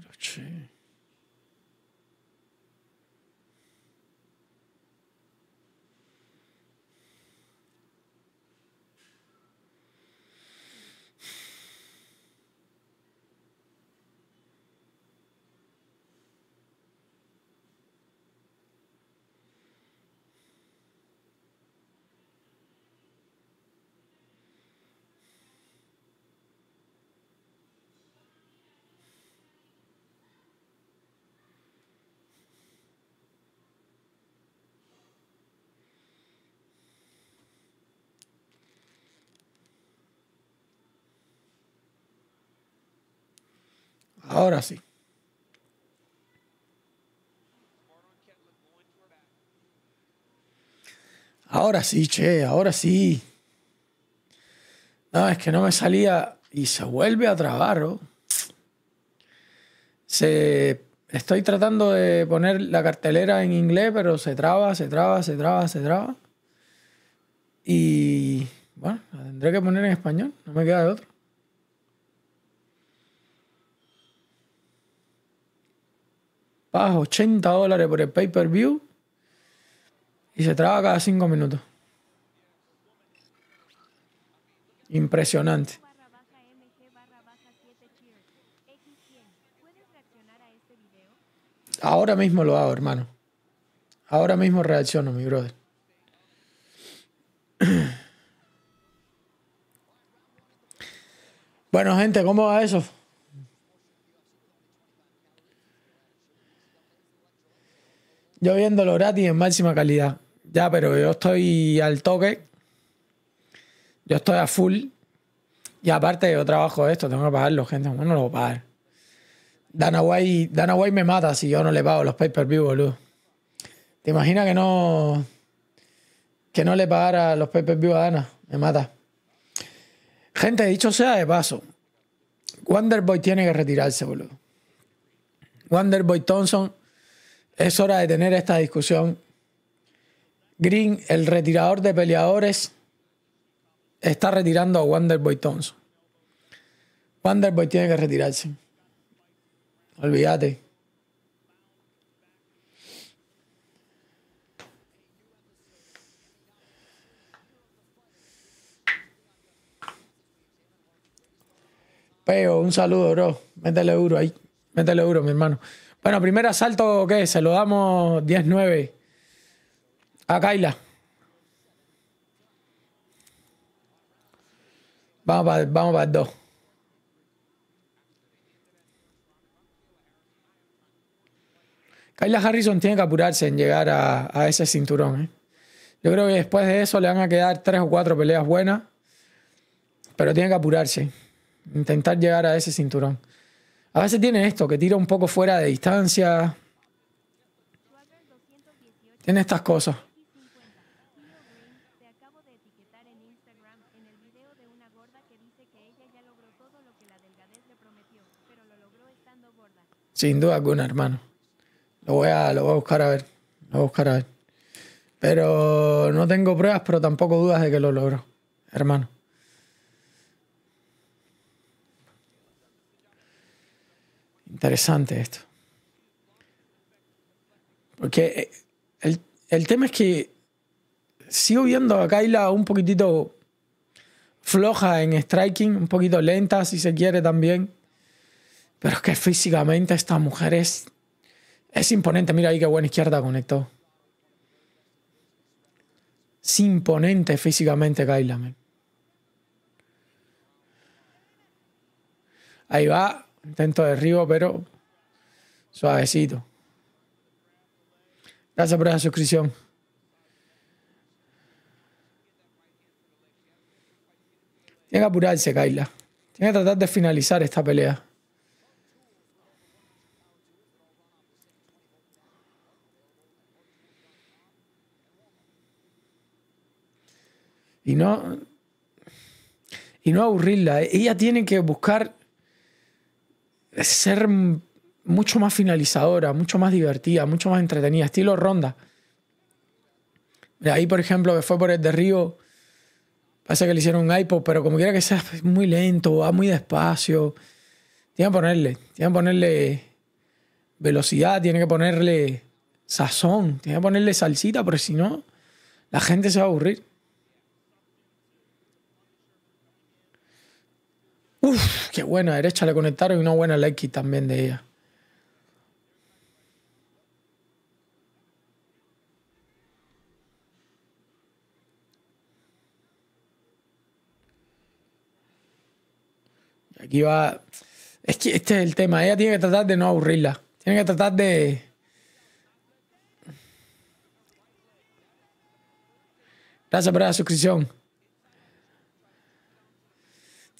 그렇지. Ahora sí. Ahora sí, che, ahora sí. No, es que no me salía y se vuelve a trabar. ¿no? Se, estoy tratando de poner la cartelera en inglés, pero se traba, se traba, se traba, se traba. Y bueno, la tendré que poner en español, no me queda de otro. pagas 80 dólares por el pay-per-view y se traba cada 5 minutos. Impresionante. Ahora mismo lo hago, hermano. Ahora mismo reacciono, mi brother. Bueno, gente, ¿cómo va eso? Yo viéndolo gratis en máxima calidad. Ya, pero yo estoy al toque. Yo estoy a full. Y aparte yo trabajo esto, tengo que pagarlo, gente. No, no lo voy a pagar. Dana White, me mata si yo no le pago los pay-per-view, boludo. ¿Te imaginas que no que no le pagara los pay-per-view a Dana? Me mata. Gente, dicho sea de paso, Wonderboy tiene que retirarse, boludo. Wonderboy Thompson es hora de tener esta discusión. Green, el retirador de peleadores, está retirando a Wonderboy Thompson. Wonderboy tiene que retirarse. Olvídate. Peo, un saludo, bro. Métele duro ahí. Métele duro, mi hermano. Bueno, primer asalto, ¿qué? Se lo damos 10-9 a Kaila. Vamos para, vamos para el 2. Kayla Harrison tiene que apurarse en llegar a, ese cinturón. ¿eh? Yo creo que después de eso le van a quedar tres o cuatro peleas buenas, pero tiene que apurarse, intentar llegar a ese cinturón. A veces tiene esto, que tira un poco fuera de distancia. Tiene estas cosas. Sin duda alguna, hermano. Lo voy a, lo voy a buscar a ver. Lo voy a buscar a ver. Pero no tengo pruebas, pero tampoco dudas de que lo logró, hermano. Interesante esto. Porque eh, el, tema es que sigo viendo a Kaila un poquitito floja en striking, un poquito lenta si se quiere también. Pero es que físicamente esta mujer es, es imponente. Mira ahí qué buena izquierda conectó. Es imponente físicamente Kaila. Ahí va. Intento de derribo, pero suavecito. Gracias por la suscripción. Tiene que apurarse, Kaila. Tiene que tratar de finalizar esta pelea. Y no. Y no aburrirla. ¿eh? Ella tiene que buscar ser mucho más finalizadora, mucho más divertida, mucho más entretenida, estilo ronda. Ahí, por ejemplo, que fue por el de Río, pasa que le hicieron un iPod, pero como quiera que sea, es muy lento, va muy despacio. Tiene que ponerle, tienen que ponerle velocidad, tiene que ponerle sazón, tiene que ponerle salsita, porque si no, la gente se va a aburrir. Uf, qué buena derecha le conectaron y una buena like también de ella. Aquí va. Es que este es el tema. Ella tiene que tratar de no aburrirla. Tiene que tratar de. Gracias por la suscripción.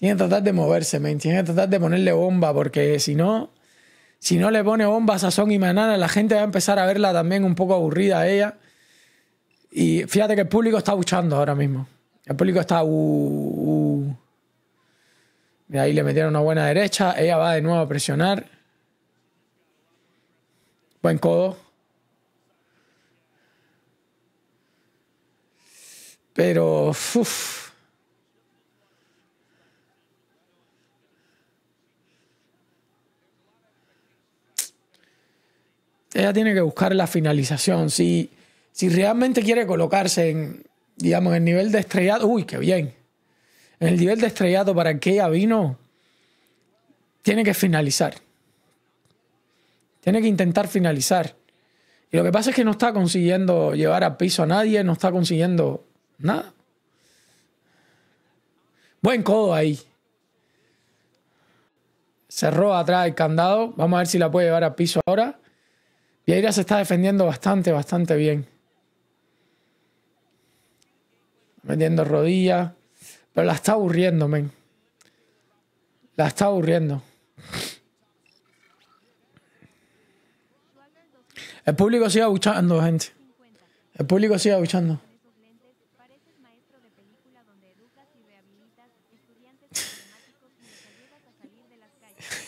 Tiene que tratar de moverse, me Tiene que tratar de ponerle bomba, porque si no, si no le pone bomba, sazón y manana, la gente va a empezar a verla también un poco aburrida a ella. Y fíjate que el público está buchando ahora mismo. El público está. Uh, uh. ahí le metieron una buena derecha. Ella va de nuevo a presionar. Buen codo. Pero. ella tiene que buscar la finalización. Si, si realmente quiere colocarse en, digamos, el nivel de estrellado uy, qué bien. En el nivel de estrellado para que ella vino, tiene que finalizar. Tiene que intentar finalizar. Y lo que pasa es que no está consiguiendo llevar a piso a nadie, no está consiguiendo nada. Buen codo ahí. Cerró atrás el candado. Vamos a ver si la puede llevar a piso ahora. Vieira se está defendiendo bastante, bastante bien. Metiendo rodillas. Pero la está aburriendo, men. La está aburriendo. El público sigue abuchando, gente. El público sigue abuchando.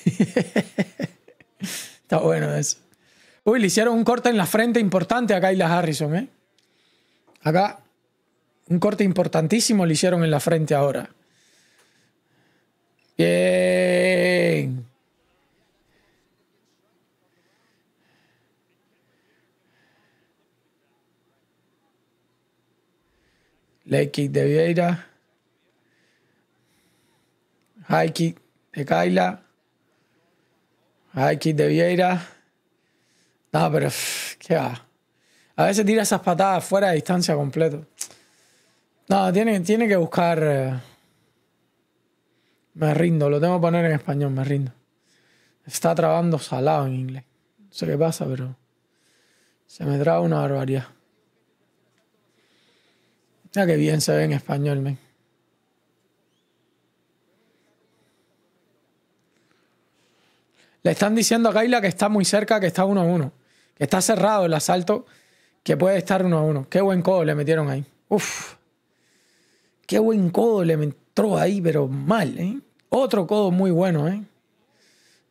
Está bueno eso. Uy, le hicieron un corte en la frente importante a Kayla Harrison, ¿eh? Acá, un corte importantísimo le hicieron en la frente ahora. Bien. Leg de Vieira. High de Kaila. High de Vieira. No, pero qué va. A veces tira esas patadas fuera de distancia completo. No, tiene, tiene que buscar. Eh, me rindo, lo tengo que poner en español, me rindo. Está trabando salado en inglés. No sé qué pasa, pero. Se me traba una barbaridad. Ya que bien se ve en español, men. Le están diciendo a Kaila que está muy cerca, que está uno a uno. Está cerrado el asalto que puede estar uno a uno. Qué buen codo le metieron ahí. Uf. Qué buen codo le entró ahí, pero mal, ¿eh? Otro codo muy bueno, ¿eh?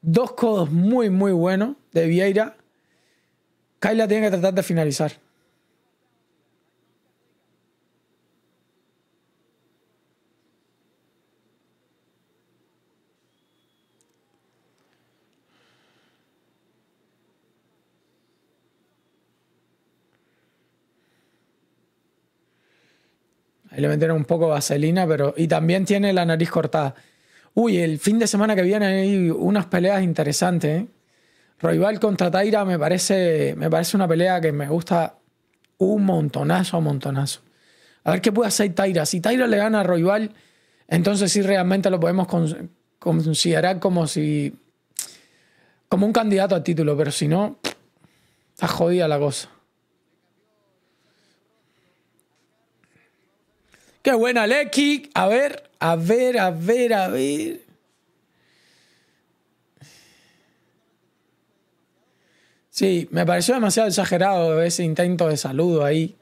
Dos codos muy, muy buenos de Vieira. Kyla tiene que tratar de finalizar. le metieron un poco vaselina, pero. Y también tiene la nariz cortada. Uy, el fin de semana que viene hay unas peleas interesantes. ¿eh? contra Taira me parece, me parece una pelea que me gusta un montonazo, un montonazo. A ver qué puede hacer Taira. Si Taira le gana a Roival entonces sí realmente lo podemos considerar como si. como un candidato a título, pero si no, está jodida la cosa. Qué buena, Lecky. A ver, a ver, a ver, a ver. Sí, me pareció demasiado exagerado ese intento de saludo ahí.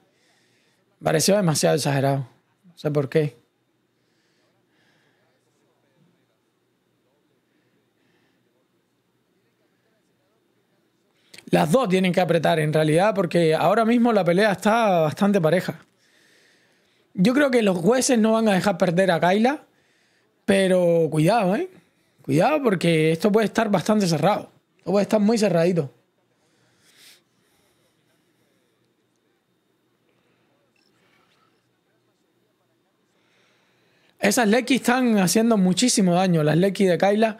Me pareció demasiado exagerado. No sé por qué. Las dos tienen que apretar en realidad porque ahora mismo la pelea está bastante pareja. Yo creo que los jueces no van a dejar perder a Kaila, pero cuidado, ¿eh? Cuidado porque esto puede estar bastante cerrado. Esto puede estar muy cerradito. Esas Lecky están haciendo muchísimo daño, las Lequis de Kaila.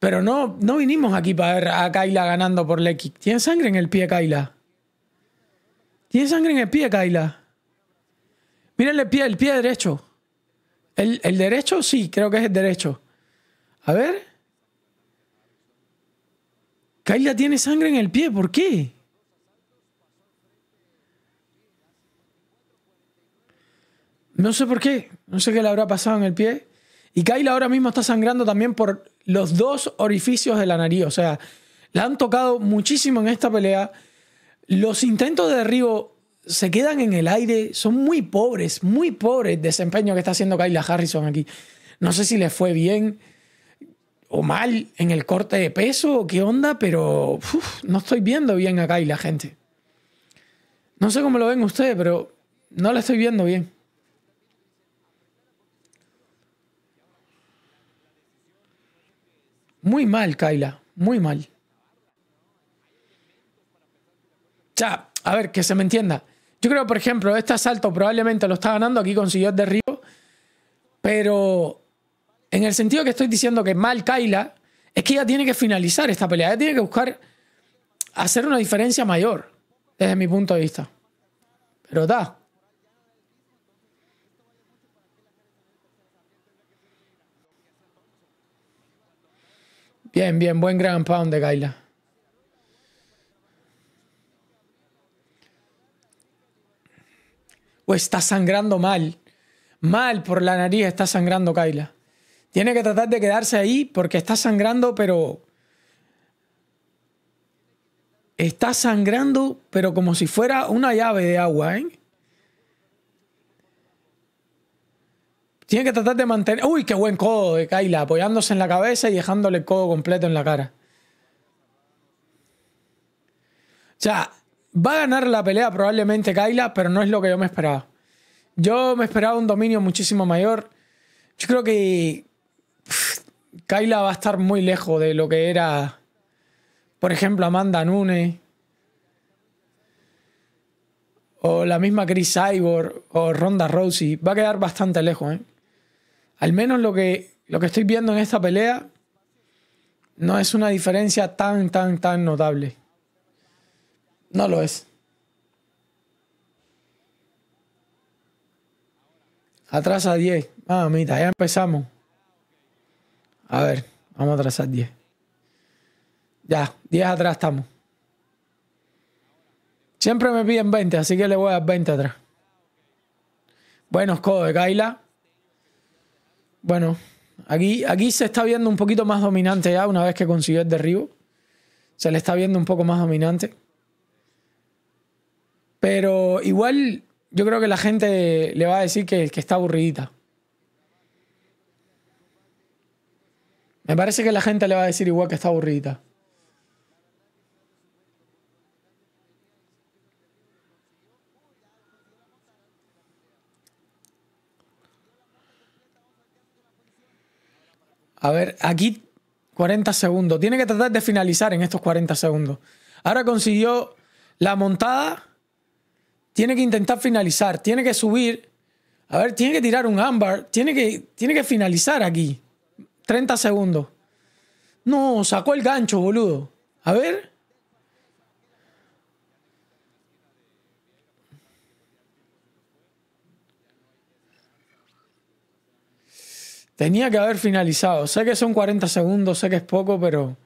Pero no, no vinimos aquí para ver a Kaila ganando por Lecky. Tiene sangre en el pie, Kaila. Tiene sangre en el pie, Kaila. Mírenle el pie, el pie derecho. El, derecho, sí, creo que es el derecho. A ver. Kaila tiene sangre en el pie, ¿por qué? No sé por qué, no sé qué le habrá pasado en el pie. Y Kaila ahora mismo está sangrando también por los dos orificios de la nariz. O sea, la han tocado muchísimo en esta pelea. Los intentos de derribo se quedan en el aire, son muy pobres, muy pobres el desempeño que está haciendo Kyla Harrison aquí. No sé si le fue bien o mal en el corte de peso o qué onda, pero no estoy viendo bien a Kyla, gente. No sé cómo lo ven ustedes, pero no la estoy viendo bien. Muy mal, Kyla, muy mal. O a ver, que se me entienda. Yo creo, por ejemplo, este asalto probablemente lo está ganando, aquí con consiguió de Río. pero en el sentido que estoy diciendo que mal Kaila, es que ella tiene que finalizar esta pelea, ella tiene que buscar hacer una diferencia mayor, desde mi punto de vista. Pero da. Bien, bien, buen gran pound de Kaila. o está sangrando mal. Mal por la nariz está sangrando Kaila. Tiene que tratar de quedarse ahí porque está sangrando, pero... Está sangrando, pero como si fuera una llave de agua, ¿eh? Tiene que tratar de mantener... ¡Uy, qué buen codo de Kaila! Apoyándose en la cabeza y dejándole el codo completo en la cara. O sea, Va a ganar la pelea probablemente Kaila, pero no es lo que yo me esperaba. Yo me esperaba un dominio muchísimo mayor. Yo creo que Kaila va a estar muy lejos de lo que era, por ejemplo, Amanda Nunes. O la misma Chris Cyborg o Ronda Rousey. Va a quedar bastante lejos. ¿eh? Al menos lo que, lo que estoy viendo en esta pelea no es una diferencia tan, tan, tan notable. No lo es. Atrasa 10. Mamita, ya empezamos. A ver, vamos a atrasar 10. Ya, 10 atrás estamos. Siempre me piden 20, así que le voy a dar 20 atrás. Bueno, codos de Kaila. Bueno, aquí, aquí se está viendo un poquito más dominante ya una vez que consiguió el derribo. Se le está viendo un poco más dominante. Pero igual yo creo que la gente le va a decir que, está aburridita. Me parece que la gente le va a decir igual que está aburridita. A ver, aquí 40 segundos. Tiene que tratar de finalizar en estos 40 segundos. Ahora consiguió la montada tiene que intentar finalizar, tiene que subir, a ver, tiene que tirar un ámbar, tiene que, tiene que finalizar aquí. 30 segundos. No, sacó el gancho, boludo. A ver. Tenía que haber finalizado. Sé que son 40 segundos, sé que es poco, pero...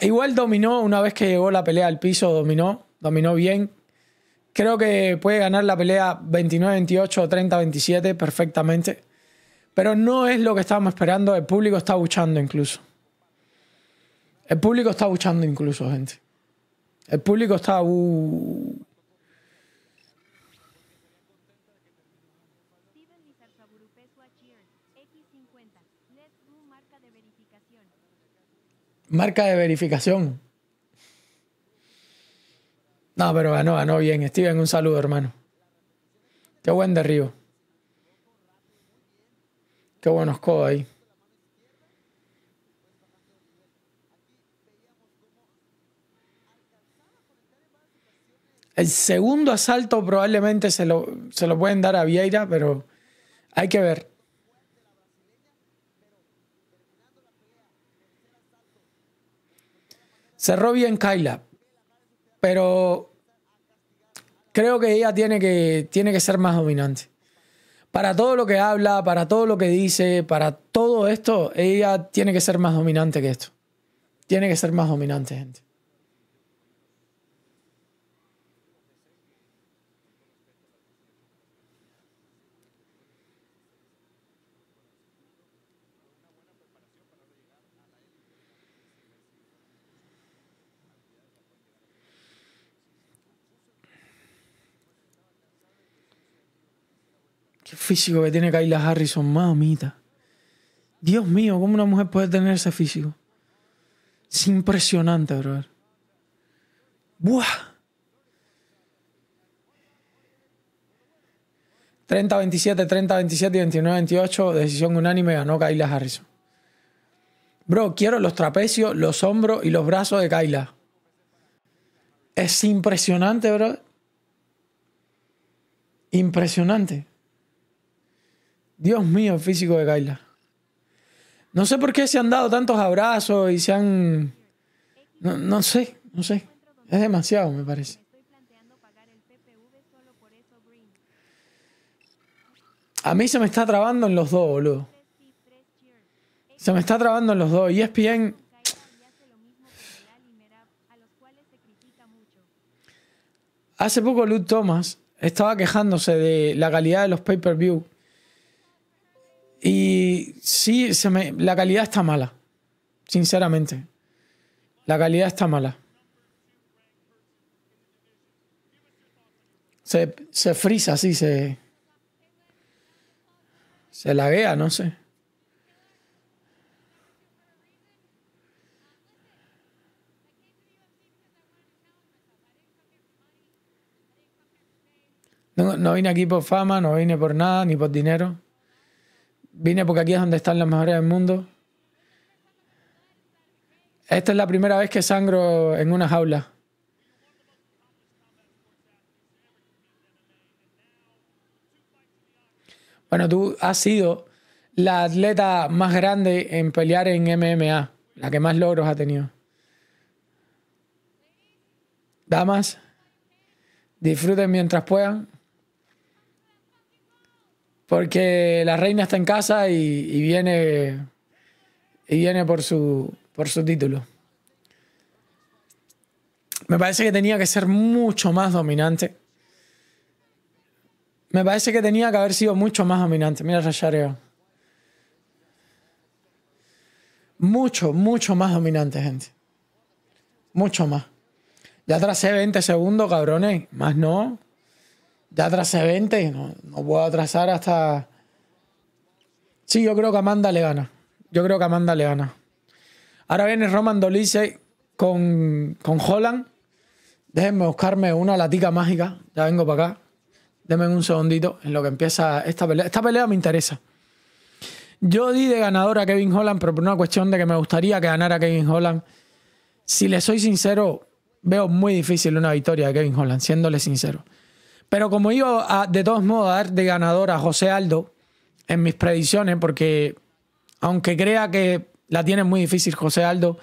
igual dominó una vez que llegó la pelea al piso, dominó, dominó bien, Creo que puede ganar la pelea 29-28 o 30-27 perfectamente. Pero no es lo que estábamos esperando. El público está buchando incluso. El público está buchando incluso, gente. El público está... Marca de verificación. No, pero ganó, ganó bien. Steven, un saludo, hermano. Qué buen derribo. Qué buenos codos ahí. El segundo asalto probablemente se lo, se lo pueden dar a Vieira, pero hay que ver. Cerró bien Kaila, pero creo que ella tiene que, tiene que ser más dominante. Para todo lo que habla, para todo lo que dice, para todo esto, ella tiene que ser más dominante que esto. Tiene que ser más dominante, gente. físico que tiene Kayla Harrison, mamita. Dios mío, ¿cómo una mujer puede tener ese físico? Es impresionante, bro ¡Buah! 30-27, 30-27 y 29-28, decisión unánime, ganó Kayla Harrison. Bro, quiero los trapecios, los hombros y los brazos de Kayla. Es impresionante, bro. Impresionante. Dios mío, físico de Kaila. No sé por qué se han dado tantos abrazos y se han... No, no sé, no sé. Es demasiado, me parece. A mí se me está trabando en los dos, boludo. Se me está trabando en los dos. Y e es bien... Hace poco Luke Thomas estaba quejándose de la calidad de los pay-per-view y sí, se me, la calidad está mala, sinceramente. La calidad está mala. Se, se frisa sí, se. Se laguea, no sé. No, no vine aquí por fama, no vine por nada, ni por dinero. Vine porque aquí es donde están las mejores del mundo. Esta es la primera vez que sangro en una jaula. Bueno, tú has sido la atleta más grande en pelear en MMA, la que más logros ha tenido. Damas, disfruten mientras puedan porque la reina está en casa y, viene, y viene por, su, por su título. Me parece que tenía que ser mucho más dominante. Me parece que tenía que haber sido mucho más dominante. Mira Rayareo. Mucho, mucho más dominante, gente. Mucho más. Ya trasé 20 segundos, cabrones. Más no ya atrasé 20, no, puedo atrasar hasta... Sí, yo creo que Amanda le gana. Yo creo que Amanda le gana. Ahora viene Roman Dolice con, con Holland. Déjenme buscarme una latica mágica. Ya vengo para acá. Denme un segundito en lo que empieza esta pelea. Esta pelea me interesa. Yo di de ganador a Kevin Holland, pero por una cuestión de que me gustaría que ganara Kevin Holland. Si le soy sincero, veo muy difícil una victoria de Kevin Holland, siéndole sincero. Pero como iba de todos modos a dar de ganador a José Aldo en mis predicciones, porque aunque crea que la tiene muy difícil José Aldo,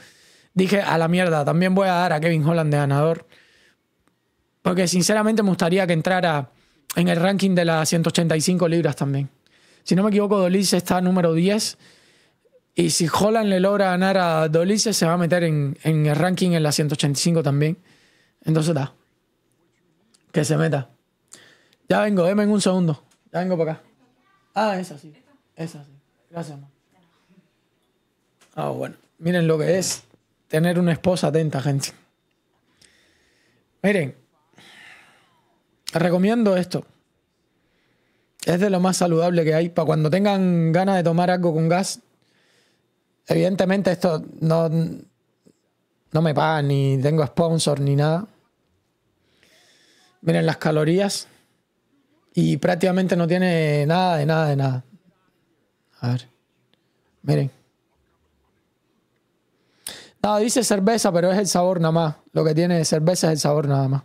dije a la mierda, también voy a dar a Kevin Holland de ganador. Porque sinceramente me gustaría que entrara en el ranking de las 185 libras también. Si no me equivoco, Dolice está número 10. Y si Holland le logra ganar a Dolice se va a meter en, en el ranking en las 185 también. Entonces da. Que se meta. Ya vengo, deme en un segundo. Ya vengo para acá. Ah, esa sí. Esa sí. Gracias, mamá. Ah, bueno. Miren lo que es tener una esposa atenta, gente. Miren. Recomiendo esto. Es de lo más saludable que hay. Para cuando tengan ganas de tomar algo con gas. Evidentemente, esto no, no me paga, ni tengo sponsor, ni nada. Miren las calorías. Y prácticamente no tiene nada de nada de nada. A ver. Miren. Nada, dice cerveza, pero es el sabor nada más. Lo que tiene cerveza es el sabor nada más.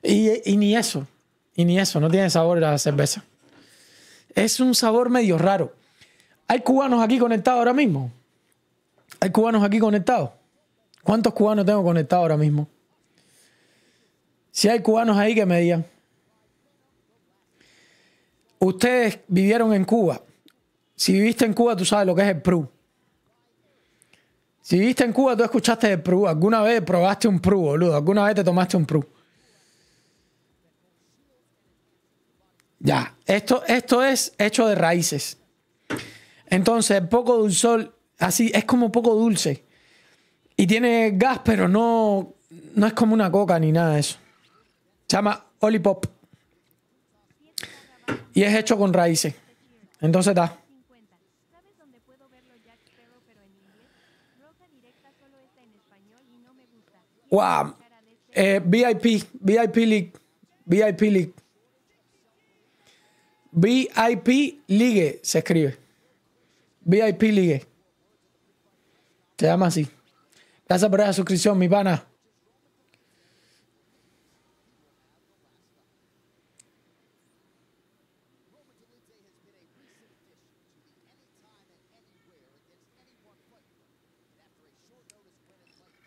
Y, y ni eso. Y ni eso. No tiene sabor la cerveza. Es un sabor medio raro. ¿Hay cubanos aquí conectados ahora mismo? ¿Hay cubanos aquí conectados? ¿Cuántos cubanos tengo conectados ahora mismo? Si hay cubanos ahí, que me digan. Ustedes vivieron en Cuba. Si viviste en Cuba, tú sabes lo que es el PRU. Si viviste en Cuba, tú escuchaste el PRU. Alguna vez probaste un PRU, boludo. Alguna vez te tomaste un PRU. Ya, esto, esto es hecho de raíces. Entonces, poco dulzor, así, es como poco dulce. Y tiene gas, pero no, no es como una coca ni nada de eso. Se llama Olipop. Y es hecho con raíces. Entonces da. Wow. Eh, VIP, VIP League, VIP League. VIP League se escribe. VIP League. Se llama así. Gracias por esa suscripción, mi pana.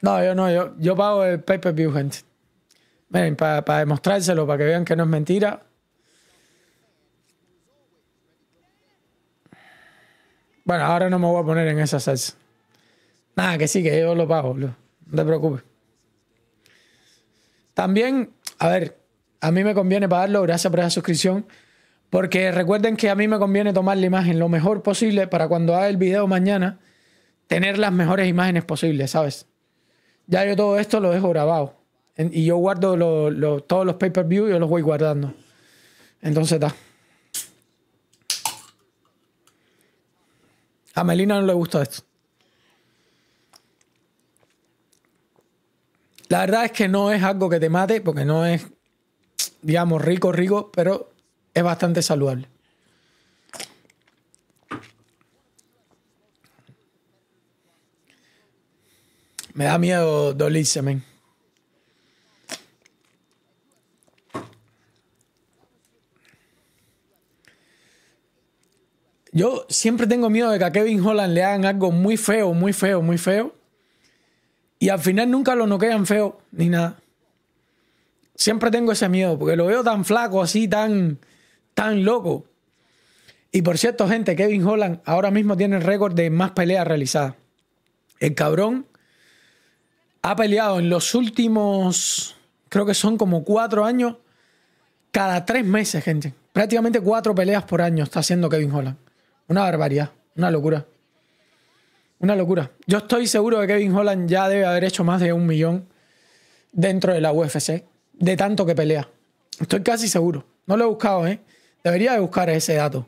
No, yo no, yo, pago el pay-per-view, gente. Miren, para demostrárselo, para que vean que no es mentira. Bueno, ahora no me voy a poner en esa salsa. Nada, que sí, que yo lo pago, No te preocupes. También, a ver, a mí me conviene pagarlo, gracias por esa suscripción, porque recuerden que a mí me conviene tomar la imagen lo mejor posible para cuando haga el video mañana, tener las mejores imágenes posibles, ¿sabes? ya yo todo esto lo dejo grabado. y yo guardo todos los pay-per-view, yo los voy guardando. Entonces está. A Melina no le gusta esto. La verdad es que no es algo que te mate, porque no es, digamos, rico, rico, pero es bastante saludable. Me da miedo dolirse, Yo siempre tengo miedo de que a Kevin Holland le hagan algo muy feo, muy feo, muy feo. Y al final nunca lo noquean feo, ni nada. Siempre tengo ese miedo, porque lo veo tan flaco, así, tan, tan loco. Y por cierto, gente, Kevin Holland ahora mismo tiene el récord de más peleas realizadas. El cabrón ha peleado en los últimos, creo que son como cuatro años, cada tres meses, gente. Prácticamente cuatro peleas por año está haciendo Kevin Holland. Una barbaridad, una locura. Una locura. Yo estoy seguro de que Kevin Holland ya debe haber hecho más de un millón dentro de la UFC, de tanto que pelea. Estoy casi seguro. No lo he buscado, ¿eh? Debería de buscar ese dato.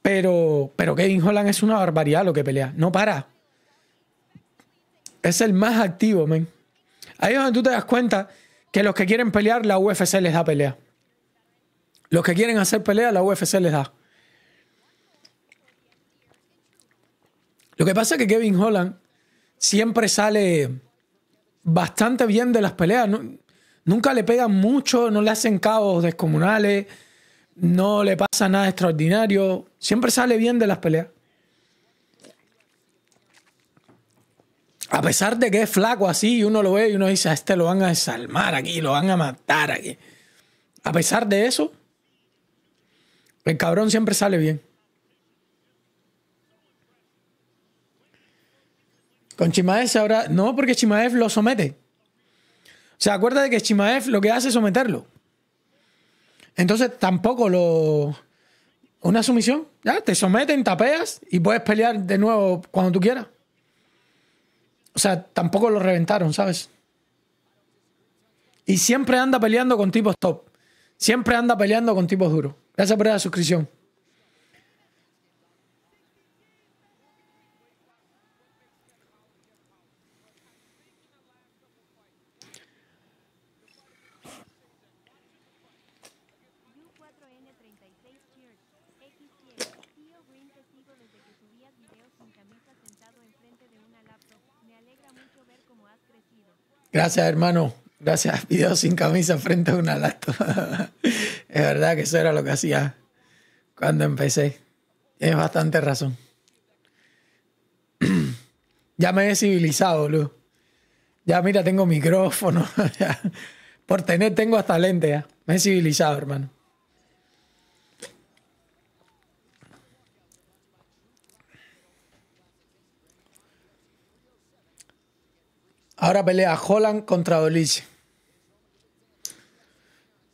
Pero, pero Kevin Holland es una barbaridad lo que pelea. No para es el más activo, men. Ahí es donde tú te das cuenta que los que quieren pelear, la UFC les da pelea. Los que quieren hacer pelea, la UFC les da. Lo que pasa es que Kevin Holland siempre sale bastante bien de las peleas. nunca le pegan mucho, no le hacen caos descomunales, no le pasa nada extraordinario. Siempre sale bien de las peleas. a pesar de que es flaco así, y uno lo ve y uno dice, a ah, este lo van a desalmar aquí, lo van a matar aquí. A pesar de eso, el cabrón siempre sale bien. Con Chimaev se ahora... No, porque Chimaev lo somete. O sea, acuérdate que Chimaev lo que hace es someterlo. Entonces tampoco lo... Una sumisión. Ya, te someten, tapeas y puedes pelear de nuevo cuando tú quieras o sea, tampoco lo reventaron, ¿sabes? Y siempre anda peleando con tipos top. Siempre anda peleando con tipos duros. Gracias por la suscripción. Gracias, hermano. Gracias. Video sin camisa frente a una laptop. es verdad que eso era lo que hacía cuando empecé. Tienes bastante razón. ya me he civilizado, Lu. Ya, mira, tengo micrófono. Por tener, tengo hasta lente ya. Me he civilizado, hermano. Ahora pelea Holland contra Dolice.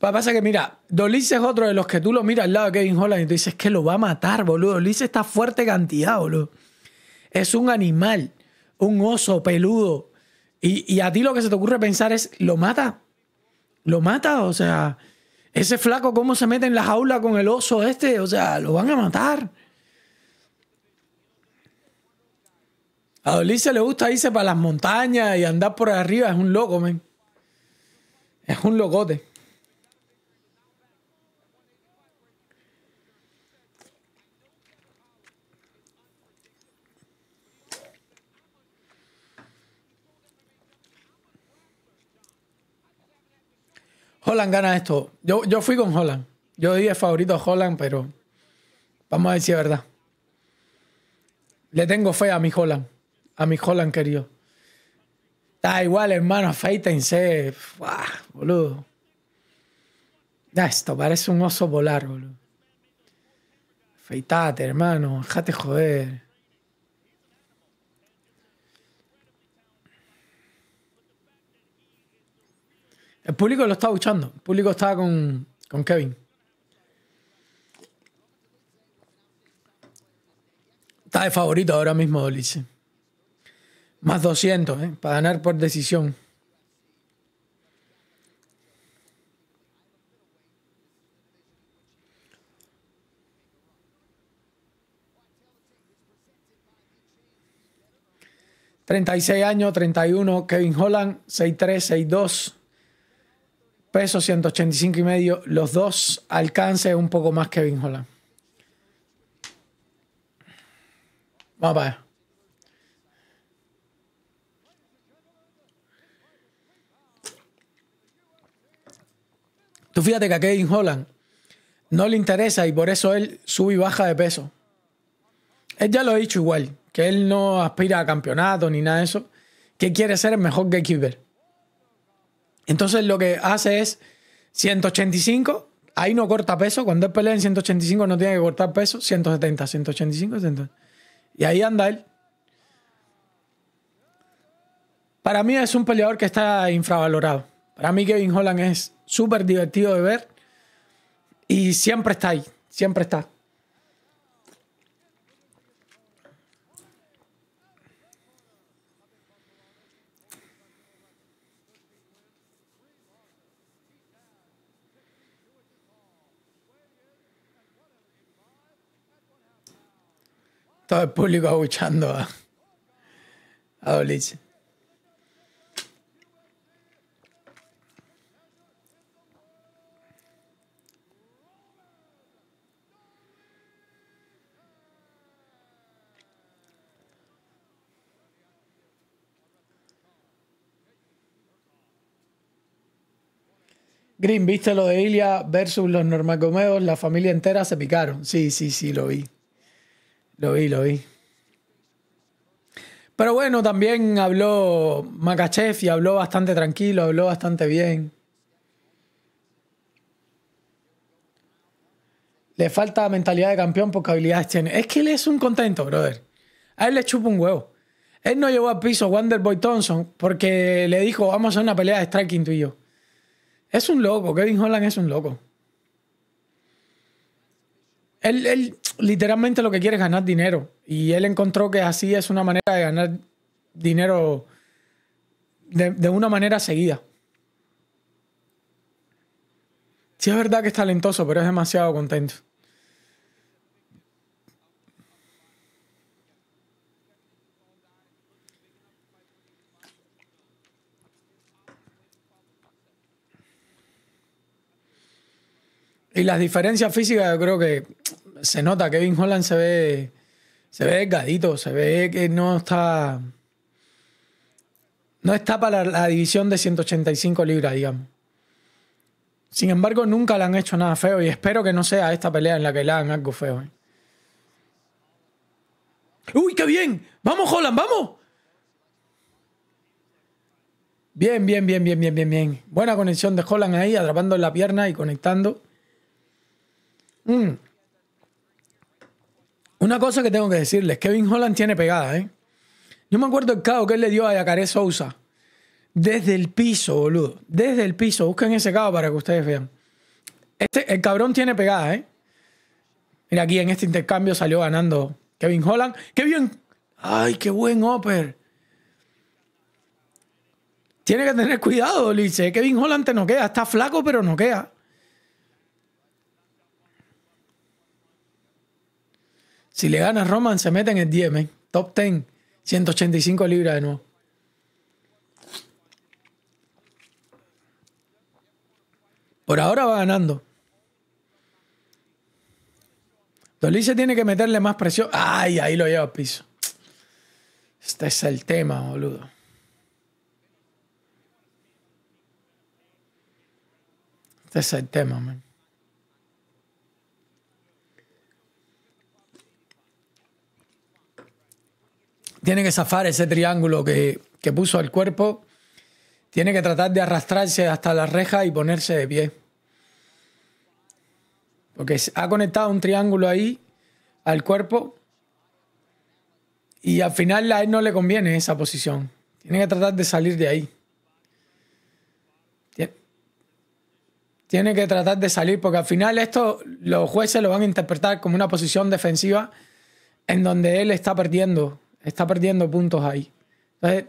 Pasa que, mira, Dolice es otro de los que tú lo miras al lado de Kevin Holland y te dices que lo va a matar, boludo. Dolice está fuerte cantidad, boludo. Es un animal, un oso peludo. Y, y a ti lo que se te ocurre pensar es, ¿lo mata? ¿Lo mata? O sea, ese flaco, ¿cómo se mete en la jaula con el oso este? O sea, lo van a matar. A le gusta irse para las montañas y andar por arriba. Es un loco, men. Es un locote. Holland gana esto. Yo, yo fui con Holland. Yo dije favorito a Holland, pero vamos a decir verdad. Le tengo fe a mi Holland a mi Holland querido. Da igual, hermano, afeítense. boludo. Da esto, parece un oso polar, boludo. Afeitate, hermano, déjate joder. El público lo está escuchando. El público estaba con, Kevin. Está de favorito ahora mismo, Dolice. Más 200, ¿eh? para ganar por decisión. ...36 años, 31... ...Kevin Holland, 6'3", 6'2", peso 185 y medio, los dos alcance un poco más Kevin Holland. Vamos para allá. Tú fíjate que a Kevin Holland no le interesa y por eso él sube y baja de peso. Él ya lo ha dicho igual, que él no aspira a campeonato ni nada de eso, que quiere ser el mejor gatekeeper. Entonces lo que hace es 185, ahí no corta peso, cuando él pelea en 185 no tiene que cortar peso, 170, 185, 170. Y ahí anda él. Para mí es un peleador que está infravalorado. Para mí Kevin Holland es súper divertido de ver y siempre está ahí, siempre está. todo el público aguchando. a, a Green, ¿viste lo de Ilia versus los normacomeos? La familia entera se picaron. Sí, sí, sí, lo vi. Lo vi, lo vi. Pero bueno, también habló Makachev y habló bastante tranquilo, habló bastante bien. Le falta mentalidad de campeón porque habilidades tiene. Es que él es un contento, brother. A él le chupa un huevo. Él no llevó al piso Wonderboy Thompson porque le dijo, vamos a hacer una pelea de striking tú y yo. Es un loco, Kevin Holland es un loco. Él, literalmente lo que quiere es ganar dinero. Y él encontró que así es una manera de ganar dinero de, de una manera seguida. Sí es verdad que es talentoso, pero es demasiado contento. Y las diferencias físicas, yo creo que se nota. Kevin Holland se ve, se ve delgadito, se ve que no está. No está para la división de 185 libras, digamos. Sin embargo, nunca le han hecho nada feo y espero que no sea esta pelea en la que le hagan algo feo. Eh. ¡Uy, qué bien! ¡Vamos, Holland, vamos! Bien, bien, bien, bien, bien, bien, bien. Buena conexión de Holland ahí, atrapando la pierna y conectando. Mm. Una cosa que tengo que decirles, Kevin Holland tiene pegada, ¿eh? Yo me acuerdo el cabo que él le dio a Yacaré Sousa. Desde el piso, boludo. Desde el piso. Busquen ese cabo para que ustedes vean. Este, el cabrón tiene pegada, ¿eh? Mira, aquí en este intercambio salió ganando Kevin Holland. ¡Qué bien! ¡Ay, qué buen Oper! Tiene que tener cuidado, Lice. Kevin Holland te noquea. Está flaco, pero noquea. Si le gana Roman, se mete en el 10, man. Top 10. 185 libras de nuevo. Por ahora va ganando. Dolice tiene que meterle más presión. Ay, ahí lo lleva al piso. Este es el tema, boludo. Este es el tema, man. tiene que zafar ese triángulo que, puso al cuerpo, tiene que tratar de arrastrarse hasta la reja y ponerse de pie. Porque ha conectado un triángulo ahí al cuerpo y al final a él no le conviene esa posición. Tiene que tratar de salir de ahí. Tiene que tratar de salir porque al final esto los jueces lo van a interpretar como una posición defensiva en donde él está perdiendo Está perdiendo puntos ahí. Entonces,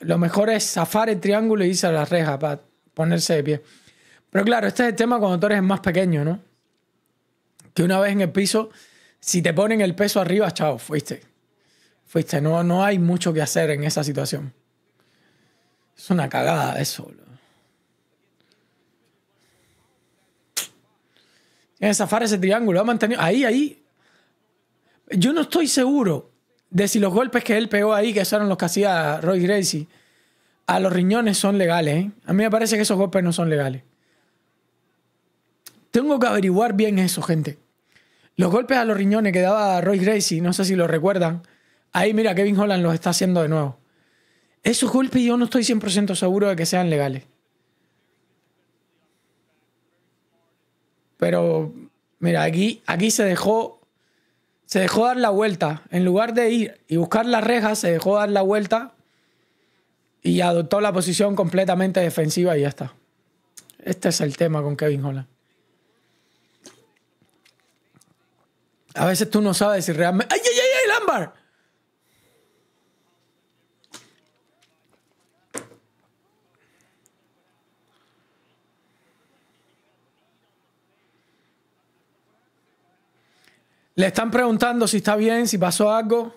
lo mejor es zafar el triángulo y irse a la reja para ponerse de pie. Pero claro, este es el tema cuando tú eres más pequeño, ¿no? Que una vez en el piso, si te ponen el peso arriba, chao, fuiste. Fuiste, no, no hay mucho que hacer en esa situación. Es una cagada eso, en zafar ese triángulo. Ha mantenido. Ahí, ahí. Yo no estoy seguro de si los golpes que él pegó ahí, que eran los que hacía Roy Gracie, a los riñones son legales. ¿eh? A mí me parece que esos golpes no son legales. Tengo que averiguar bien eso, gente. Los golpes a los riñones que daba Roy Gracie, no sé si lo recuerdan. Ahí mira, Kevin Holland los está haciendo de nuevo. Esos golpes yo no estoy 100% seguro de que sean legales. Pero, mira, aquí, aquí se dejó se dejó dar la vuelta. En lugar de ir y buscar las rejas, se dejó dar la vuelta y adoptó la posición completamente defensiva y ya está. Este es el tema con Kevin Holland. A veces tú no sabes si realmente. ¡Ay, ay, ay, ay, Lambert! Le están preguntando si está bien, si pasó algo.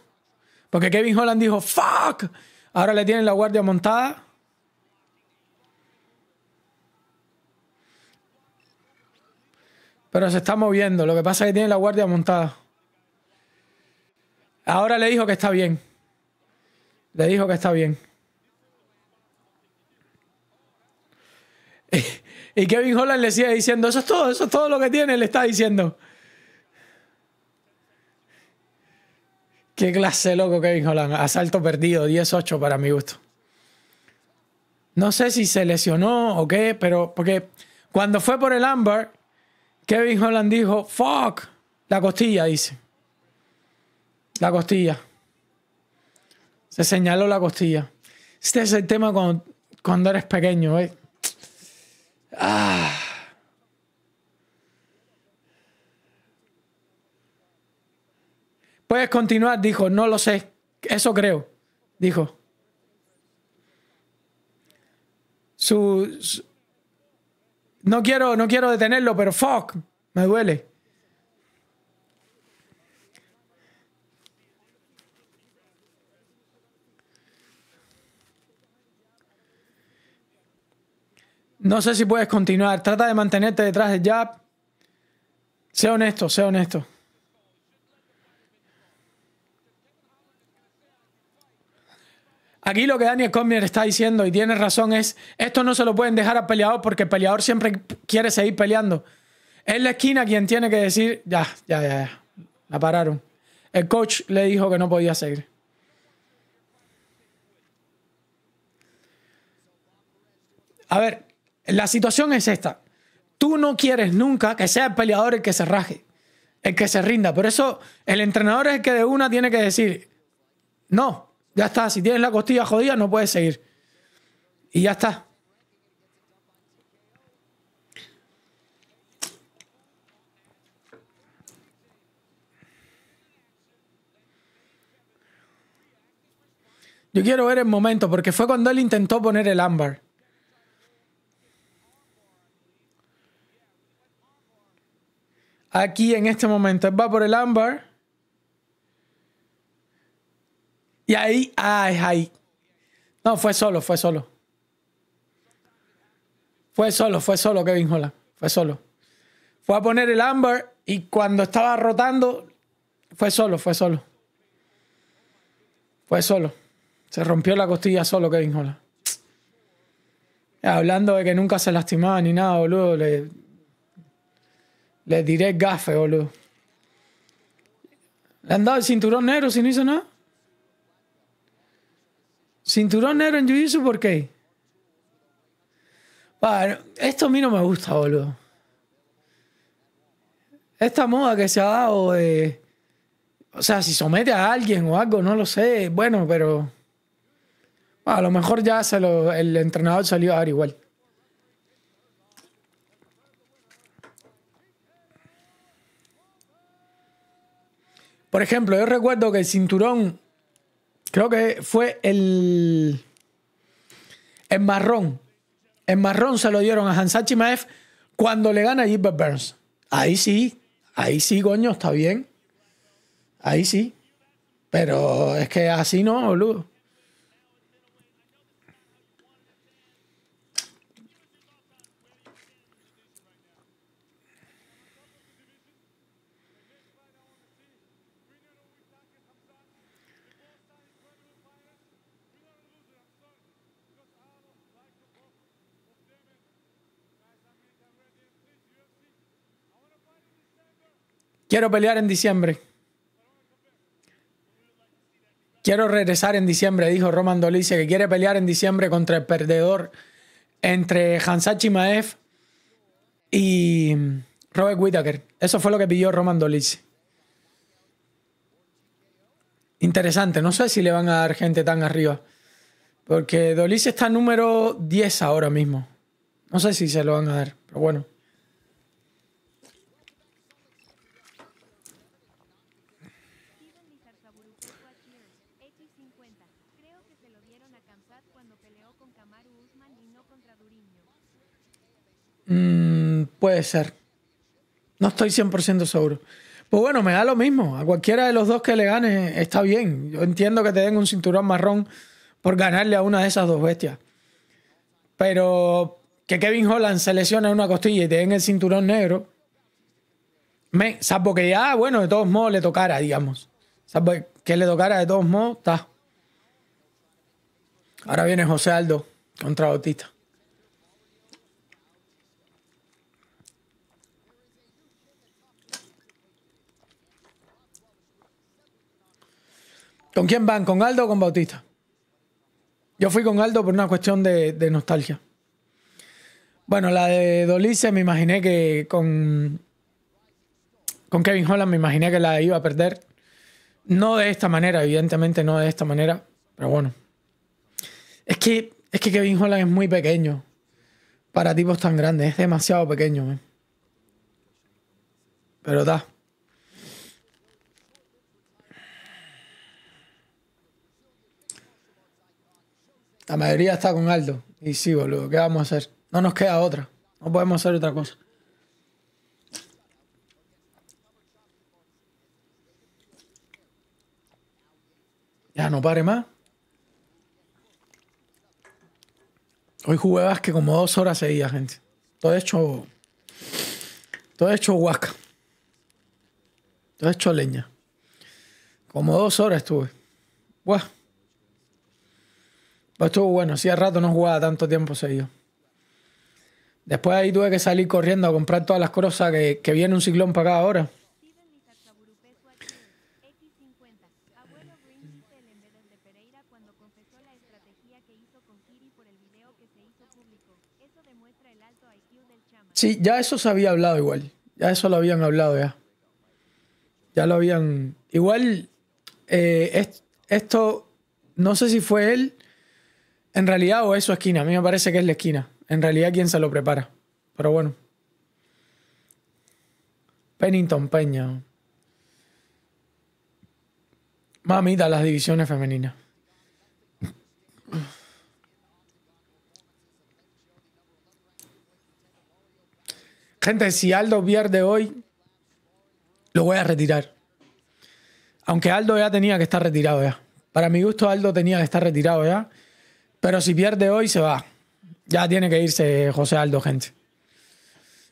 Porque Kevin Holland dijo, fuck. Ahora le tienen la guardia montada. Pero se está moviendo. Lo que pasa es que tiene la guardia montada. Ahora le dijo que está bien. Le dijo que está bien. Y Kevin Holland le sigue diciendo, eso es todo, eso es todo lo que tiene, le está diciendo. Qué clase loco Kevin Holland. Asalto perdido, 10-8 para mi gusto. No sé si se lesionó o qué, pero porque cuando fue por el Amber, Kevin Holland dijo, fuck, la costilla, dice. La costilla. Se señaló la costilla. Este es el tema cuando, cuando eres pequeño, ¿eh? Ah. Puedes continuar, dijo, no lo sé, eso creo, dijo. Su, no, quiero, no quiero detenerlo, pero fuck, me duele. No sé si puedes continuar. Trata de mantenerte detrás del jab. Sé honesto, sé honesto. Aquí lo que Daniel Cormier está diciendo, y tiene razón, es esto no se lo pueden dejar al peleador porque el peleador siempre quiere seguir peleando. Es la esquina quien tiene que decir, ya, ya, ya, ya, la pararon. El coach le dijo que no podía seguir. A ver, la situación es esta. Tú no quieres nunca que sea el peleador el que se raje, el que se rinda. Por eso el entrenador es el que de una tiene que decir, no, ya está, si tienes la costilla jodida no puedes seguir. Y ya está. Yo quiero ver el momento, porque fue cuando él intentó poner el ámbar. Aquí en este momento, él va por el ámbar. Y ahí, ay, ay. No, fue solo, fue solo. Fue solo, fue solo Kevin Holland. Fue solo. Fue a poner el Amber y cuando estaba rotando, fue solo, fue solo. Fue solo. Se rompió la costilla solo Kevin Holland. Hablando de que nunca se lastimaba ni nada, boludo. Le, le diré gafe, boludo. Le han dado el cinturón negro si no hizo nada. Cinturón negro en Jiu-Jitsu, ¿por qué? esto a mí no me gusta, boludo. Esta moda que se ha dado de... O sea, si somete a alguien o algo, no lo sé. Bueno, pero... a lo mejor ya se lo, el entrenador salió a dar igual. Por ejemplo, yo recuerdo que el cinturón Creo que fue el. El marrón. El marrón se lo dieron a Hansachi Maef cuando le gana a Gilbert Burns. Ahí sí. Ahí sí, coño, está bien. Ahí sí. Pero es que así no, boludo. Quiero pelear en diciembre. Quiero regresar en diciembre, dijo Roman Dolice, que quiere pelear en diciembre contra el perdedor entre Hansachi Maef y Robert Whitaker Eso fue lo que pidió Roman Dolice. Interesante, no sé si le van a dar gente tan arriba. Porque Dolice está número 10 ahora mismo. No sé si se lo van a dar, pero bueno. lo cuando peleó y no contra mm, puede ser. No estoy 100% seguro. Pues bueno, me da lo mismo. A cualquiera de los dos que le gane está bien. Yo entiendo que te den un cinturón marrón por ganarle a una de esas dos bestias. Pero que Kevin Holland se lesione una costilla y te den el cinturón negro. Me, salvo que ya, ah, bueno, de todos modos le tocara, digamos. que le tocara de todos modos, está. Ahora viene José Aldo contra Bautista. ¿Con quién van? ¿Con Aldo o con Bautista? Yo fui con Aldo por una cuestión de, nostalgia. Bueno, la de Dolice me imaginé que con, con Kevin Holland me imaginé que la iba a perder. No de esta manera, evidentemente no de esta manera, pero bueno. Es que, es que Kevin Holland es muy pequeño. Para tipos tan grandes. Es demasiado pequeño, eh. Pero da. La mayoría está con Aldo. Y sí, boludo, ¿qué vamos a hacer? No nos queda otra. No podemos hacer otra cosa. Ya no pare más. Hoy jugué que como dos horas seguidas, gente. Todo hecho. Todo hecho huasca. Todo hecho leña. Como dos horas estuve. Buah. Pero estuvo bueno. Hacía rato no jugaba tanto tiempo seguido. Después ahí tuve que salir corriendo a comprar todas las cosas que, viene un ciclón para cada ahora. Sí, ya eso se había hablado igual. Ya eso lo habían hablado ya. Ya lo habían. Igual, eh, esto, no sé si fue él, en realidad, o es su esquina. A mí me parece que es la esquina. En realidad, ¿quién se lo prepara? Pero bueno. Pennington Peña. Mamita, las divisiones femeninas. Gente, si Aldo pierde hoy, lo voy a retirar. Aunque Aldo ya tenía que estar retirado ya. Para mi gusto, Aldo tenía que estar retirado ya. Pero si pierde hoy, se va. Ya tiene que irse José Aldo, gente.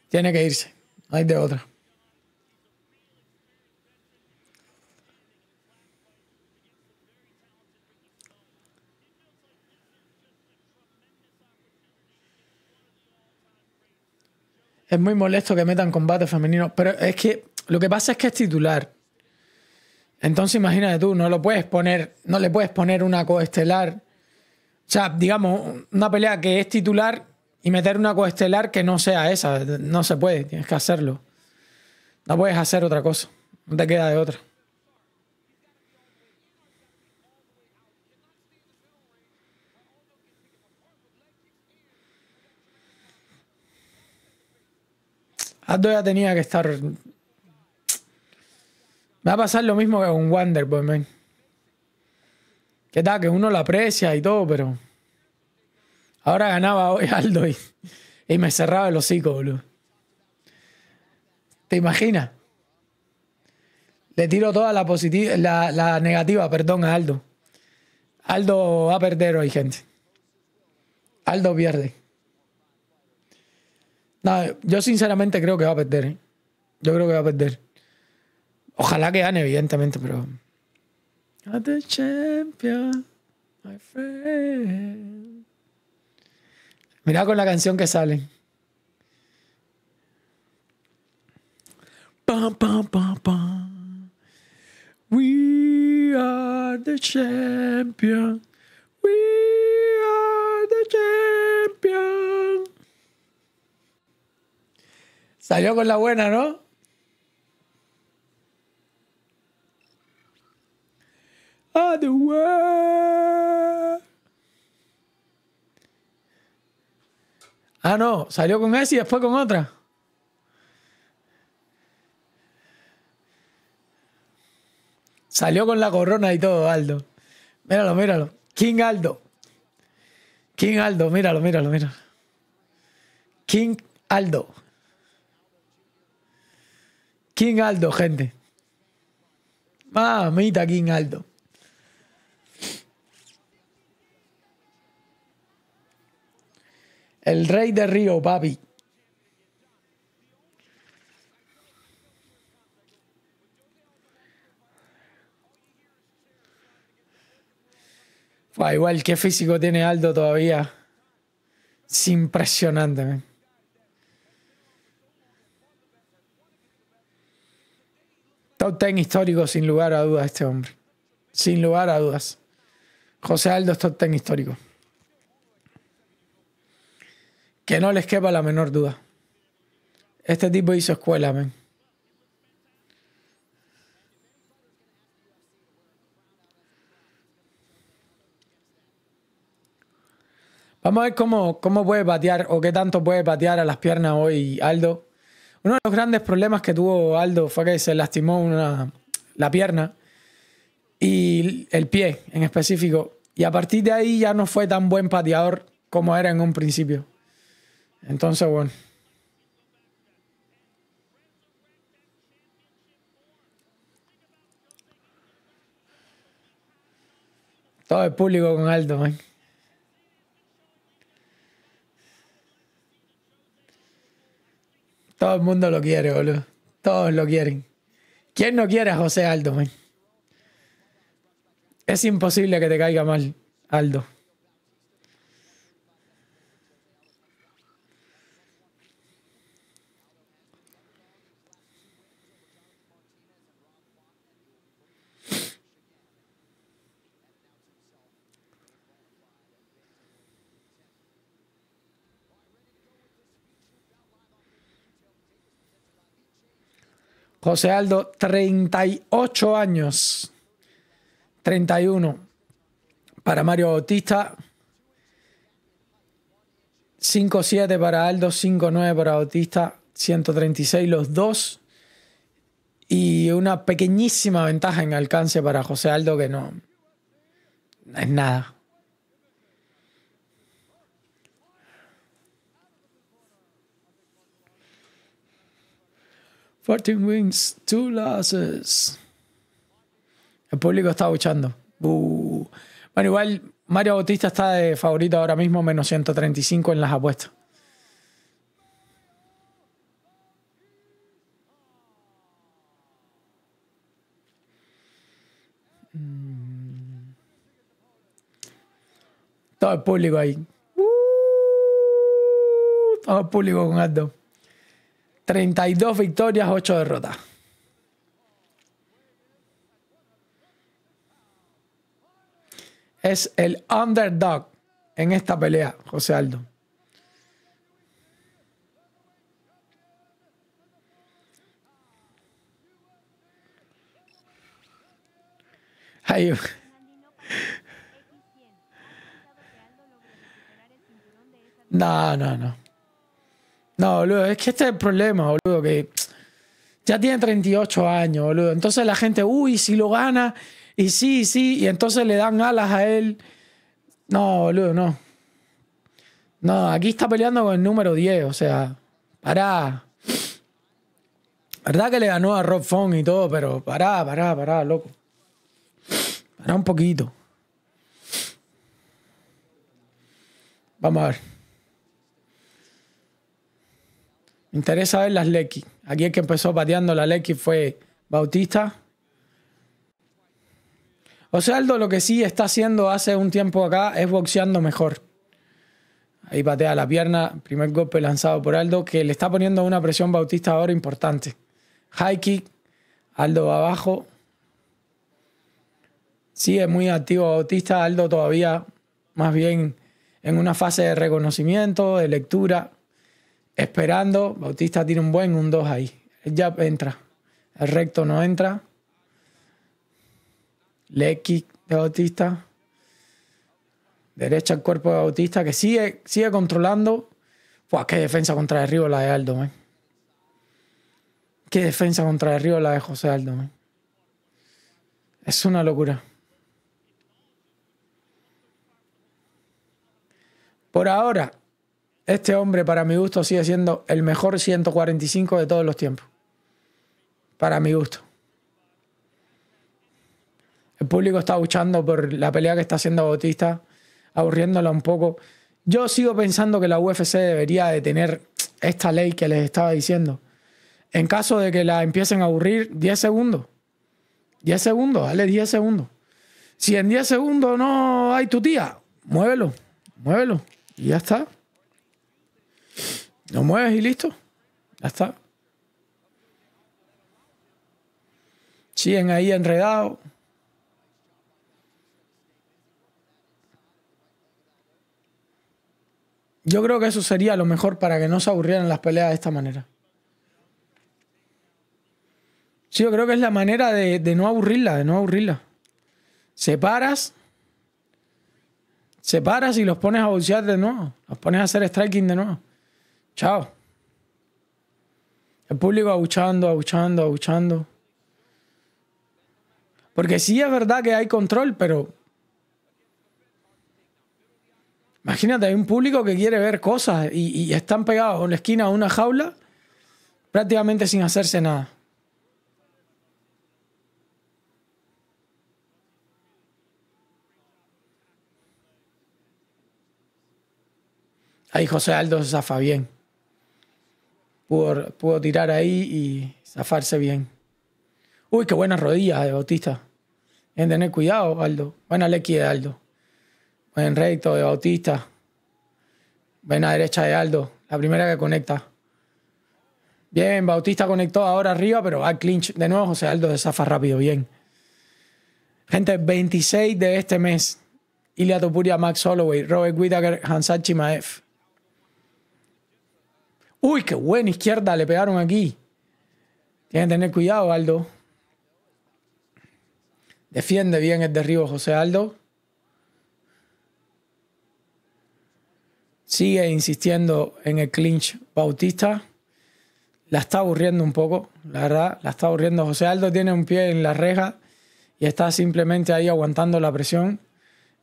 Tiene que irse. Hay de otra. Es muy molesto que metan combate femenino, pero es que lo que pasa es que es titular. Entonces imagínate tú, no lo puedes poner, no le puedes poner una coestelar. O sea, digamos, una pelea que es titular y meter una coestelar que no sea esa. No se puede, tienes que hacerlo. No puedes hacer otra cosa. No te queda de otra. Aldo ya tenía que estar. Me va a pasar lo mismo que con Wonderboy, pues, man. Que tal, que uno la aprecia y todo, pero. Ahora ganaba hoy Aldo y, me cerraba el hocico, boludo. ¿Te imaginas? Le tiro toda la, positiva, la, la negativa, perdón, a Aldo. Aldo va a perder hoy, gente. Aldo pierde yo sinceramente creo que va a perder. ¿eh? Yo creo que va a perder. Ojalá que gane, evidentemente, pero. The champion, my friend. Mirá con la canción que sale. pam, pam. We are the champion. We are the champion. Salió con la buena, ¿no? Ah, ah no, salió con esa y después con otra. Salió con la corona y todo, Aldo. Míralo, míralo. King Aldo. King Aldo, míralo, míralo, míralo. King Aldo. King Aldo, gente. Mamita King Aldo. El rey de Río, papi. igual, qué físico tiene Aldo todavía. Es impresionante, man. Top ten histórico, sin lugar a dudas, este hombre. Sin lugar a dudas. José Aldo es top histórico. Que no les quepa la menor duda. Este tipo hizo escuela, amén. Vamos a ver cómo, cómo puede patear o qué tanto puede patear a las piernas hoy Aldo uno de los grandes problemas que tuvo Aldo fue que se lastimó la pierna y el pie en específico. Y a partir de ahí ya no fue tan buen pateador como era en un principio. Entonces, bueno. Todo el público con Aldo, man. Todo el mundo lo quiere, boludo. Todos lo quieren. ¿Quién no quiere a José Aldo, Es imposible que te caiga mal, Aldo. José Aldo, 38 años. 31 para Mario Bautista. 5-7 para Aldo, 5-9 para Bautista, 136 los dos. Y una pequeñísima ventaja en alcance para José Aldo que no es nada. 14 wins, 2 losses. El público está luchando. Bueno, igual Mario Bautista está de favorito ahora mismo, menos 135 en las apuestas. Mm. Todo el público ahí. Uh, todo el público con Aldo. 32 victorias, 8 derrotas. Es el underdog en esta pelea, José Aldo. Ay, no, no, no. No, boludo, es que este es el problema, boludo, que ya tiene 38 años, boludo. Entonces la gente, uy, si lo gana, y sí, sí, y entonces le dan alas a él. No, boludo, no. No, aquí está peleando con el número 10, o sea, pará. Verdad que le ganó a Rob Fong y todo, pero pará, pará, pará, loco. Pará un poquito. Vamos a ver. interesa ver las Lecky. Aquí el que empezó pateando la Lecky fue Bautista. O Aldo lo que sí está haciendo hace un tiempo acá es boxeando mejor. Ahí patea la pierna, primer golpe lanzado por Aldo, que le está poniendo una presión Bautista ahora importante. High kick, Aldo abajo. Sí, es muy activo Bautista, Aldo todavía más bien en una fase de reconocimiento, de lectura. Esperando, Bautista tiene un buen, un 2 ahí. El ya entra. El recto no entra. Le de Bautista. Derecha al cuerpo de Bautista, que sigue, sigue controlando. Pues qué defensa contra el Río la de Aldo, eh. Qué defensa contra el Río la de José Aldo, eh. Es una locura. Por ahora, este hombre, para mi gusto, sigue siendo el mejor 145 de todos los tiempos. Para mi gusto. El público está luchando por la pelea que está haciendo Bautista, aburriéndola un poco. Yo sigo pensando que la UFC debería de tener esta ley que les estaba diciendo. En caso de que la empiecen a aburrir, 10 segundos. 10 segundos, dale 10 segundos. Si en 10 segundos no hay tu tía, muévelo, muévelo. Y ya está. Lo mueves y listo. Ya está. Siguen ahí enredados. Yo creo que eso sería lo mejor para que no se aburrieran las peleas de esta manera. Sí, yo creo que es la manera de, no aburrirla, de no aburrirla. Separas, separas y los pones a boxear de nuevo. Los pones a hacer striking de nuevo. Chao. El público abuchando, abuchando, abuchando. Porque sí es verdad que hay control, pero. Imagínate, hay un público que quiere ver cosas y, están pegados en la esquina a una jaula prácticamente sin hacerse nada. Ahí José Aldo se zafa bien pudo, tirar ahí y zafarse bien. Uy, qué buenas rodillas de Bautista. que tener cuidado, Aldo. Buena lequía de Aldo. Buen recto de Bautista. Buena derecha de Aldo. La primera que conecta. Bien, Bautista conectó ahora arriba, pero va clinch de nuevo. José Aldo de zafa rápido, bien. Gente, 26 de este mes. Ilya Topuria, Max Holloway, Robert Whittaker, Hansachi Maef. Uy, qué buena izquierda le pegaron aquí. Tienen que tener cuidado, Aldo. Defiende bien el derribo José Aldo. Sigue insistiendo en el clinch Bautista. La está aburriendo un poco, la verdad, la está aburriendo. José Aldo tiene un pie en la reja y está simplemente ahí aguantando la presión.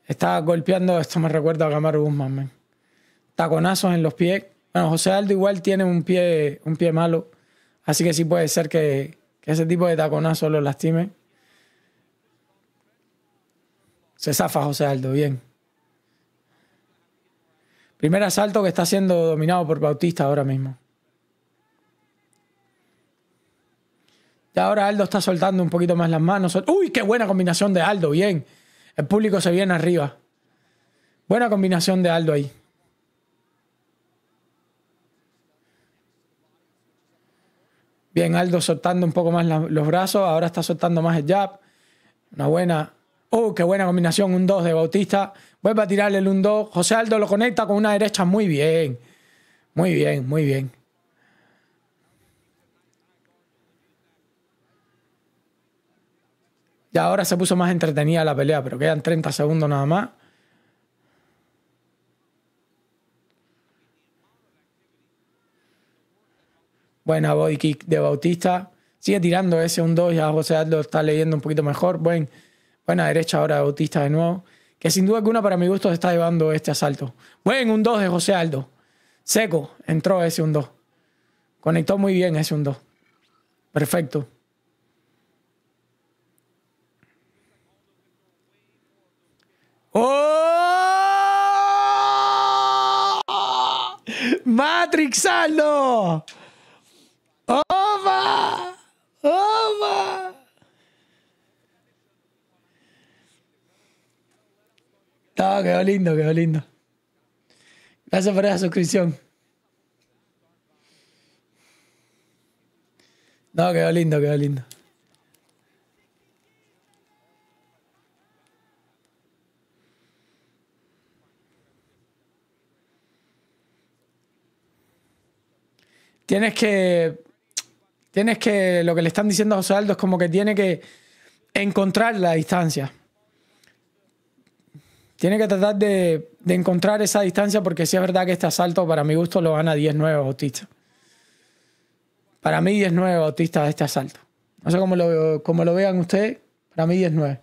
Está golpeando, esto me recuerda a Camaro Guzmán, Taconazos en los pies. Bueno, José Aldo igual tiene un pie, un pie malo, así que sí puede ser que, ese tipo de taconazo lo lastime. Se zafa José Aldo, bien. Primer asalto que está siendo dominado por Bautista ahora mismo. Ya ahora Aldo está soltando un poquito más las manos. ¡Uy, qué buena combinación de Aldo! Bien. El público se viene arriba. Buena combinación de Aldo ahí. Bien, Aldo soltando un poco más los brazos, ahora está soltando más el jab. Una buena. ¡Oh, qué buena combinación! Un 2 de Bautista. Vuelve a tirarle el 1-2. José Aldo lo conecta con una derecha muy bien. Muy bien, muy bien. y ahora se puso más entretenida la pelea, pero quedan 30 segundos nada más. Buena body kick de Bautista. Sigue tirando ese 1 2, ya José Aldo está leyendo un poquito mejor. buena derecha ahora de Bautista de nuevo. Que sin duda alguna para mi gusto se está llevando este asalto. Buen 1 2 de José Aldo. Seco, entró ese 1 2. Conectó muy bien ese 1 2. Perfecto. ¡Oh! ¡Matrix Aldo! ¡Oh, No, quedó lindo, quedó lindo. Gracias por esa suscripción. No, quedó lindo, quedó lindo. Tienes que tienes que, lo que le están diciendo a José Aldo es como que tiene que encontrar la distancia. Tiene que tratar de, encontrar esa distancia porque si es verdad que este asalto para mi gusto lo gana 10-9 Bautista. Para mí 19 9 Bautista este asalto. No sé cómo lo, cómo lo vean ustedes, para mí 19.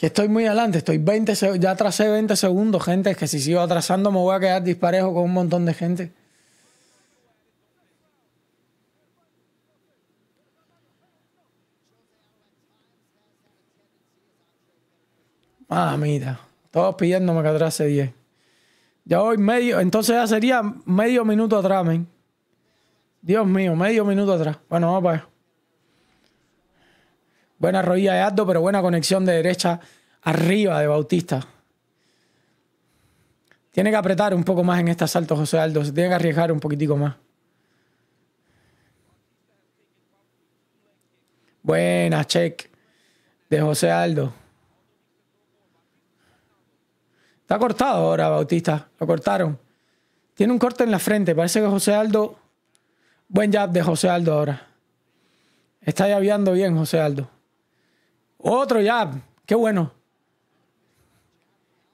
que estoy muy adelante, estoy 20 ya atrasé 20 segundos, gente, es que si sigo atrasando me voy a quedar disparejo con un montón de gente. Mamita, todos pidiéndome que atrasé 10. Ya voy medio, entonces ya sería medio minuto atrás, men. Dios mío, medio minuto atrás. Bueno, vamos para ver. Buena rodilla de Aldo, pero buena conexión de derecha arriba de Bautista. Tiene que apretar un poco más en este asalto José Aldo. Se tiene que arriesgar un poquitico más. Buena check de José Aldo. Está cortado ahora Bautista. Lo cortaron. Tiene un corte en la frente. Parece que José Aldo... Buen jab de José Aldo ahora. Está llaveando bien José Aldo. Otro jab. Qué bueno.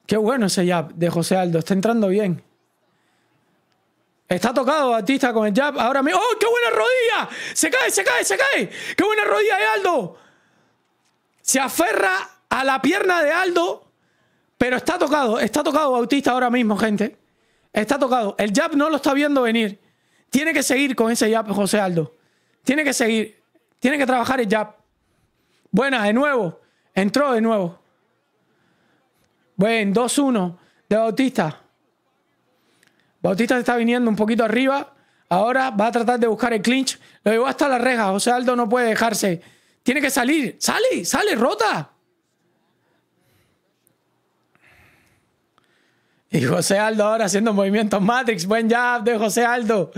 Qué bueno ese jab de José Aldo. Está entrando bien. Está tocado Bautista con el jab. Ahora mismo. ¡Oh, qué buena rodilla! Se cae, se cae, se cae. ¡Qué buena rodilla de Aldo! Se aferra a la pierna de Aldo. Pero está tocado, está tocado Bautista ahora mismo, gente. Está tocado. El jab no lo está viendo venir. Tiene que seguir con ese jab, José Aldo. Tiene que seguir. Tiene que trabajar el jab. Buenas, de nuevo. Entró de nuevo. Buen, 2-1 de Bautista. Bautista está viniendo un poquito arriba. Ahora va a tratar de buscar el clinch. Lo llevó hasta la reja. José Aldo no puede dejarse. Tiene que salir. Sale, sale, rota. Y José Aldo ahora haciendo movimientos Matrix. Buen jab de José Aldo.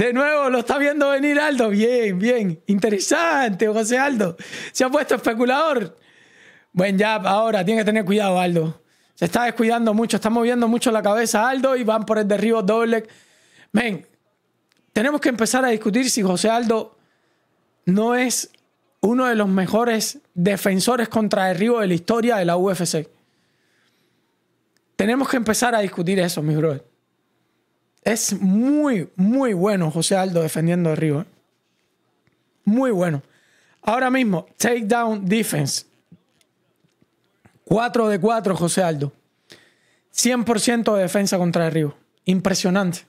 De nuevo, lo está viendo venir Aldo. Bien, bien. Interesante, José Aldo. Se ha puesto especulador. Buen ya, Ahora, tiene que tener cuidado, Aldo. Se está descuidando mucho, está moviendo mucho la cabeza Aldo y van por el derribo doble. Ven, tenemos que empezar a discutir si José Aldo no es uno de los mejores defensores contra derribo de la historia de la UFC. Tenemos que empezar a discutir eso, mi brother. Es muy, muy bueno José Aldo defendiendo arriba, Muy bueno. Ahora mismo, takedown defense. 4 de 4 José Aldo. 100% de defensa contra arriba, Impresionante.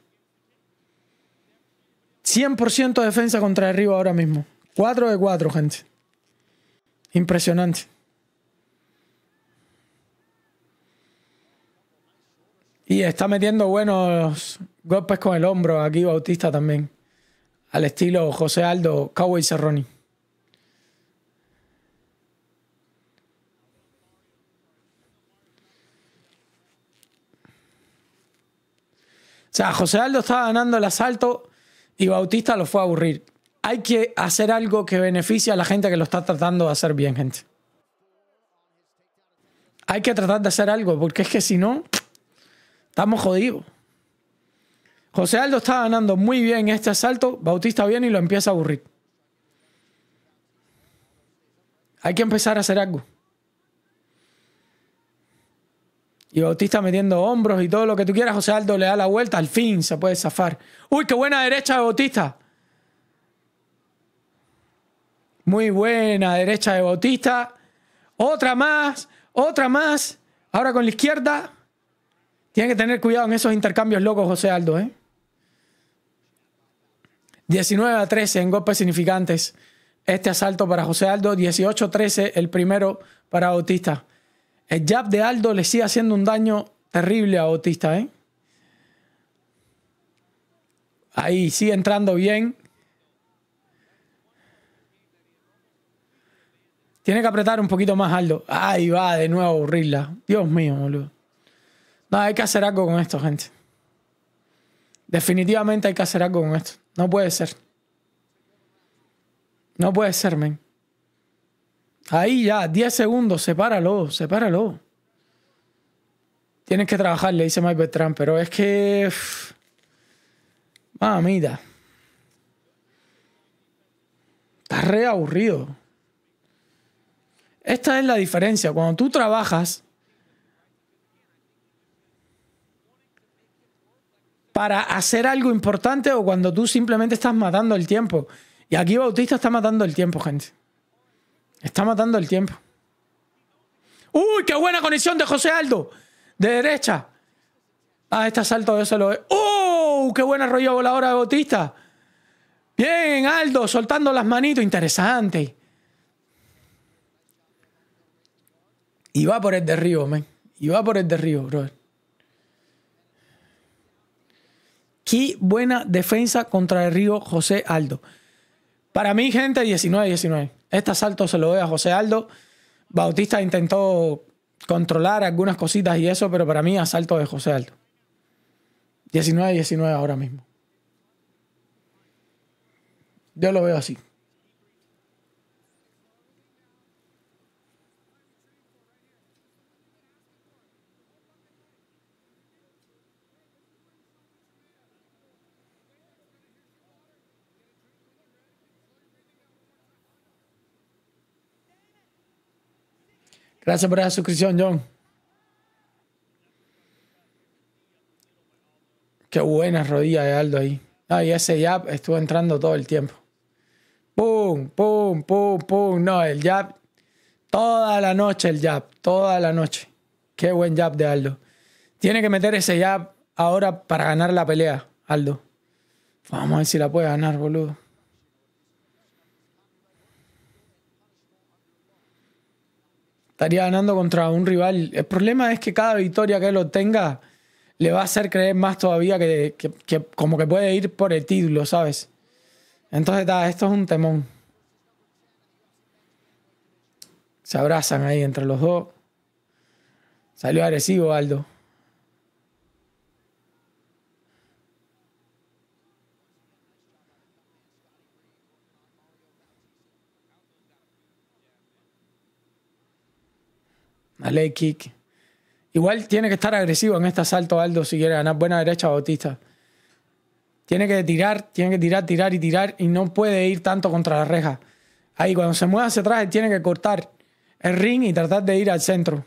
100% de defensa contra arriba ahora mismo. 4 de 4, gente. Impresionante. Y está metiendo buenos golpes con el hombro aquí Bautista también. Al estilo José Aldo, Cowboy Cerroni. O sea, José Aldo estaba ganando el asalto y Bautista lo fue a aburrir. Hay que hacer algo que beneficie a la gente que lo está tratando de hacer bien, gente. Hay que tratar de hacer algo, porque es que si no... Estamos jodidos. José Aldo está ganando muy bien este asalto. Bautista viene y lo empieza a aburrir. Hay que empezar a hacer algo. Y Bautista metiendo hombros y todo lo que tú quieras. José Aldo le da la vuelta. Al fin se puede zafar. ¡Uy, qué buena derecha de Bautista! Muy buena derecha de Bautista. Otra más. Otra más. Ahora con la izquierda. Tiene que tener cuidado en esos intercambios locos, José Aldo, ¿eh? 19 a 13 en golpes significantes. Este asalto para José Aldo, 18 a 13 el primero para Bautista. El jab de Aldo le sigue haciendo un daño terrible a Bautista, ¿eh? Ahí sigue entrando bien. Tiene que apretar un poquito más, Aldo. Ahí va, de nuevo a aburrirla. Dios mío, boludo. No, hay que hacer algo con esto, gente. Definitivamente hay que hacer algo con esto. No puede ser. No puede ser, men. Ahí ya, 10 segundos, sepáralo, sepáralo. Tienes que trabajar, le dice Mike Trump. pero es que. mamita. Está re aburrido. Esta es la diferencia. Cuando tú trabajas, para hacer algo importante o cuando tú simplemente estás matando el tiempo. Y aquí Bautista está matando el tiempo, gente. Está matando el tiempo. ¡Uy, qué buena conexión de José Aldo! De derecha. Ah, este salto yo se lo ve. ¡Oh! ¡Qué buena rollo voladora de Bautista! Bien, Aldo, soltando las manitos. Interesante. Y va por el derribo, men. Y va por el derribo, brother. Qué buena defensa contra el Río José Aldo. Para mí, gente, 19-19. Este asalto se lo ve a José Aldo. Bautista intentó controlar algunas cositas y eso, pero para mí, asalto de José Aldo. 19-19 ahora mismo. Yo lo veo así. Gracias por esa suscripción, John. Qué buena rodilla de Aldo ahí. Ay, ah, ese jab estuvo entrando todo el tiempo. Pum, pum, pum, pum. No, el jab. Toda la noche el jab. Toda la noche. Qué buen jab de Aldo. Tiene que meter ese jab ahora para ganar la pelea, Aldo. Vamos a ver si la puede ganar, boludo. Estaría ganando contra un rival. El problema es que cada victoria que él obtenga le va a hacer creer más todavía que, como que puede ir por el título, ¿sabes? Entonces, esto es un temón. Se abrazan ahí entre los dos. Salió agresivo Aldo. ley kick. Igual tiene que estar agresivo en este asalto Aldo si quiere ganar buena derecha Bautista. Tiene que tirar, tiene que tirar, tirar y tirar y no puede ir tanto contra la reja. Ahí cuando se mueve hacia atrás tiene que cortar el ring y tratar de ir al centro.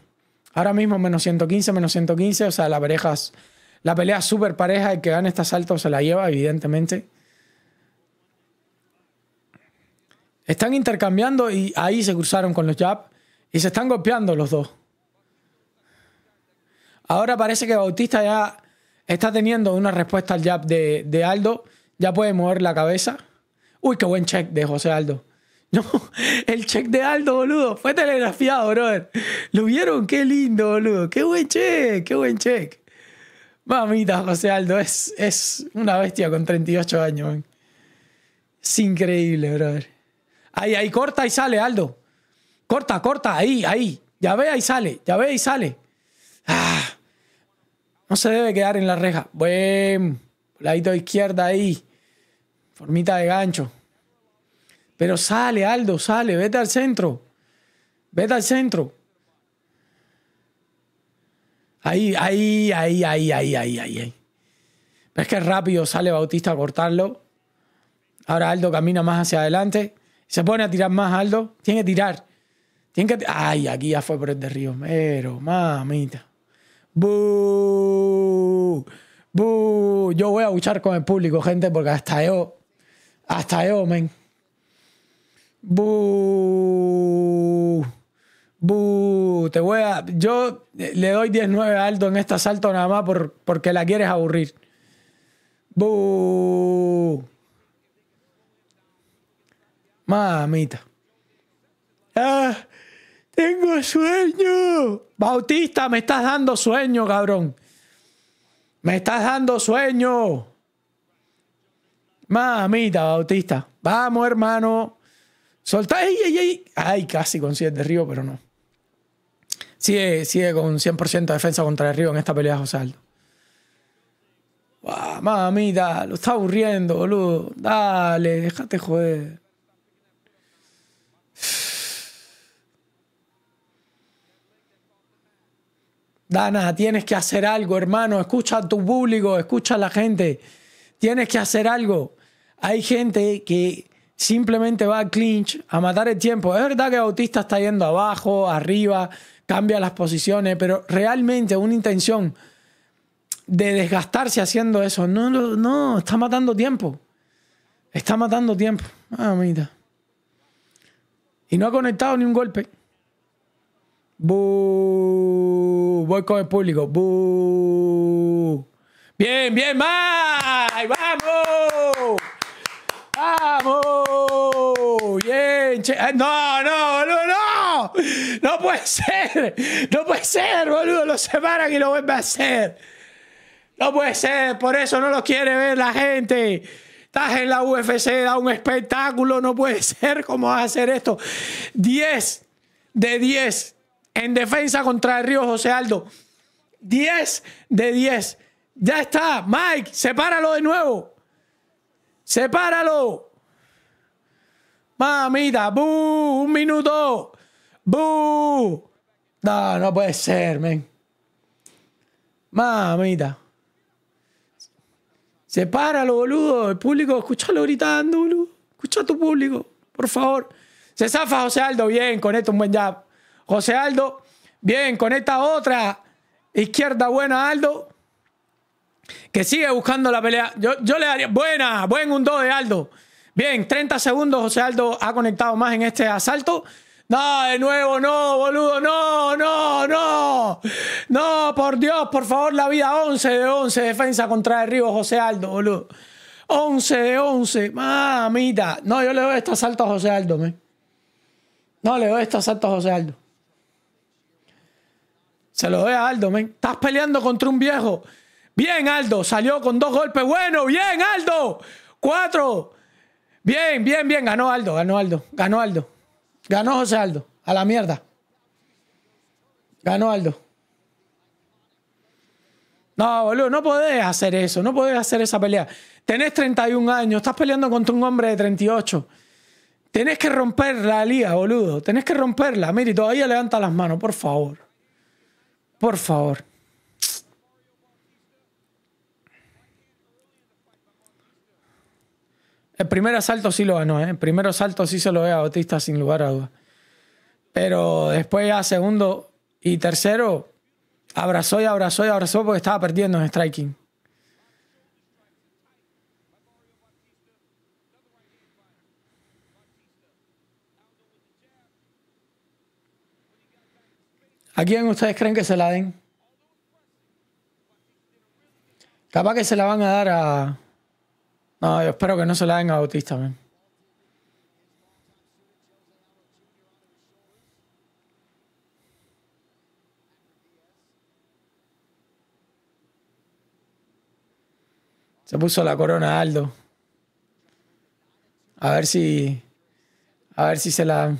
Ahora mismo menos 115, menos 115, o sea, la pelea la pelea súper pareja, el que gane este asalto se la lleva, evidentemente. Están intercambiando y ahí se cruzaron con los jabs y se están golpeando los dos. Ahora parece que Bautista ya está teniendo una respuesta al jab de, Aldo. Ya puede mover la cabeza. Uy, qué buen check de José Aldo. No, el check de Aldo, boludo. Fue telegrafiado, brother. ¿Lo vieron? Qué lindo, boludo. Qué buen check, qué buen check. Mamita, José Aldo, es, es una bestia con 38 años. Man. Es increíble, brother. Ahí, ahí, corta y sale, Aldo. Corta, corta, ahí, ahí. Ya ve, ahí sale, ya ve, y sale. Ah se debe quedar en la reja. Buen ladito izquierda ahí. Formita de gancho. Pero sale, Aldo, sale. Vete al centro. Vete al centro. Ahí, ahí, ahí, ahí, ahí, ahí, ahí. ves que rápido sale Bautista a cortarlo. Ahora Aldo camina más hacia adelante. Se pone a tirar más, Aldo. Tiene que tirar. Tiene que. Ay, aquí ya fue por el de Río. Pero, mamita. ¡Bú! Yo voy a luchar con el público, gente, porque hasta yo. Hasta yo, men. Te voy a. Yo le doy 19 alto en este asalto nada más por, porque la quieres aburrir. ¡Bú! Mamita. Ah. Tengo sueño. Bautista, me estás dando sueño, cabrón. Me estás dando sueño. Mamita, Bautista. Vamos, hermano. Soltá. ¡Ay, ay, ay! Ay, casi con 100 de Río, pero no. Sigue, sigue con 100% de defensa contra el Río en esta pelea, José Aldo. mamita, lo está aburriendo, boludo. Dale, déjate joder. Dana, tienes que hacer algo, hermano. Escucha a tu público, escucha a la gente. Tienes que hacer algo. Hay gente que simplemente va a clinch, a matar el tiempo. Es verdad que Bautista está yendo abajo, arriba, cambia las posiciones, pero realmente una intención de desgastarse haciendo eso. No, no, no está matando tiempo. Está matando tiempo. Mamita. Y no ha conectado ni un golpe. Voy con el público. Bien, bien, más ¡Vamos! ¡Vamos! ¡Bien! Ah, no, no, boludo, ¡No puede ser! ¡No puede ser, boludo! Lo separan y lo vuelve a hacer. ¡No puede ser! Por eso no lo quiere ver la gente. Estás en la UFC, da un espectáculo. No puede ser. ¿Cómo vas a hacer esto? 10 de 10 en defensa contra el Río José Aldo. 10 de 10. Ya está, Mike, sepáralo de nuevo. Sepáralo. Mamita, bu, un minuto. Bu. No, no puede ser, men. Mamita. Sepáralo, boludo. El público, escúchalo gritando, boludo. Escucha a tu público, por favor. Se zafa José Aldo bien, con esto un buen ya José Aldo. Bien, conecta otra. Izquierda buena, Aldo. Que sigue buscando la pelea. Yo, le daría. Buena, buen un 2 de Aldo. Bien, 30 segundos. José Aldo ha conectado más en este asalto. No, de nuevo, no, boludo, no, no, no. No, por Dios, por favor, la vida 11 de 11, defensa contra el Río José Aldo, boludo. 11 de 11, mamita. No, yo le doy este asalto a José Aldo, No, le doy este asalto a José Aldo. Se lo doy a Aldo, men. Estás peleando contra un viejo. Bien, Aldo. Salió con dos golpes. Bueno, bien, Aldo. Cuatro. Bien, bien, bien. Ganó Aldo, ganó Aldo, ganó Aldo. Ganó José Aldo. A la mierda. Ganó Aldo. No, boludo, no podés hacer eso. No podés hacer esa pelea. Tenés 31 años. Estás peleando contra un hombre de 38. Tenés que romper la liga, boludo. Tenés que romperla. y todavía levanta las manos, por favor. Por favor. El primer asalto sí lo ganó, ¿eh? El primer asalto sí se lo ve a Bautista sin lugar a duda Pero después ya segundo y tercero, abrazó y abrazó y abrazó porque estaba perdiendo en striking. ¿A quién ustedes creen que se la den? Capaz que se la van a dar a... No, yo espero que no se la den a Bautista, Se puso la corona Aldo. A ver si. A ver si se la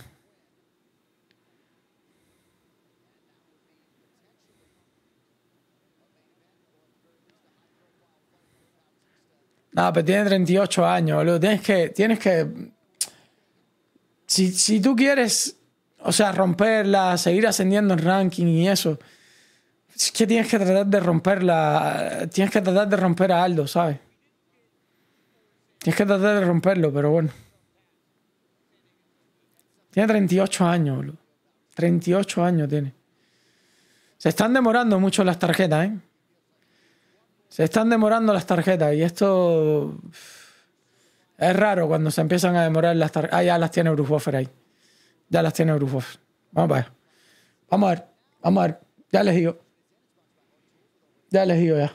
No, pero tiene 38 años, boludo. Tienes que. Tienes que si, si tú quieres, o sea, romperla, seguir ascendiendo en ranking y eso, es que tienes que tratar de romperla. Tienes que tratar de romper a Aldo, ¿sabes? Tienes que tratar de romperlo, pero bueno. Tiene 38 años, boludo. 38 años tiene. Se están demorando mucho las tarjetas, ¿eh? Se están demorando las tarjetas y esto es raro cuando se empiezan a demorar las tarjetas. Ah, ya las tiene Bruce ahí. Ya las tiene Bruce Vamos para allá. Vamos a ver. Vamos a ver. Ya les digo. Ya les digo ya.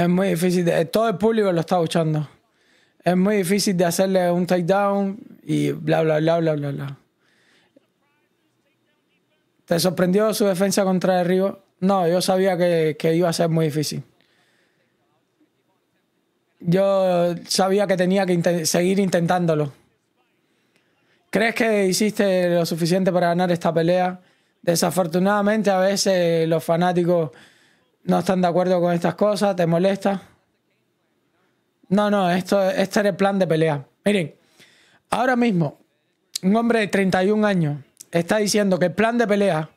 Es muy difícil. todo el público lo está escuchando. Es muy difícil de hacerle un takedown y bla, bla, bla, bla, bla, bla. ¿Te sorprendió su defensa contra el Río? No, yo sabía que, iba a ser muy difícil. Yo sabía que tenía que seguir intentándolo. ¿Crees que hiciste lo suficiente para ganar esta pelea? Desafortunadamente a veces los fanáticos no están de acuerdo con estas cosas, te molesta. No, no, esto, este era el plan de pelea. Miren, ahora mismo, un hombre de 31 años está diciendo que el plan de pelea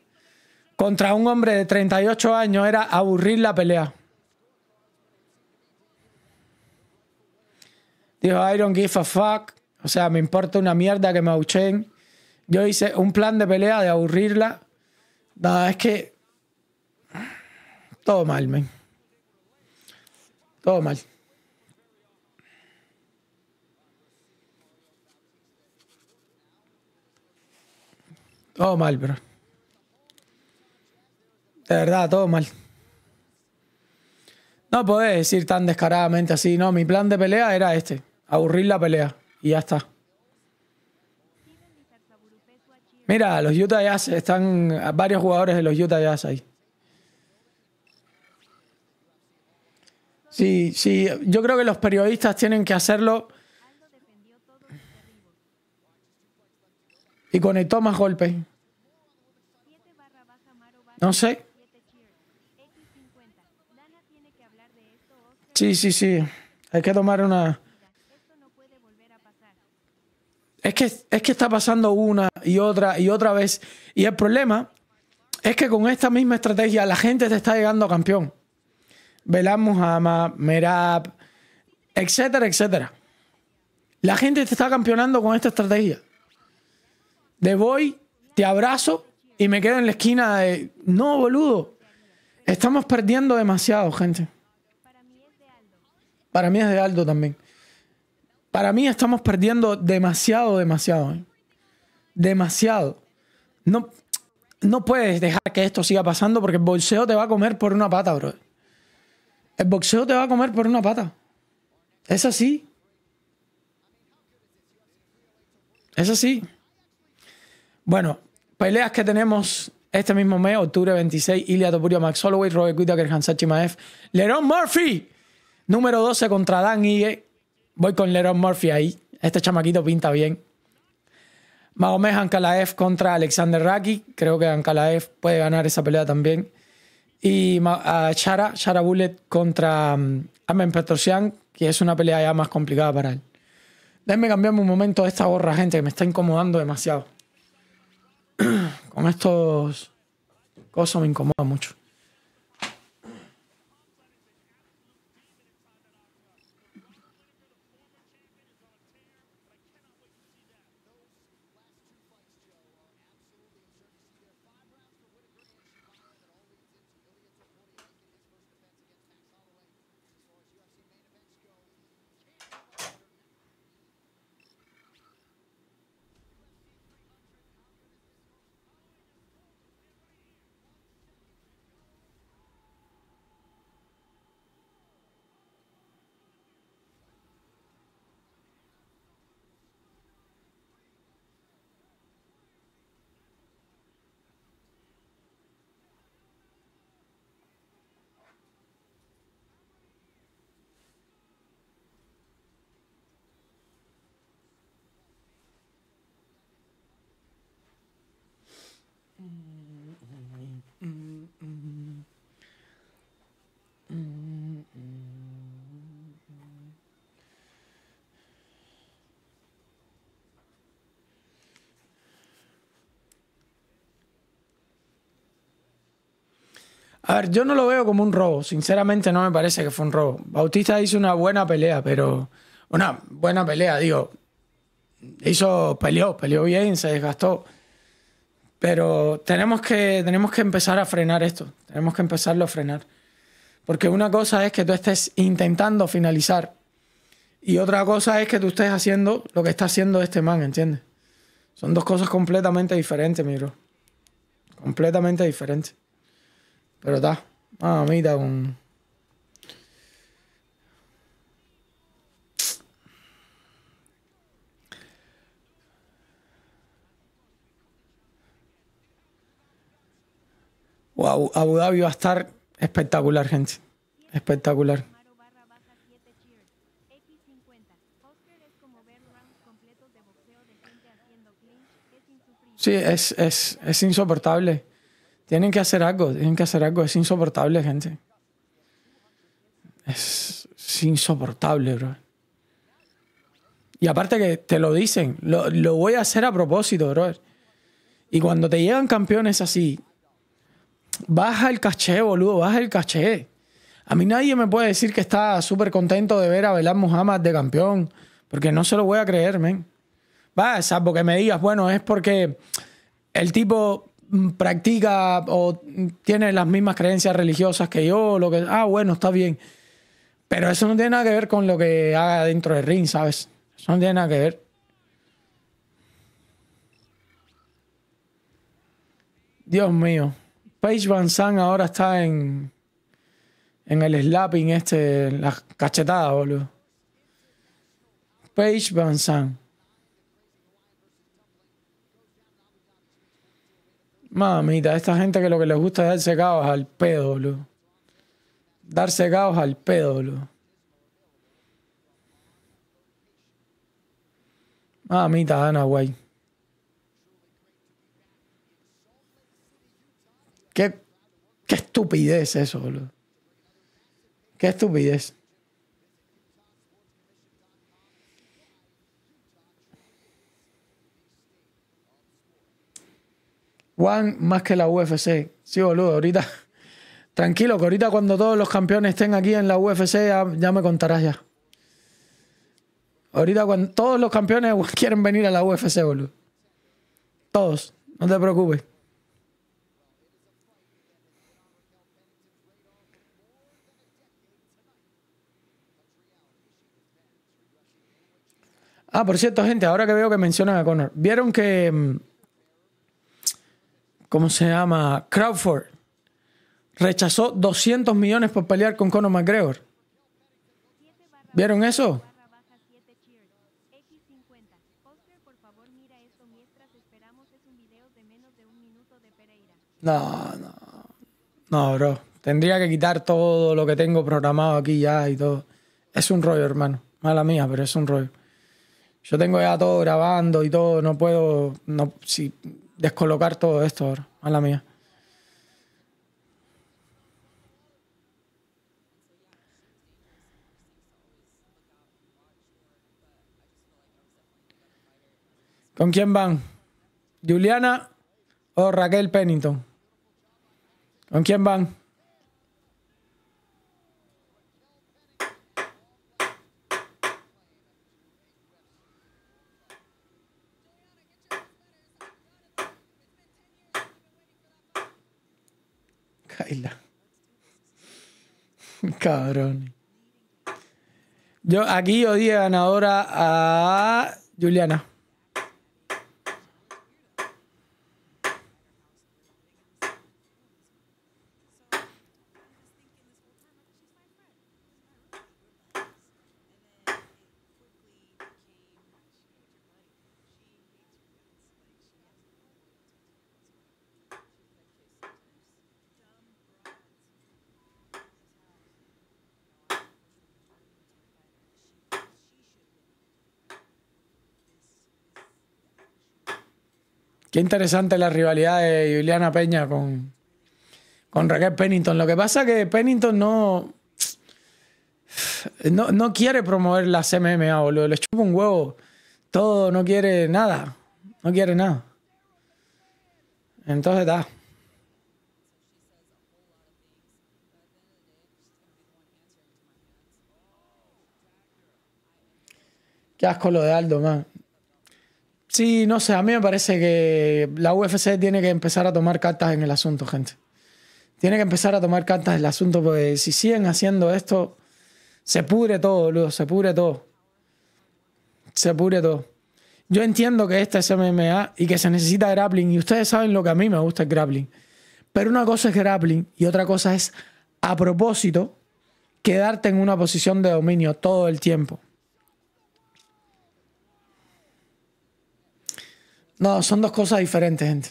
contra un hombre de 38 años era aburrir la pelea. Dijo, I don't give a fuck. O sea, me importa una mierda que me auchen. Yo hice un plan de pelea de aburrirla. Nada, es que todo mal, men. Todo mal. Todo mal, bro. De verdad, todo mal. No podés decir tan descaradamente así, no, mi plan de pelea era este, aburrir la pelea y ya está. Mira, los Utah Jazz están varios jugadores de los Utah Jazz ahí. Sí, sí, yo creo que los periodistas tienen que hacerlo. Y con el más Golpe. No sé. Sí, sí, sí. Hay que tomar una... Es que, es que está pasando una y otra y otra vez. Y el problema es que con esta misma estrategia la gente te está llegando a campeón. Belal Muhammad, Merab, etcétera, etcétera. La gente te está campeonando con esta estrategia. De voy, te abrazo y me quedo en la esquina de... No, boludo. Estamos perdiendo demasiado, gente. Para mí es de alto también. Para mí estamos perdiendo demasiado, demasiado. Eh. Demasiado. No, no puedes dejar que esto siga pasando porque el bolseo te va a comer por una pata, bro. El boxeo te va a comer por una pata. Es así. Es así. Bueno, peleas que tenemos este mismo mes, octubre 26, Ilya Topuria, Max Holloway, Robert Whittaker, Hansa Chimaev, Lerón Murphy, número 12 contra Dan Ige. Voy con Leron Murphy ahí. Este chamaquito pinta bien. Mahomet Ankalaev contra Alexander Raki. Creo que Ankalaev puede ganar esa pelea también. Y a Shara, Shara Bullet contra mm, Amen Petrosian, que es una pelea ya más complicada para él. Déjenme cambiarme un momento de esta gorra, gente, que me está incomodando demasiado. Con estos cosas me incomoda mucho. A ver, yo no lo veo como un robo. Sinceramente no me parece que fue un robo. Bautista hizo una buena pelea, pero. Una buena pelea, digo. Hizo, peleó, peleó bien, se desgastó. Pero tenemos que, tenemos que empezar a frenar esto. Tenemos que empezarlo a frenar. Porque una cosa es que tú estés intentando finalizar. Y otra cosa es que tú estés haciendo lo que está haciendo este man, ¿entiendes? Son dos cosas completamente diferentes, mi Completamente diferentes. Pero está, mamita, ah, con. Abu Dhabi va a estar espectacular, gente. Espectacular. Sí, es, es, es insoportable. Tienen que hacer algo, tienen que hacer algo. Es insoportable, gente. Es, insoportable, bro. Y aparte que te lo dicen, lo, voy a hacer a propósito, bro. Y cuando te llegan campeones así, baja el caché, boludo, baja el caché. A mí nadie me puede decir que está súper contento de ver a Belal Muhammad de campeón, porque no se lo voy a creer, men. Va, salvo que me digas, bueno, es porque el tipo Mm, practica o tiene las mismas creencias religiosas que yo, lo que, ah, bueno, está bien. Pero eso no tiene nada que ver con lo que haga dentro del ring, ¿sabes? Eso no tiene nada que ver. Dios mío. Paige Van Zandt ahora está en. En el slapping, este. las cachetadas, boludo. Paige Van Zandt. Mamita, esta gente que lo que les gusta es darse caos al pedo, boludo. Darse caos al pedo, boludo. Mamita, Ana, guay. Qué, qué estupidez eso, boludo. Qué estupidez. Juan, más que la UFC. Sí, boludo, ahorita. Tranquilo, que ahorita cuando todos los campeones estén aquí en la UFC, ya, me contarás ya. Ahorita cuando todos los campeones quieren venir a la UFC, boludo. Todos, no te preocupes. Ah, por cierto, gente, ahora que veo que mencionan a Conor, ¿vieron que mm, ¿cómo se llama? Crawford rechazó 200 millones por pelear con Conor McGregor. ¿Vieron eso? No, no. No, bro. Tendría que quitar todo lo que tengo programado aquí ya y todo. Es un rollo, hermano. Mala mía, pero es un rollo. Yo tengo ya todo grabando y todo. No puedo. No, si, descolocar todo esto ahora, a la mía. ¿Con quién van? ¿Juliana o Raquel Pennington? ¿Con quién van? Cabrón. Yo aquí yo ahora ganadora a Juliana. Qué interesante la rivalidad de Juliana Peña con, Raquel Pennington. Lo que pasa es que Pennington no, no, quiere promover la CMMA, boludo. Le chupa un huevo. Todo, no quiere nada. No quiere nada. Entonces está. Qué asco lo de Aldo, man. Sí, no sé, a mí me parece que la UFC tiene que empezar a tomar cartas en el asunto, gente. Tiene que empezar a tomar cartas en el asunto, porque si siguen haciendo esto, se pudre todo, boludo, se pudre todo. Se pudre todo. Yo entiendo que esta es MMA y que se necesita grappling, y ustedes saben lo que a mí me gusta es grappling. Pero una cosa es grappling y otra cosa es, a propósito, quedarte en una posición de dominio todo el tiempo. No, son dos cosas diferentes, gente.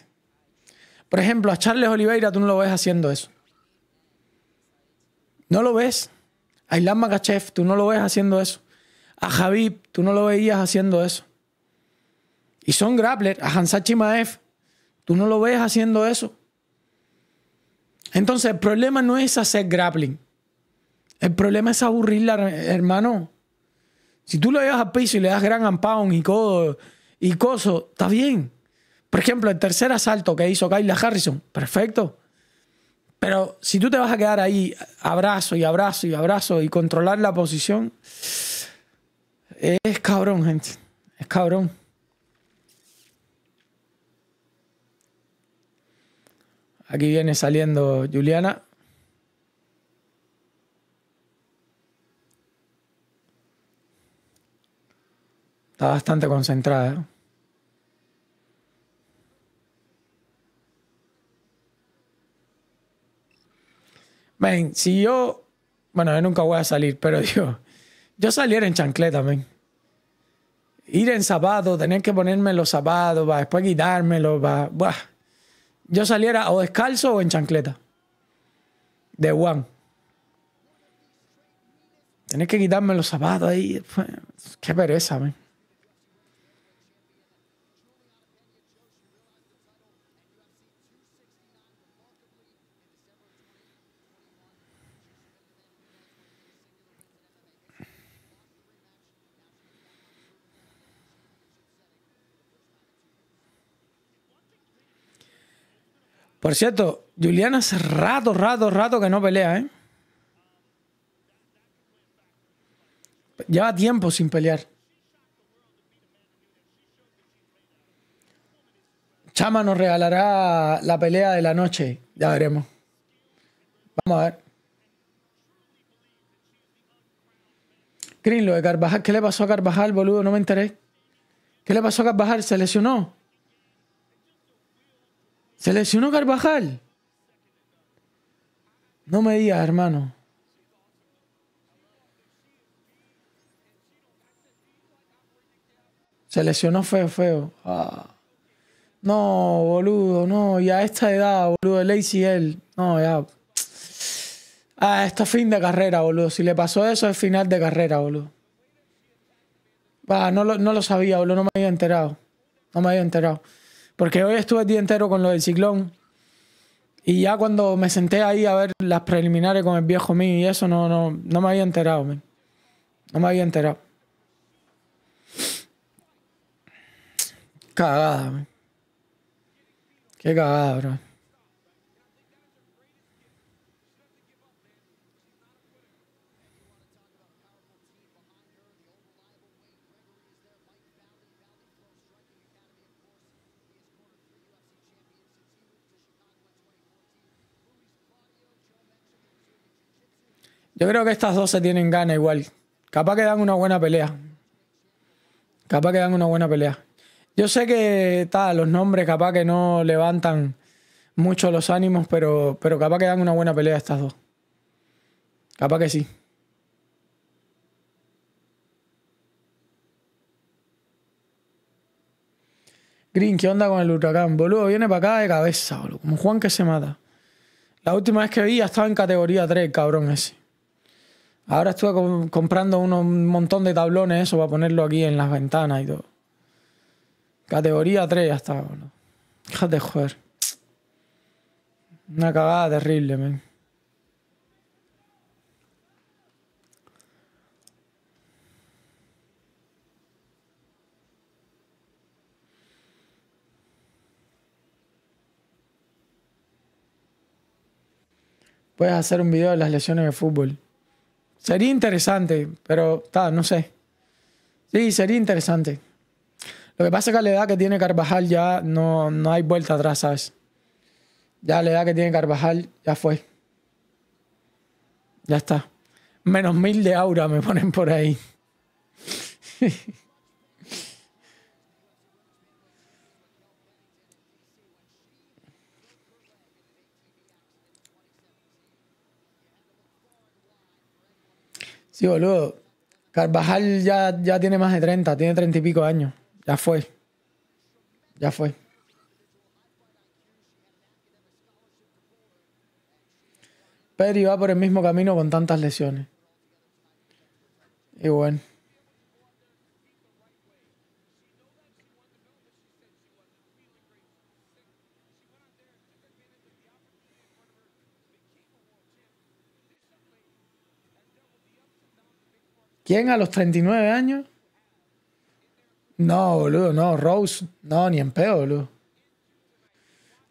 Por ejemplo, a Charles Oliveira tú no lo ves haciendo eso. No lo ves. A Islam Makachev tú no lo ves haciendo eso. A Javib tú no lo veías haciendo eso. Y son grapplers. A Hansa Chimaev tú no lo ves haciendo eso. Entonces, el problema no es hacer grappling. El problema es aburrirla, hermano. Si tú lo llevas a piso y le das gran ampón y codo y Coso, está bien. Por ejemplo, el tercer asalto que hizo Kayla Harrison, perfecto. Pero si tú te vas a quedar ahí abrazo y abrazo y abrazo y controlar la posición, es cabrón, gente. Es cabrón. Aquí viene saliendo Juliana. Está bastante concentrada. ¿eh? Ven, si yo. Bueno, yo nunca voy a salir, pero yo. Yo saliera en chancleta, ven. Ir en sábado tener que ponerme los zapatos, va, después quitármelo, va. Yo saliera o descalzo o en chancleta. De Juan. tenés que quitarme los zapatos ahí. Qué pereza, ven. Por cierto, Juliana hace rato, rato, rato que no pelea, ¿eh? Lleva tiempo sin pelear. Chama nos regalará la pelea de la noche. Ya veremos. Vamos a ver. Green, lo de Carvajal, ¿qué le pasó a Carvajal, boludo? No me enteré. ¿Qué le pasó a Carvajal? ¿Se lesionó? Se lesionó Carvajal. No me digas, hermano. Se lesionó feo, feo. Ah. No, boludo, no. Y a esta edad, boludo, el ACL. No, ya. Ah, esto es fin de carrera, boludo. Si le pasó eso, es final de carrera, boludo. Va, no, lo, no lo sabía, boludo. No me había enterado. No me había enterado. Porque hoy estuve el día entero con lo del ciclón. Y ya cuando me senté ahí a ver las preliminares con el viejo mío y eso, no, no, no me había enterado, man. No me había enterado. Cagada, man. Qué cagada, bro. Yo creo que estas dos se tienen ganas igual. Capaz que dan una buena pelea. Capaz que dan una buena pelea. Yo sé que los nombres capaz que no levantan mucho los ánimos, pero, pero capaz que dan una buena pelea estas dos. Capaz que sí. Green, ¿qué onda con el huracán? Boludo, viene para acá de cabeza, boludo. Como Juan que se mata. La última vez que vi ya estaba en categoría 3, cabrón ese. Ahora estuve comprando un montón de tablones, eso, para ponerlo aquí en las ventanas y todo. Categoría 3 ya está, boludo. de joder. Una cagada terrible, man. Puedes hacer un video de las lesiones de fútbol. Sería interesante, pero está, no sé. Sí, sería interesante. Lo que pasa es que la edad que tiene Carvajal ya no, no hay vuelta atrás, ¿sabes? Ya la edad que tiene Carvajal ya fue. Ya está. Menos mil de aura me ponen por ahí. Sí, boludo. Carvajal ya, ya tiene más de 30, tiene 30 y pico años. Ya fue. Ya fue. Pedro va por el mismo camino con tantas lesiones. Y bueno. ¿Quién a los 39 años? No, boludo, no. Rose, no, ni en pedo, boludo.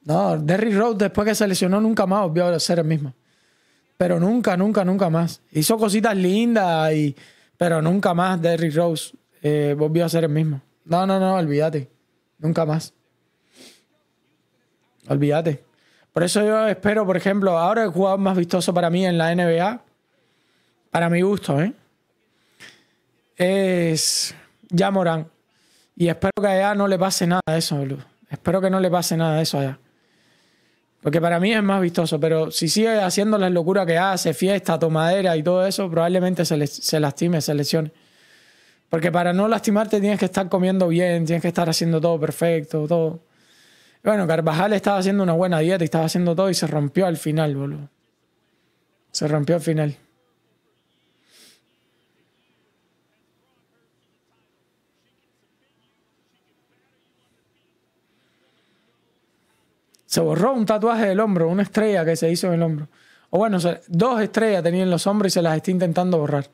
No, Derry Rose después que se lesionó nunca más volvió a ser el mismo. Pero nunca, nunca, nunca más. Hizo cositas lindas, y, pero nunca más Derry Rose eh, volvió a ser el mismo. No, no, no, olvídate. Nunca más. Olvídate. Por eso yo espero, por ejemplo, ahora el jugador más vistoso para mí en la NBA, para mi gusto, ¿eh? es ya Morán. Y espero que allá no le pase nada de eso, boludo. Espero que no le pase nada de eso allá. Porque para mí es más vistoso, pero si sigue haciendo las locuras que hace, fiesta, tomadera y todo eso, probablemente se, se lastime, se lesione. Porque para no lastimarte tienes que estar comiendo bien, tienes que estar haciendo todo perfecto, todo. Bueno, Carvajal estaba haciendo una buena dieta y estaba haciendo todo y se rompió al final, boludo. Se rompió al final. Se borró un tatuaje del hombro, una estrella que se hizo en el hombro. O bueno, dos estrellas tenía en los hombros y se las está intentando borrar.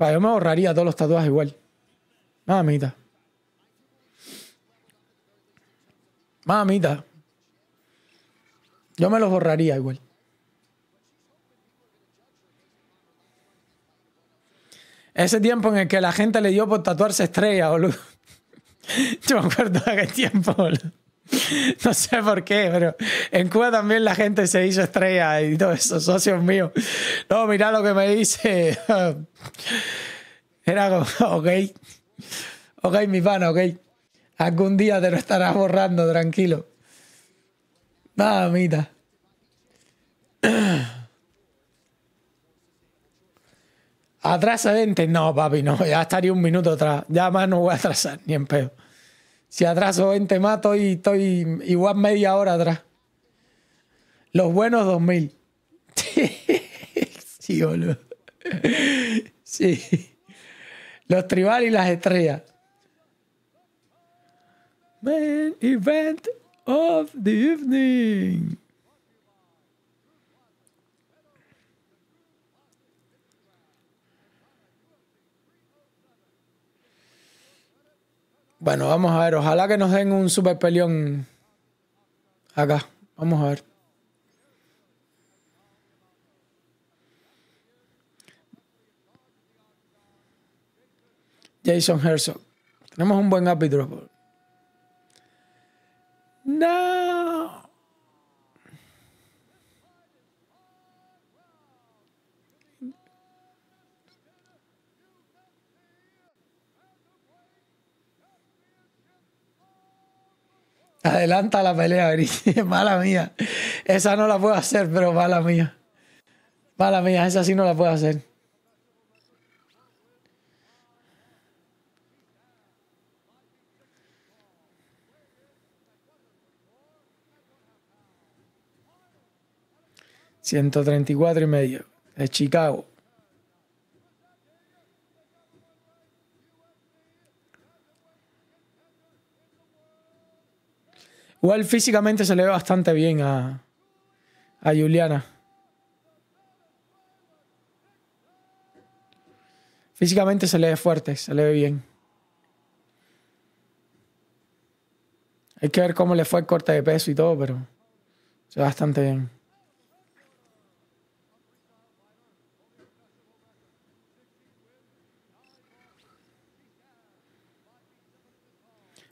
yo me borraría todos los tatuajes igual. Mamita. Mamita. Yo me los borraría igual. Ese tiempo en el que la gente le dio por tatuarse estrella, boludo. Yo me acuerdo de aquel tiempo, boludo. No sé por qué, pero en Cuba también la gente se hizo estrella y todos esos socios míos. No, mira lo que me dice. Era como, ok, ok, mi pana, ok. Algún día te lo estarás borrando, tranquilo. Mamita. Atrás adentro, no, papi, no, ya estaría un minuto atrás. Ya más no voy a atrasar, ni en pedo. Si atraso 20 más, estoy, estoy igual media hora atrás. Los buenos 2000. sí, boludo. Sí. Los tribales y las estrellas. Main event of the evening. Bueno, vamos a ver. Ojalá que nos den un super peleón acá. Vamos a ver. Jason Herzog. Tenemos un buen árbitro. No. Adelanta la pelea, Gris, Mala mía. Esa no la puedo hacer, pero mala mía. Mala mía, esa sí no la puedo hacer. ...134 y medio... Es Chicago... Igual físicamente se le ve bastante bien a, a Juliana. Físicamente se le ve fuerte, se le ve bien. Hay que ver cómo le fue el corte de peso y todo, pero se ve bastante bien.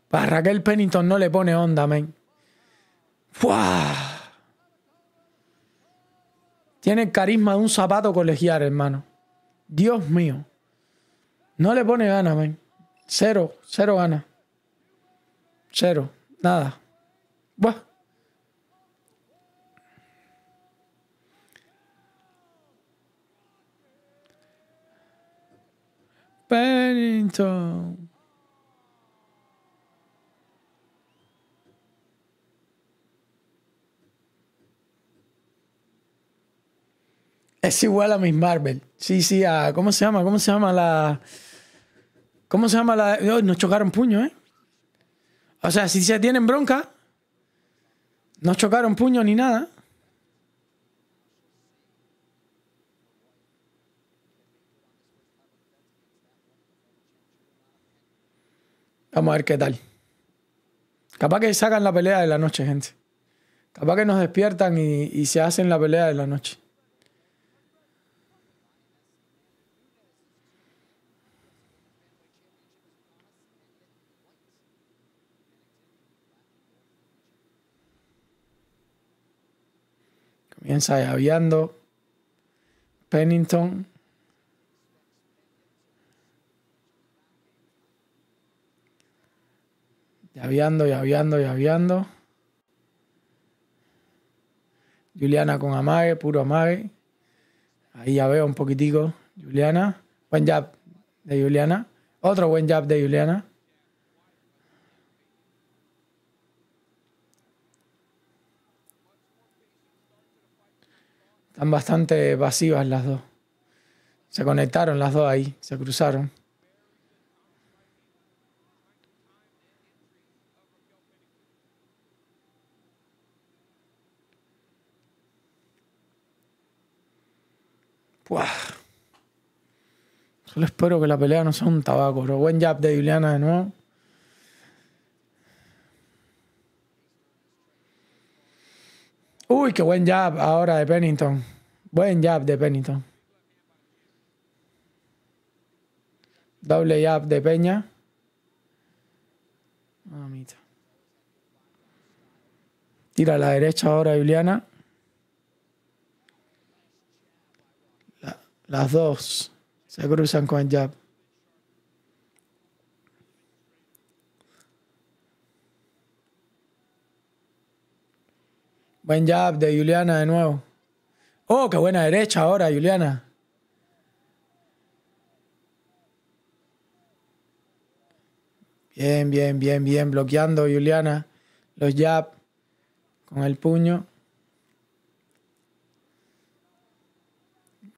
Para Raquel Pennington no le pone onda, men. Tiene el carisma de un zapato colegial, hermano. Dios mío. No le pone ganas, man. Cero, cero ganas. Cero, nada. Buah. Es igual a Miss Marvel. Sí, sí, ¿Cómo se llama? ¿Cómo se llama la. ¿Cómo se llama la.? nos chocaron puño, ¿eh? O sea, si se tienen bronca, nos chocaron puño ni nada. Vamos a ver qué tal. Capaz que sacan la pelea de la noche, gente. Capaz que nos despiertan y se hacen la pelea de la noche. Comienza llaveando. Pennington. Llaveando, y llaveando. Juliana con amague, puro amague. Ahí ya veo un poquitico. Juliana. Buen jab de Juliana. Otro buen jab de Juliana. Están bastante vacías las dos. Se conectaron las dos ahí, se cruzaron. Solo espero que la pelea no sea un tabaco, pero buen jab de Juliana de nuevo. Uy, qué buen jab ahora de Pennington. Buen jab de Pennington. Doble jab de Peña. Mamita. Tira a la derecha ahora, Juliana. las dos se cruzan con el jab. Buen jab de Juliana de nuevo. Oh, qué buena derecha ahora, Juliana. Bien, bien, bien, bien. Bloqueando, Juliana. Los jab con el puño.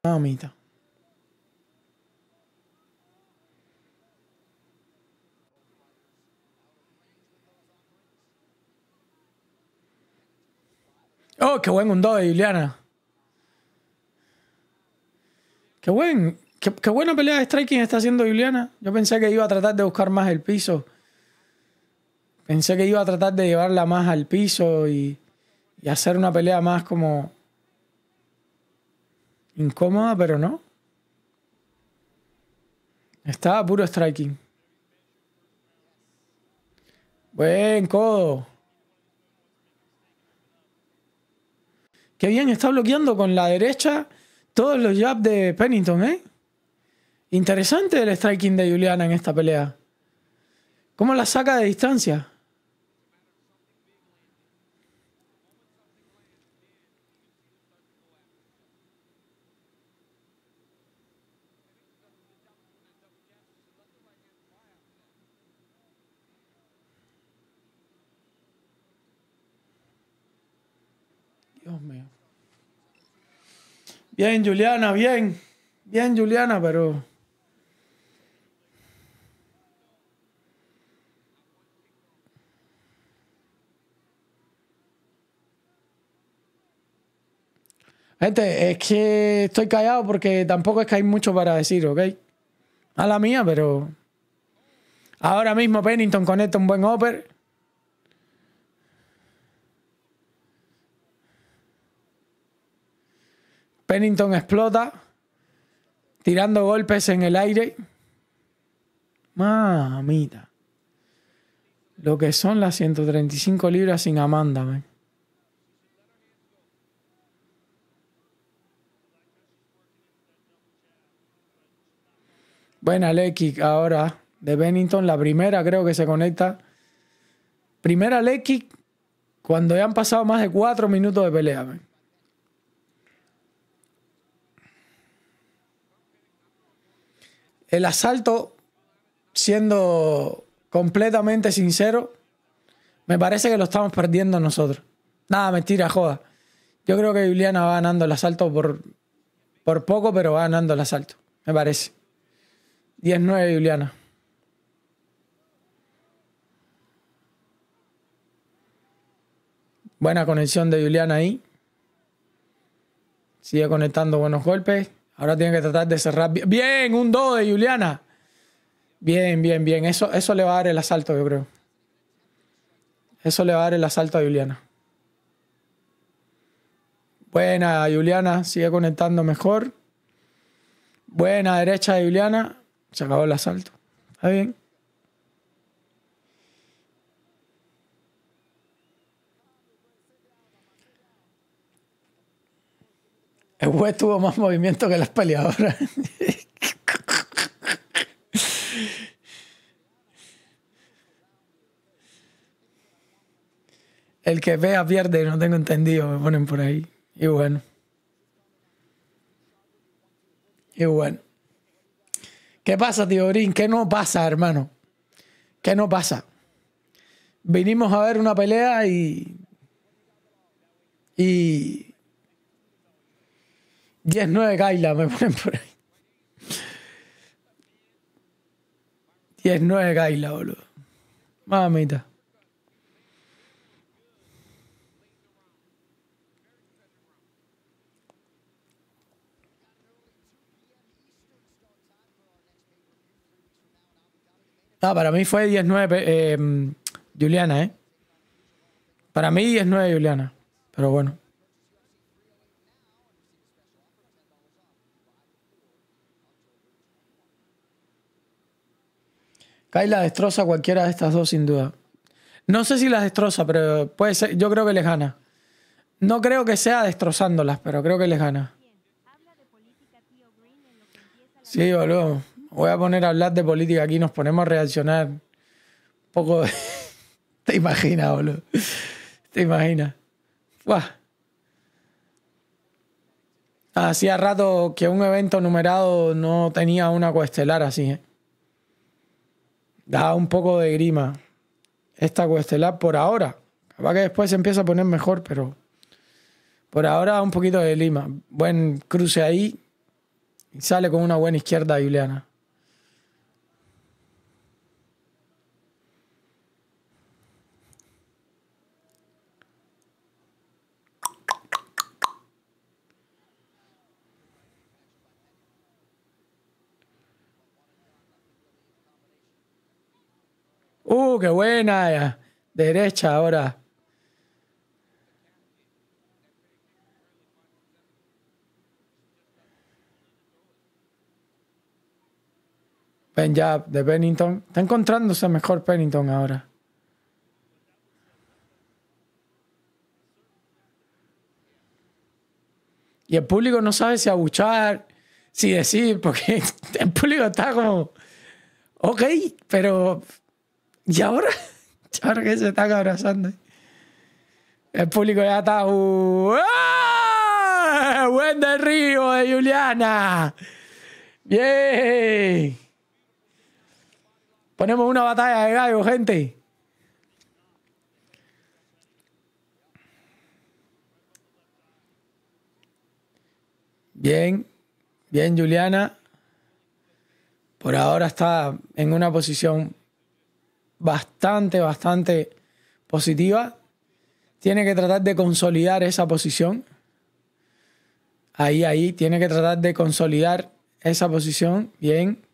Mamita. Oh, qué buen un de Juliana. Qué buen, qué, buena pelea de striking está haciendo Juliana. Yo pensé que iba a tratar de buscar más el piso. Pensé que iba a tratar de llevarla más al piso y, y hacer una pelea más como incómoda, pero no. Estaba puro striking. Buen codo. Qué bien, está bloqueando con la derecha todos los jabs de Pennington, ¿eh? Interesante el striking de Juliana en esta pelea. ¿Cómo la saca de distancia? Bien, Juliana, bien. Bien, Juliana, pero... Gente, es que estoy callado porque tampoco es que hay mucho para decir, ¿ok? A la mía, pero... Ahora mismo Pennington conecta un buen upper. Bennington explota, tirando golpes en el aire. Mamita. Lo que son las 135 libras sin Amanda, man. Buena leg ahora de Bennington, la primera creo que se conecta. Primera leg cuando ya han pasado más de cuatro minutos de pelea. Man. El asalto, siendo completamente sincero, me parece que lo estamos perdiendo nosotros. Nada, mentira, joda. Yo creo que Juliana va ganando el asalto por, por poco, pero va ganando el asalto, me parece. 19 Juliana. Buena conexión de Juliana ahí. Sigue conectando buenos golpes. Ahora tiene que tratar de cerrar. Bien, un do de Juliana. Bien, bien, bien. Eso, eso le va a dar el asalto, yo creo. Eso le va a dar el asalto a Juliana. Buena, Juliana. Sigue conectando mejor. Buena derecha de Juliana. Se acabó el asalto. Está bien. El güey tuvo más movimiento que las peleadoras. El que vea pierde, no tengo entendido, me ponen por ahí. Y bueno. Y bueno. ¿Qué pasa, tío Brin? ¿Qué no pasa, hermano? ¿Qué no pasa? Vinimos a ver una pelea y. Y. 10-9 Gaila, me ponen por ahí. 10-9 Gaila, boludo. Mamita. Ah, para mí fue 19 eh, mm, Juliana, ¿eh? Para mí 19 Juliana. Pero bueno. Kai la destroza cualquiera de estas dos, sin duda. No sé si las destroza, pero puede ser. Yo creo que les gana. No creo que sea destrozándolas, pero creo que les gana. Sí, boludo. Voy a poner a hablar de política aquí, nos ponemos a reaccionar. poco Te imaginas, boludo. Te imaginas. Hacía rato que un evento numerado no tenía una cuestelar así, ¿eh? da un poco de grima esta cuestelada por ahora. Capaz que después se empieza a poner mejor, pero por ahora un poquito de lima. Buen cruce ahí y sale con una buena izquierda Juliana ¡Uh, qué buena! Eh, derecha ahora. Penjab de Pennington. Está encontrándose mejor Pennington ahora. Y el público no sabe si abuchar, si decir, porque el público está como, ok, pero ¿y ahora? ¿Y que se está abrazando? El público ya está. Uh, ¡ah! ¡Buen derribo de Juliana! ¡Bien! Ponemos una batalla de gallo, gente. Bien, bien Juliana. Por ahora está en una posición bastante, bastante positiva. Tiene que tratar de consolidar esa posición. Ahí, ahí, tiene que tratar de consolidar esa posición. Bien.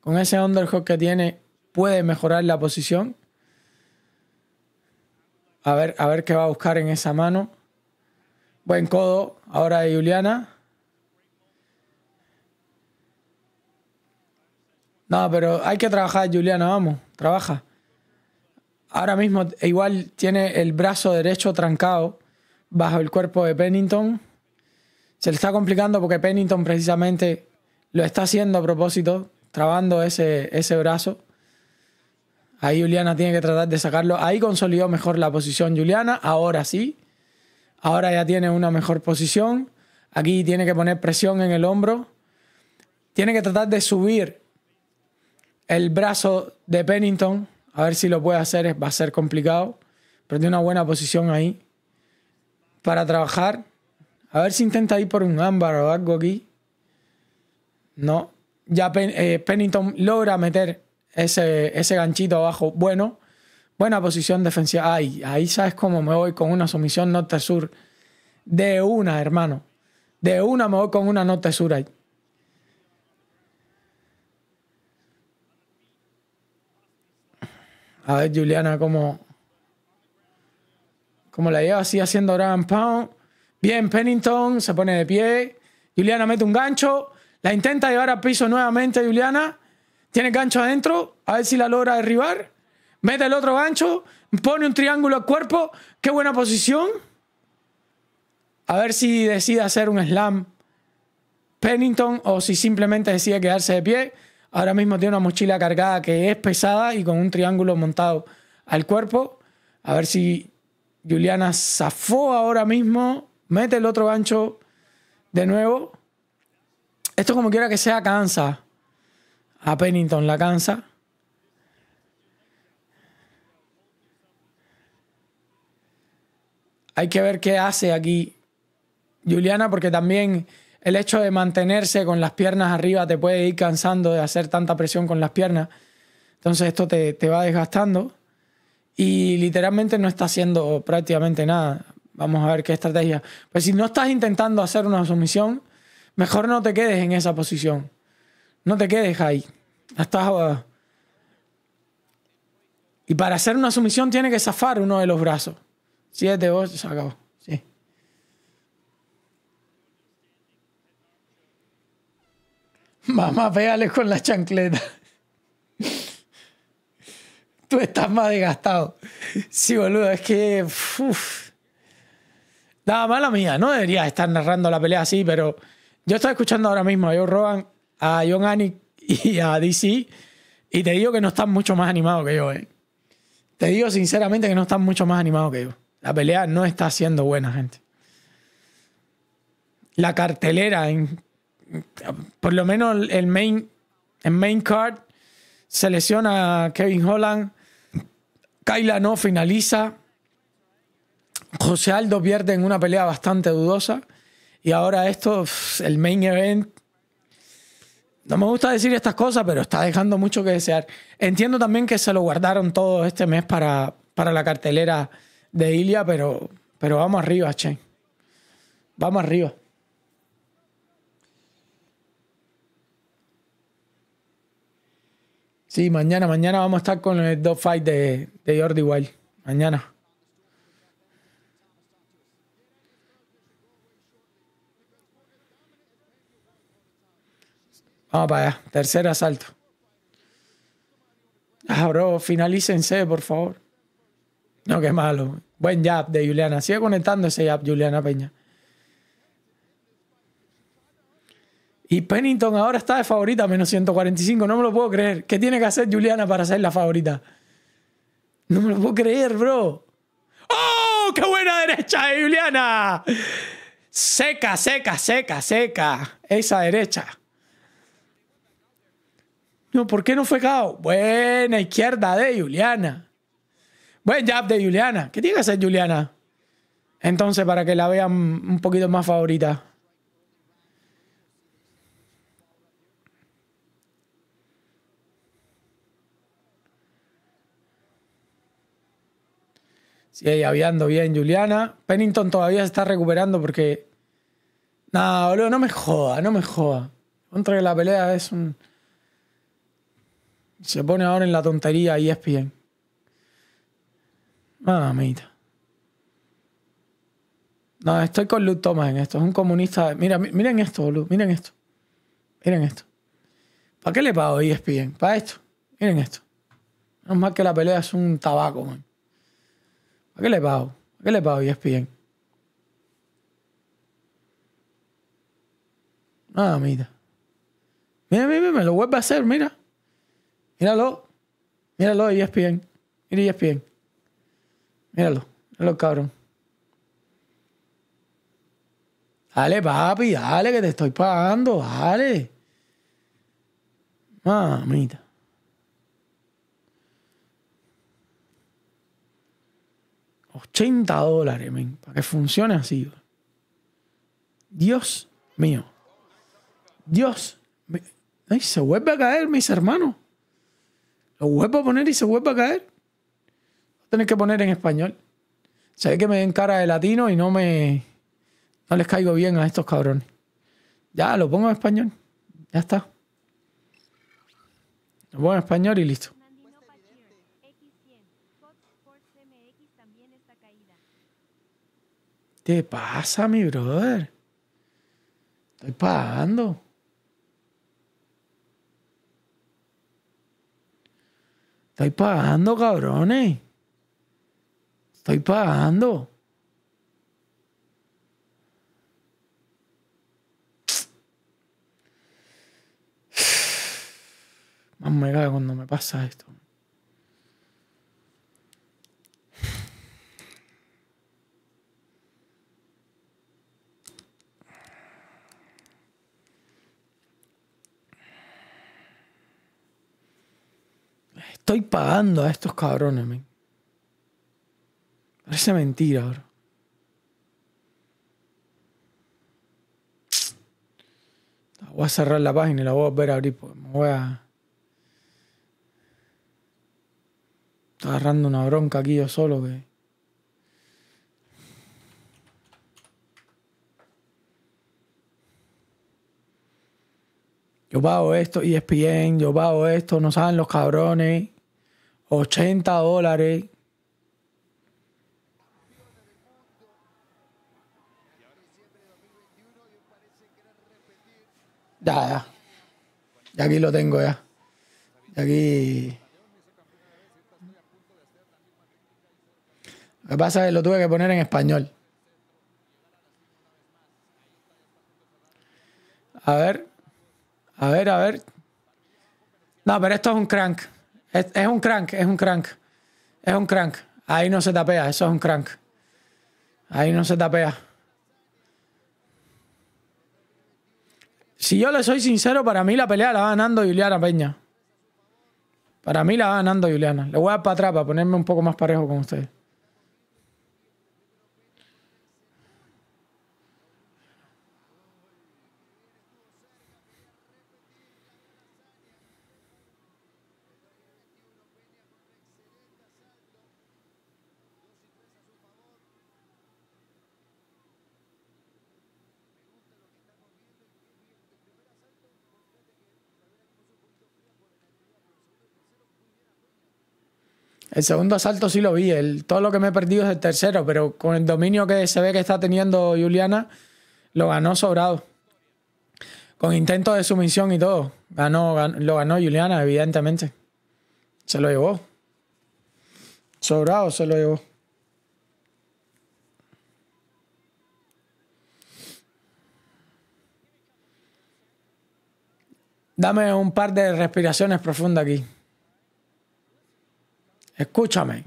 Con ese underhook que tiene, puede mejorar la posición. A ver, a ver qué va a buscar en esa mano. Buen codo ahora de Juliana. No, pero hay que trabajar, Juliana, vamos, trabaja ahora mismo igual tiene el brazo derecho trancado bajo el cuerpo de Pennington. Se le está complicando porque Pennington precisamente lo está haciendo a propósito, trabando ese, ese brazo. Ahí Juliana tiene que tratar de sacarlo. Ahí consolidó mejor la posición Juliana, ahora sí. Ahora ya tiene una mejor posición. Aquí tiene que poner presión en el hombro. Tiene que tratar de subir el brazo de Pennington a ver si lo puede hacer, va a ser complicado, pero tiene una buena posición ahí para trabajar. A ver si intenta ir por un ámbar o algo aquí. No. Ya eh, Pennington logra meter ese, ese ganchito abajo. Bueno, buena posición defensiva. Ay, ahí sabes cómo me voy con una sumisión norte-sur. De una, hermano. De una me voy con una norte-sur ahí. a ver Juliana cómo, la lleva así haciendo grand pound. Bien, Pennington se pone de pie. Juliana mete un gancho. La intenta llevar a piso nuevamente Juliana. Tiene gancho adentro. A ver si la logra derribar. Mete el otro gancho. Pone un triángulo al cuerpo. Qué buena posición. A ver si decide hacer un slam Pennington o si simplemente decide quedarse de pie. Ahora mismo tiene una mochila cargada que es pesada y con un triángulo montado al cuerpo. A ver si Juliana zafó ahora mismo, mete el otro gancho de nuevo. Esto como quiera que sea cansa. A Pennington la cansa. Hay que ver qué hace aquí Juliana porque también el hecho de mantenerse con las piernas arriba te puede ir cansando de hacer tanta presión con las piernas. Entonces esto te, va desgastando y literalmente no está haciendo prácticamente nada. Vamos a ver qué estrategia. Pues si no estás intentando hacer una sumisión, mejor no te quedes en esa posición. No te quedes ahí. Estás... Ah. Y para hacer una sumisión tiene que zafar uno de los brazos. Siete, ocho, se acabó. Mamá, pégale con la chancleta. Tú estás más desgastado. Sí, boludo, es que. Uf. Nada mala mía, no debería estar narrando la pelea así, pero yo estoy escuchando ahora mismo a Joe Rogan, a John Anik y a DC, y te digo que no están mucho más animados que yo, eh. Te digo sinceramente que no están mucho más animados que yo. La pelea no está siendo buena, gente. La cartelera en por lo menos el main, el main card se Kevin Holland, Kyla no finaliza, José Aldo pierde en una pelea bastante dudosa y ahora esto, el main event, no me gusta decir estas cosas, pero está dejando mucho que desear. Entiendo también que se lo guardaron todo este mes para, para la cartelera de Ilia, pero, pero vamos arriba, Che. Vamos arriba. Sí, mañana, mañana vamos a estar con el fight de, de Jordi Wild. Mañana. Vamos para allá. Tercer asalto. Ah, bro, finalícense, por favor. No, qué malo. Buen jab de Juliana. Sigue conectando ese jab, Juliana Peña. Y Pennington ahora está de favorita, menos 145. No me lo puedo creer. ¿Qué tiene que hacer Juliana para ser la favorita? No me lo puedo creer, bro. ¡Oh! ¡Qué buena derecha de Juliana! Seca, seca, seca, seca. Esa derecha. No, ¿por qué no fue KO? Buena izquierda de Juliana. Buen jab de Juliana. ¿Qué tiene que hacer Juliana? Entonces, para que la vean un poquito más favorita. Sigue aviando bien Juliana. Pennington todavía se está recuperando porque... Nada, boludo, no me joda, no me joda. Contra que la pelea es un... Se pone ahora en la tontería y ESPN. Mamita. No, estoy con Luke Thomas en esto. Es un comunista. Mira, miren esto, boludo. Miren esto. Miren esto. ¿Para qué le pago ESPN? Para esto. Miren esto. No es más que la pelea es un tabaco, man qué le pago? qué le pago ESPN? Ah, mira. Mira, mira, me lo vuelve a hacer, mira. Míralo. Míralo de bien Mira bien Míralo. Míralo, cabrón. Dale, papi, dale, que te estoy pagando, dale. Mamita. 80 dólares, para que funcione así. Dios mío. Dios. se vuelve a caer, mis hermanos. Lo vuelvo a poner y se vuelve a caer. Voy a tener que poner en español. Se que me den cara de latino y no me. No les caigo bien a estos cabrones. Ya, lo pongo en español. Ya está. Lo pongo en español y listo. te pasa, mi brother? Estoy pagando. Estoy pagando, cabrones. Estoy pagando. Más me cago cuando me pasa esto. estoy pagando a estos cabrones, men. Parece mentira, bro. Voy a cerrar la página y la voy a volver a abrir. Me voy a. Estoy agarrando una bronca aquí yo solo que. yo pago esto, ESPN, yo pago esto, no saben los cabrones, 80 dólares. Ya, ya. Ya aquí lo tengo ya. Ya aquí. Lo que pasa es que lo tuve que poner en español. A ver. A ver, a ver. No, pero esto es un crank. Es, es, un crank, es un crank. Es un crank. Ahí no se tapea, eso es un crank. Ahí no se tapea. Si yo le soy sincero, para mí la pelea la va ganando Juliana Peña. Para mí la va ganando Juliana. Le voy a dar para atrás para ponerme un poco más parejo con ustedes. El segundo asalto sí lo vi. El, todo lo que me he perdido es el tercero, pero con el dominio que se ve que está teniendo Juliana, lo ganó sobrado. Con intento de sumisión y todo. Ganó, lo ganó Juliana, evidentemente. Se lo llevó. Sobrado se lo llevó. Dame un par de respiraciones profundas aquí. Escúchame.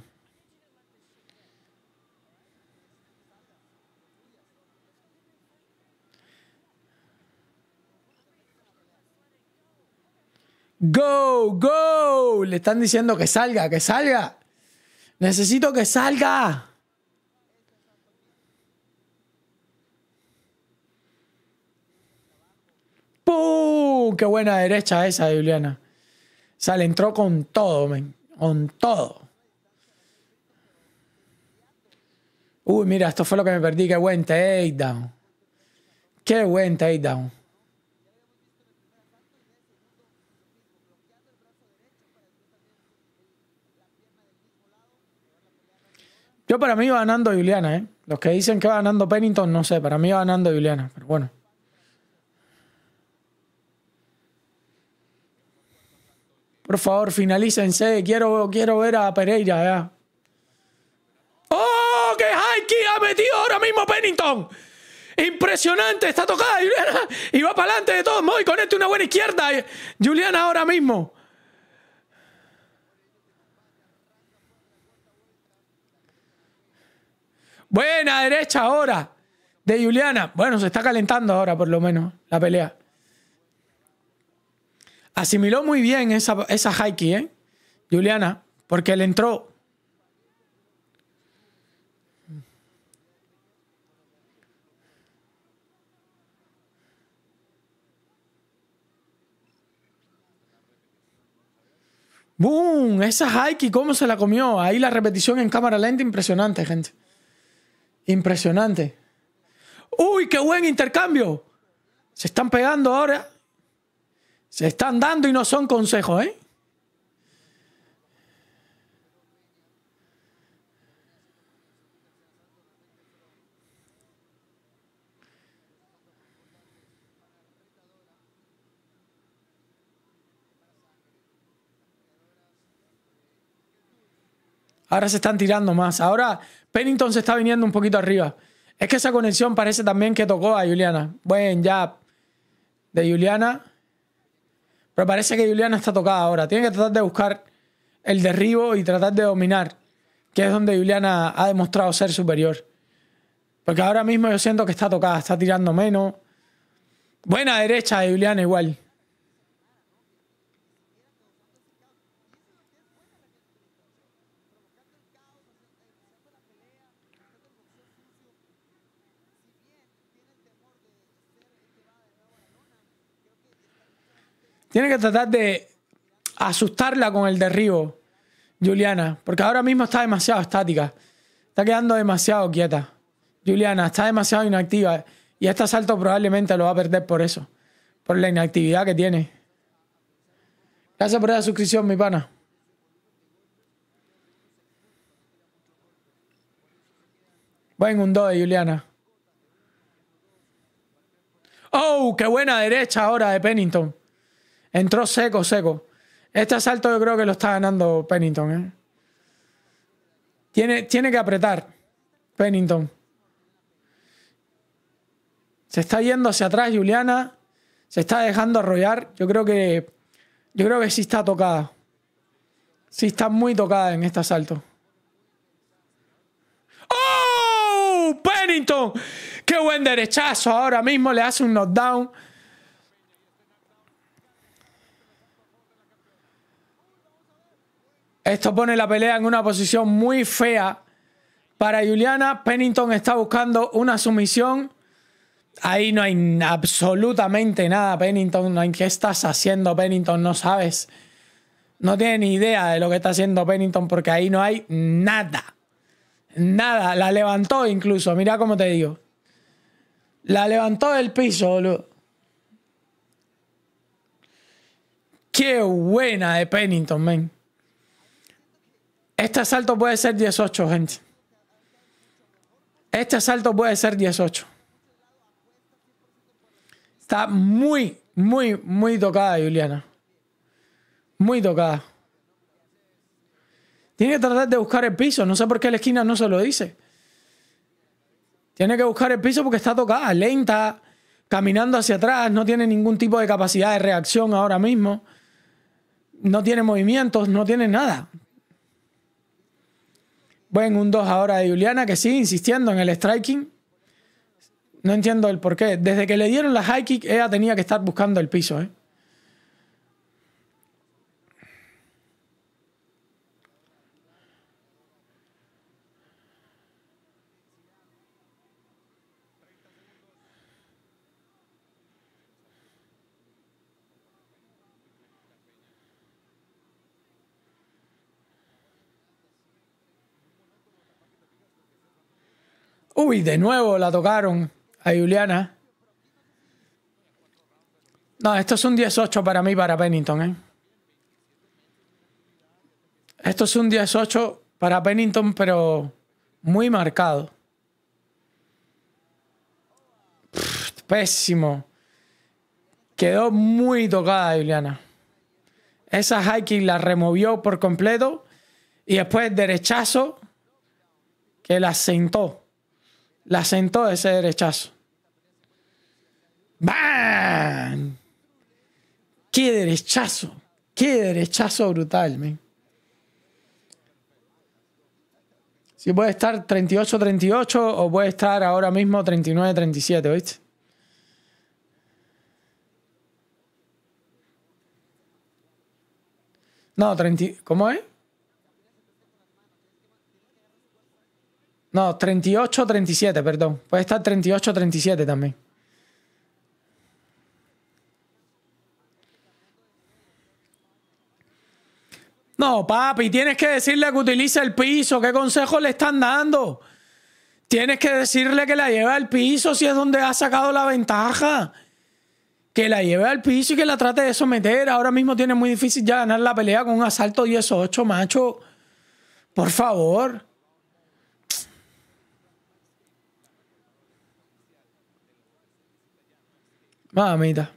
Go, go. Le están diciendo que salga, que salga. Necesito que salga. ¡Pum! ¡Qué buena derecha esa de Juliana! O le entró con todo, men con todo. Uy, mira, esto fue lo que me perdí. que buen down. Qué buen takedown. Yo para mí va ganando Juliana, ¿eh? Los que dicen que va ganando Pennington, no sé. Para mí va ganando Juliana, pero bueno. Por favor, finalícense. Quiero, quiero ver a Pereira ya. ¡Oh! ¡Qué Haiki ha metido ahora mismo Pennington! Impresionante, está tocada Juliana. Y va para adelante de todos modos y esto una buena izquierda. Juliana ahora mismo. Buena derecha ahora de Juliana. Bueno, se está calentando ahora por lo menos la pelea asimiló muy bien esa, esa haiki, ¿eh? Juliana, porque él entró. ¡Boom! Esa Haiki, ¿cómo se la comió? Ahí la repetición en cámara lenta, impresionante, gente. Impresionante. ¡Uy, qué buen intercambio! Se están pegando ahora. Se están dando y no son consejos, ¿eh? Ahora se están tirando más. Ahora Pennington se está viniendo un poquito arriba. Es que esa conexión parece también que tocó a Juliana. Buen ya de Juliana. Pero parece que Juliana está tocada ahora. Tiene que tratar de buscar el derribo y tratar de dominar, que es donde Juliana ha demostrado ser superior. Porque ahora mismo yo siento que está tocada, está tirando menos. Buena derecha de Juliana igual. Tiene que tratar de asustarla con el derribo, Juliana, porque ahora mismo está demasiado estática. Está quedando demasiado quieta. Juliana está demasiado inactiva y este asalto probablemente lo va a perder por eso, por la inactividad que tiene. Gracias por esa suscripción, mi pana. Buen un 2 de Juliana. ¡Oh! ¡Qué buena derecha ahora de Pennington! Entró seco, seco. Este asalto yo creo que lo está ganando Pennington. ¿eh? Tiene, tiene que apretar Pennington. Se está yendo hacia atrás Juliana. Se está dejando arrollar. Yo creo que. Yo creo que sí está tocada. Sí está muy tocada en este asalto. ¡Oh! Pennington. ¡Qué buen derechazo! Ahora mismo le hace un knockdown. Esto pone la pelea en una posición muy fea para Juliana. Pennington está buscando una sumisión. Ahí no hay absolutamente nada, Pennington. ¿Qué estás haciendo, Pennington? No sabes. No tiene ni idea de lo que está haciendo Pennington porque ahí no hay nada. Nada. La levantó incluso. Mira cómo te digo. La levantó del piso, boludo. Qué buena de Pennington, men. Este asalto puede ser 18, gente. Este asalto puede ser 18. Está muy, muy, muy tocada, Juliana. Muy tocada. Tiene que tratar de buscar el piso. No sé por qué la esquina no se lo dice. Tiene que buscar el piso porque está tocada, lenta, caminando hacia atrás. No tiene ningún tipo de capacidad de reacción ahora mismo. No tiene movimientos, no tiene nada. Bueno, un 2 ahora de Juliana, que sigue insistiendo en el striking. No entiendo el porqué. Desde que le dieron la high kick, ella tenía que estar buscando el piso, ¿eh? uy de nuevo la tocaron a Juliana. No, esto es un 18 para mí, para Pennington. ¿eh? Esto es un 18 para Pennington, pero muy marcado. pésimo. Quedó muy tocada Juliana. Esa hiking la removió por completo y después derechazo que la sentó la sentó ese derechazo. ¡Bam! ¡Qué derechazo! ¡Qué derechazo brutal, man! Si puede estar 38-38 o puede estar ahora mismo 39-37, ¿oíste? No, 30, ¿cómo es? No, 38 37, perdón. Puede estar 38 37 también. No, papi, tienes que decirle que utilice el piso. ¿Qué consejo le están dando? Tienes que decirle que la lleve al piso si es donde ha sacado la ventaja. Que la lleve al piso y que la trate de someter. Ahora mismo tiene muy difícil ya ganar la pelea con un asalto 18, macho. Por favor. Mamita.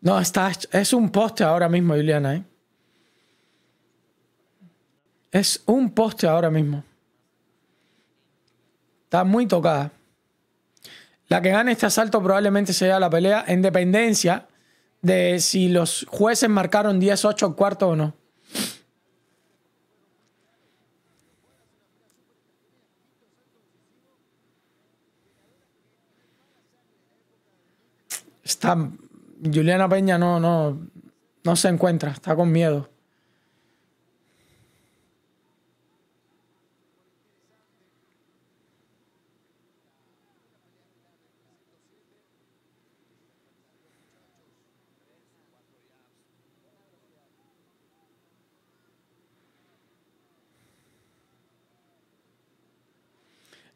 No, está, es un poste ahora mismo, Juliana. ¿eh? Es un poste ahora mismo. Está muy tocada. La que gane este asalto probablemente sea la pelea en dependencia de si los jueces marcaron 10-8 cuarto o no. está. Juliana Peña no, no, no se encuentra, está con miedo.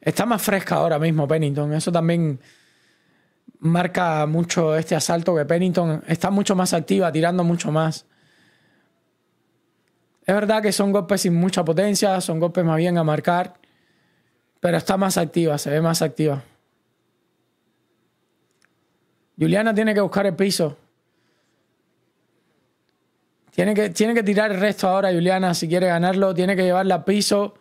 Está más fresca ahora mismo Pennington. Eso también marca mucho este asalto que Pennington está mucho más activa, tirando mucho más. Es verdad que son golpes sin mucha potencia, son golpes más bien a marcar, pero está más activa, se ve más activa. Juliana tiene que buscar el piso. Tiene que, tiene que tirar el resto ahora, Juliana, si quiere ganarlo. Tiene que llevarla a piso.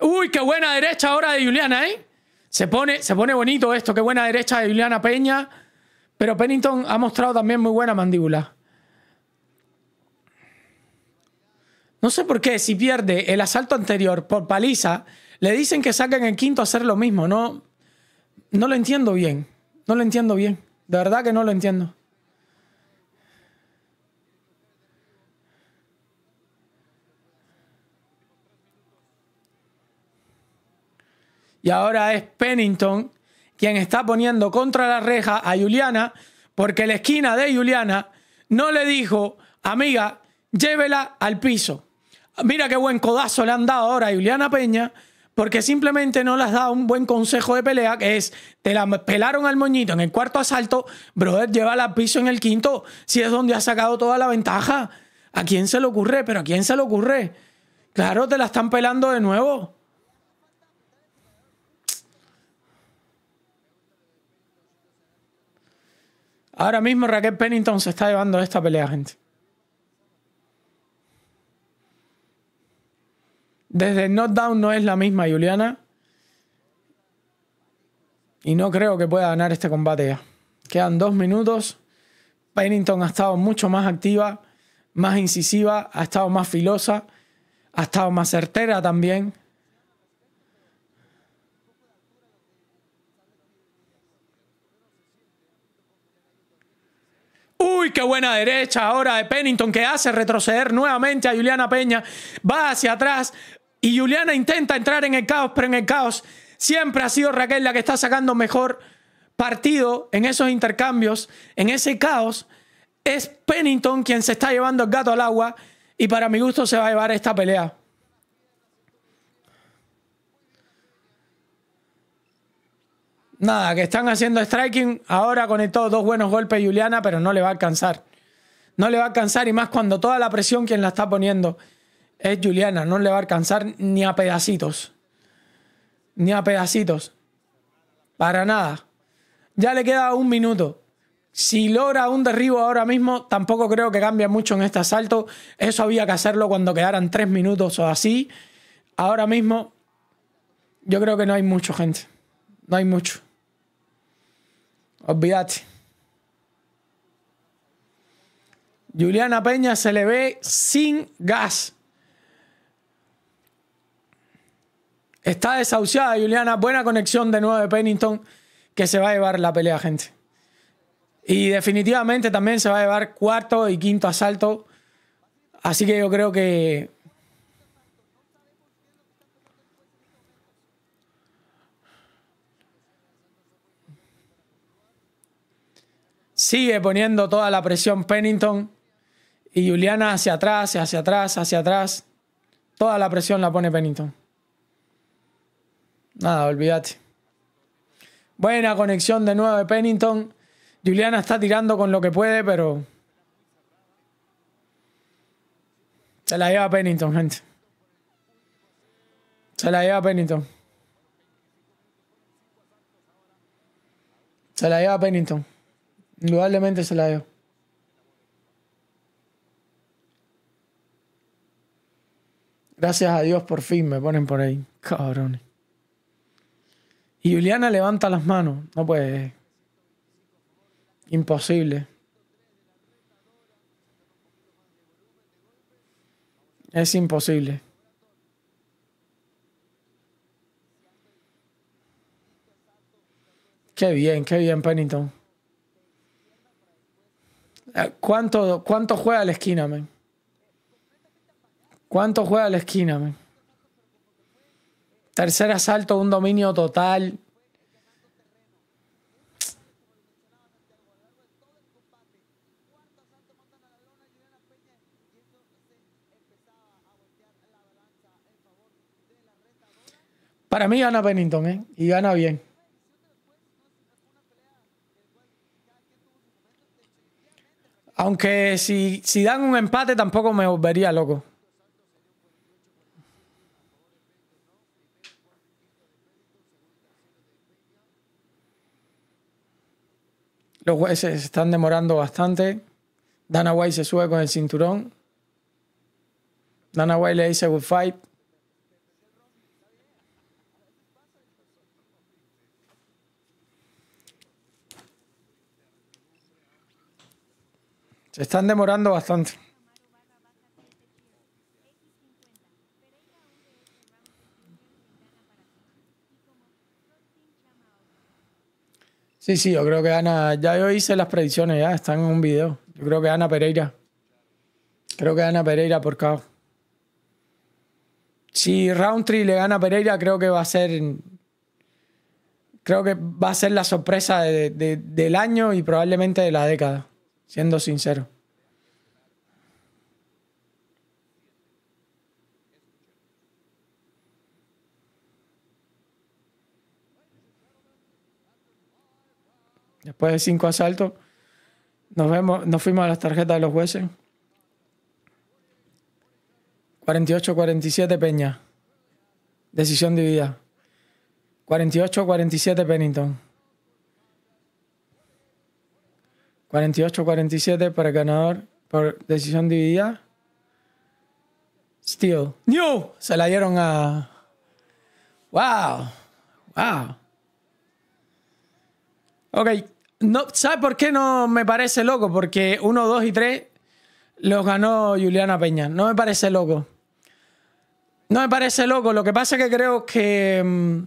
¡Uy, qué buena derecha ahora de Juliana, eh! Se pone, se pone bonito esto, qué buena derecha de Juliana Peña, pero Pennington ha mostrado también muy buena mandíbula. No sé por qué, si pierde el asalto anterior por paliza, le dicen que saquen el quinto a hacer lo mismo. No, no lo entiendo bien. No lo entiendo bien. De verdad que no lo entiendo. y ahora es Pennington quien está poniendo contra la reja a Juliana porque la esquina de Juliana no le dijo, amiga, llévela al piso. Mira qué buen codazo le han dado ahora a Juliana Peña porque simplemente no le has dado un buen consejo de pelea, que es, te la pelaron al moñito en el cuarto asalto, brother, llévala al piso en el quinto, si es donde ha sacado toda la ventaja. ¿A quién se le ocurre? Pero ¿a quién se le ocurre? Claro, te la están pelando de nuevo. Ahora mismo Raquel Pennington se está llevando esta pelea, gente. Desde el knockdown no es la misma Juliana. Y no creo que pueda ganar este combate ya. Quedan dos minutos. Pennington ha estado mucho más activa, más incisiva, ha estado más filosa, ha estado más certera también. Uy, qué buena derecha ahora de Pennington que hace retroceder nuevamente a Juliana Peña. Va hacia atrás y Juliana intenta entrar en el caos, pero en el caos siempre ha sido Raquel la que está sacando mejor partido en esos intercambios, en ese caos. Es Pennington quien se está llevando el gato al agua y para mi gusto se va a llevar esta pelea. Nada, que están haciendo striking. Ahora conectó dos buenos golpes Juliana, pero no le va a alcanzar. No le va a alcanzar y más cuando toda la presión quien la está poniendo es Juliana. No le va a alcanzar ni a pedacitos. Ni a pedacitos. Para nada. Ya le queda un minuto. Si logra un derribo ahora mismo, tampoco creo que cambie mucho en este asalto. Eso había que hacerlo cuando quedaran tres minutos o así. Ahora mismo, yo creo que no hay mucho, gente. No hay mucho. Olvídate. Juliana Peña se le ve sin gas. Está desahuciada, Juliana. Buena conexión de nuevo de Pennington que se va a llevar la pelea, gente. Y definitivamente también se va a llevar cuarto y quinto asalto. Así que yo creo que Sigue poniendo toda la presión Pennington. Y Juliana hacia atrás, hacia atrás, hacia atrás. Toda la presión la pone Pennington. Nada, olvídate. Buena conexión de nuevo de Pennington. Juliana está tirando con lo que puede, pero. Se la lleva Pennington, gente. Se la lleva Pennington. Se la lleva Pennington. Indudablemente se la dio Gracias a Dios por fin me ponen por ahí. Cabrones. Y Juliana levanta las manos. No puede. Imposible. Es imposible. Qué bien, qué bien, Pennington. Eh, ¿Cuánto, cuánto juega la esquina, ¿Cuánto juega la esquina, man? Tercer asalto, un dominio total. Para mí gana Pennington, ¿eh? Y gana bien. Aunque si, dan un empate tampoco me volvería loco. Los jueces están demorando bastante. Dana White se sube con el cinturón. Dana White le dice good fight. Se están demorando bastante. Sí, sí, yo creo que Ana, ya yo hice las predicciones, ya están en un video. Yo creo que Ana Pereira. Creo que Ana Pereira por caos. Si Roundtree le gana Pereira, creo que va a ser. Creo que va a ser la sorpresa del año y probablemente de la década siendo sincero. Después de cinco asaltos, nos, vemos, nos fuimos a las tarjetas de los jueces. 48-47 Peña. Decisión dividida. 48-47 Pennington. 48-47 para ganador por decisión dividida. Steel. ¡New! Se la dieron a. ¡Wow! ¡Wow! Ok. No, ¿Sabes por qué no me parece loco? Porque 1, 2 y 3 los ganó Juliana Peña. No me parece loco. No me parece loco. Lo que pasa es que creo que. Mm,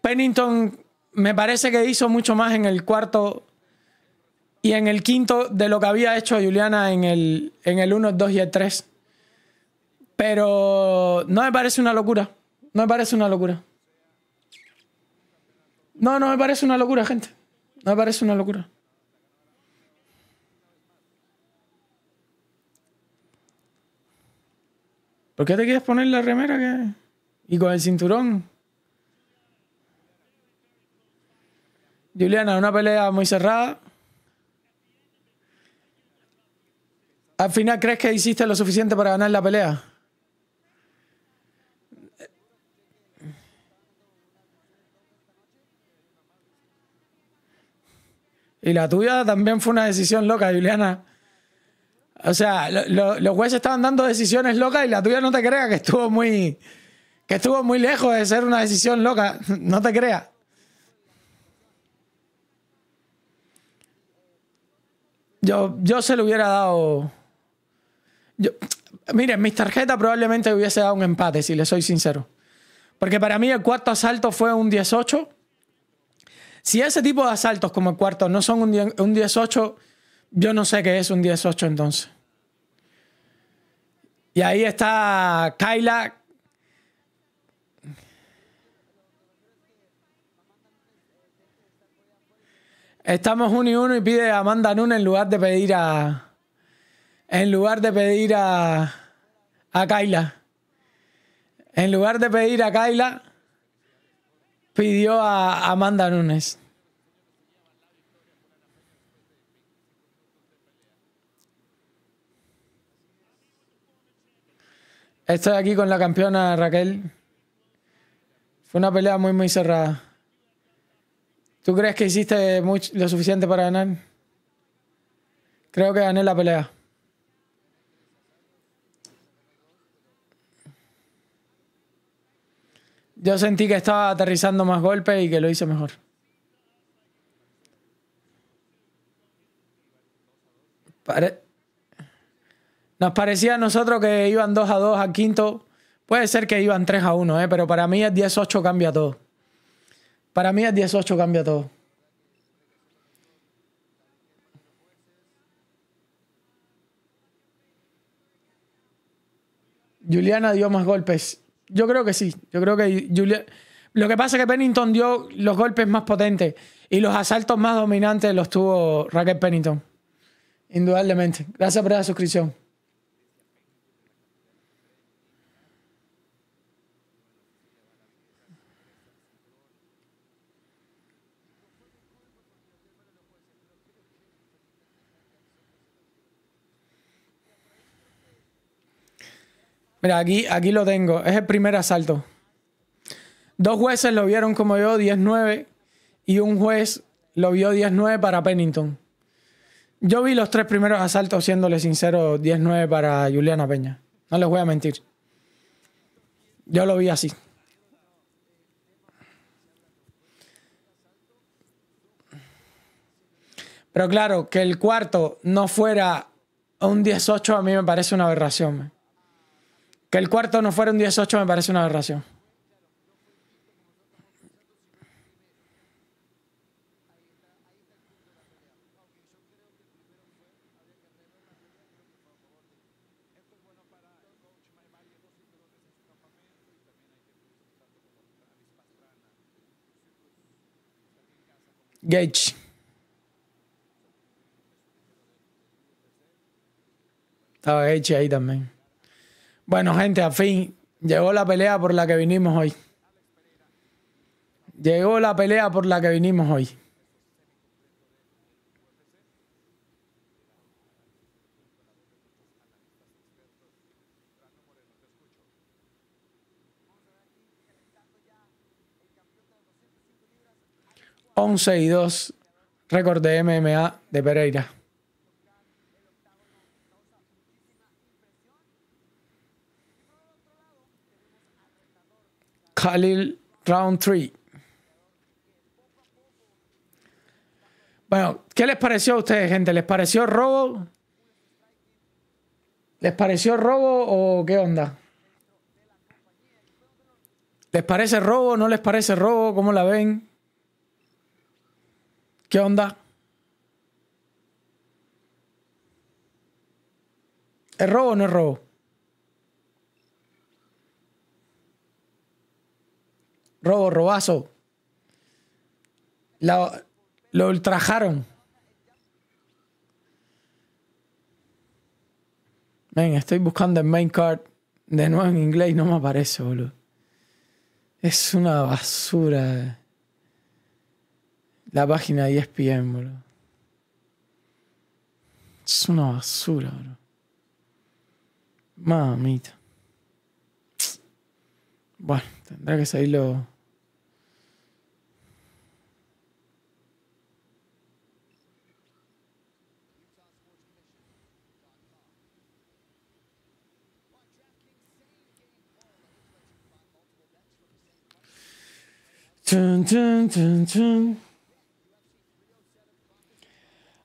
Pennington me parece que hizo mucho más en el cuarto y en el quinto de lo que había hecho Juliana en el, en el 1, 2 y el 3. Pero no me parece una locura. No me parece una locura. No, no me parece una locura, gente. No me parece una locura. ¿Por qué te quieres poner la remera que... y con el cinturón? Juliana, una pelea muy cerrada. Al final, ¿crees que hiciste lo suficiente para ganar la pelea? Y la tuya también fue una decisión loca, Juliana. O sea, los jueces estaban dando decisiones locas y la tuya no te crea que estuvo muy. que estuvo muy lejos de ser una decisión loca. No te crea. Yo, yo se lo hubiera dado. Yo, mire, mis tarjetas probablemente hubiese dado un empate, si le soy sincero. Porque para mí el cuarto asalto fue un 18. Si ese tipo de asaltos como el cuarto no son un, 18, yo no sé qué es un 18 entonces. Y ahí está Kyla. Estamos uno y uno y pide a Amanda Nune en lugar de pedir a, en lugar de pedir a, Kaila, en lugar de pedir a Kaila, pidió a Amanda Nunes. Estoy aquí con la campeona Raquel. Fue una pelea muy, muy cerrada. ¿Tú crees que hiciste mucho, lo suficiente para ganar? Creo que gané la pelea. Yo sentí que estaba aterrizando más golpes y que lo hice mejor. Nos parecía a nosotros que iban 2 a 2 al quinto. Puede ser que iban 3 a 1, ¿eh? pero para mí el 10-8 cambia todo. Para mí el 10-8 cambia todo. Juliana dio más golpes yo creo que sí. Yo creo que Julia. Lo que pasa es que Pennington dio los golpes más potentes y los asaltos más dominantes los tuvo Raquel Pennington. Indudablemente. Gracias por la suscripción. Mira, aquí, aquí lo tengo. Es el primer asalto. Dos jueces lo vieron como yo 19 y un juez lo vio 19 para Pennington. Yo vi los tres primeros asaltos, siéndole sincero, 19 para Juliana Peña. No les voy a mentir. Yo lo vi así. Pero claro, que el cuarto no fuera un 18 a mí me parece una aberración. Que el cuarto no fuera un 18 me parece una aberración. Gage. Estaba Gage ahí también. Bueno, gente, a fin llegó la pelea por la que vinimos hoy. Llegó la pelea por la que vinimos hoy. Once y dos, récord de MMA de Pereira. Khalil Tree Bueno, ¿qué les pareció a ustedes, gente? ¿Les pareció robo? ¿Les pareció robo o qué onda? ¿Les parece robo? ¿No les parece robo? ¿Cómo la ven? ¿Qué onda? ¿Es robo o no es robo? robo, robazo. lo ultrajaron. Venga, estoy buscando el main card de nuevo en inglés y no me aparece, boludo. Es una basura. La página de ESPN, boludo. Es una basura, boludo. Mamita. Bueno, tendrá que salirlo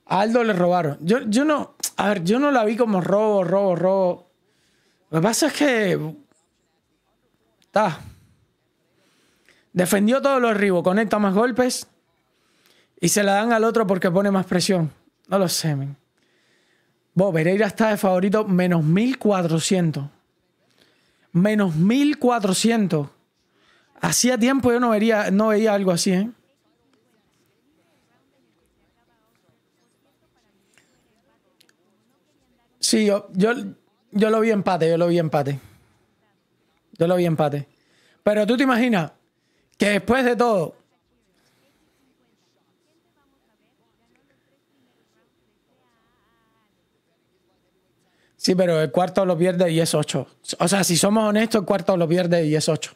Aldo le robaron. Yo, no, a ver, yo no la vi como robo, robo, robo. Lo que pasa es que. Está. Defendió todos los ribos, conecta más golpes y se la dan al otro porque pone más presión. No lo sé, men. Bo, Pereira está de favorito menos 1400. Menos 1400. Hacía tiempo yo no veía, no veía algo así, ¿eh? Sí, yo, yo, yo lo vi empate, yo lo vi empate. Yo lo vi empate. Pero tú te imaginas que después de todo. Sí, pero el cuarto lo pierde y es ocho. O sea, si somos honestos, el cuarto lo pierde y es ocho.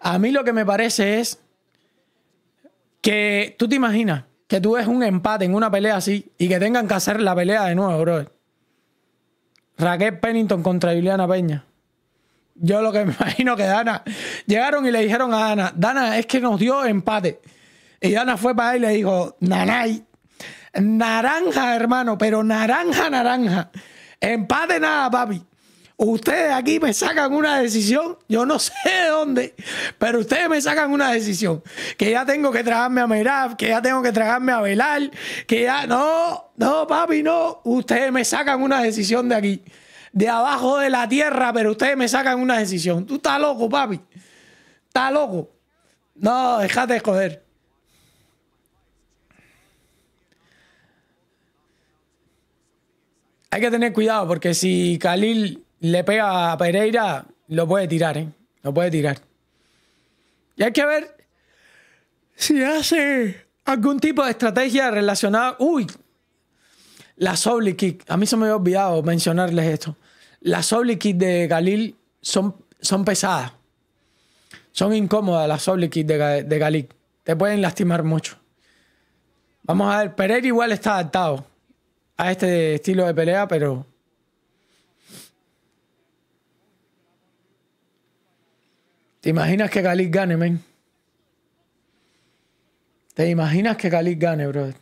A mí lo que me parece es que tú te imaginas que tú ves un empate en una pelea así y que tengan que hacer la pelea de nuevo, bro? Raquel Pennington contra Juliana Peña. Yo lo que me imagino que Dana. Llegaron y le dijeron a Dana, Dana, es que nos dio empate. Y Dana fue para ahí y le dijo, Nanay, naranja, hermano, pero naranja, naranja. Empate nada, papi ustedes aquí me sacan una decisión, yo no sé dónde, pero ustedes me sacan una decisión, que ya tengo que tragarme a Merav. que ya tengo que tragarme a Velar, que ya, no, no, papi, no, ustedes me sacan una decisión de aquí, de abajo de la tierra, pero ustedes me sacan una decisión. Tú estás loco, papi, estás loco. No, déjate de Hay que tener cuidado porque si Khalil le pega a Pereira, lo puede tirar, ¿eh? Lo puede tirar. Y hay que ver si hace algún tipo de estrategia relacionada. ¡Uy! La Sobli A mí se me había olvidado mencionarles esto. Las Sobli de Galil son, son pesadas. Son incómodas las Sobli de, de Galil. Te pueden lastimar mucho. Vamos a ver. Pereira igual está adaptado a este estilo de pelea, pero ¿Te imaginas que Khalid gane, men? ¿Te imaginas que Khalid gane, brother?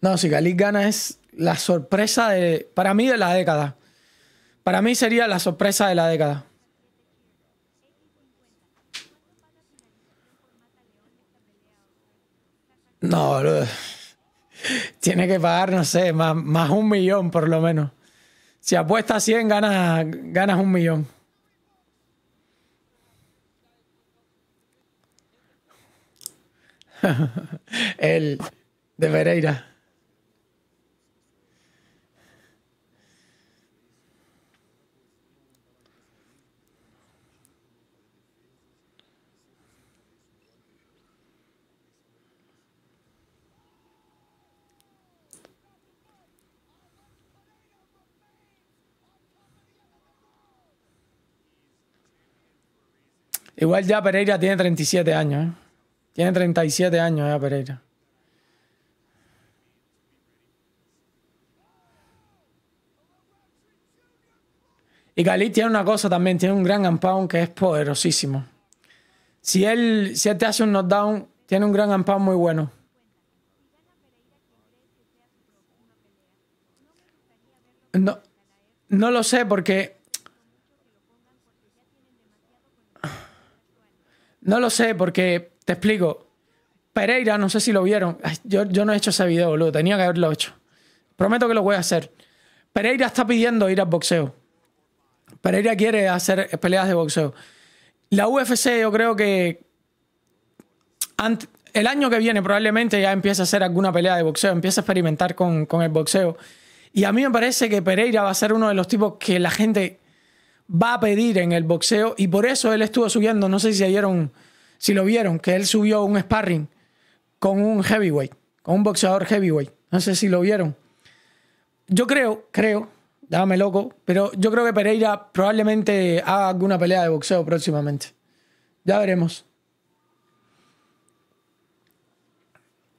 No, si Khalid gana es la sorpresa de. Para mí, de la década. Para mí sería la sorpresa de la década. No, brother tiene que pagar, no sé, más, más un millón por lo menos. Si apuestas 100, ganas, ganas un millón. El de Pereira. Igual ya Pereira tiene 37 años, ¿eh? Tiene 37 años ya Pereira. Y Galit tiene una cosa también, tiene un gran unpound que es poderosísimo. Si él, te hace un knockdown, tiene un gran unpound muy bueno. No, no lo sé porque No lo sé, porque te explico. Pereira, no sé si lo vieron. yo, no he hecho ese video, boludo. Tenía que haberlo hecho. Prometo que lo voy a hacer. Pereira está pidiendo ir al boxeo. Pereira quiere hacer peleas de boxeo. La UFC, yo creo que. el año que viene probablemente ya empiece a hacer alguna pelea de boxeo, empieza a experimentar con el boxeo. Y a mí me parece que Pereira va a ser uno de los tipos que la gente va a pedir en el boxeo y por eso él estuvo subiendo, no sé si vieron, si lo vieron, que él subió un sparring con un heavyweight, con un boxeador heavyweight. No sé si lo vieron. Yo creo, creo, dame loco, pero yo creo que Pereira probablemente haga alguna pelea de boxeo próximamente. Ya veremos.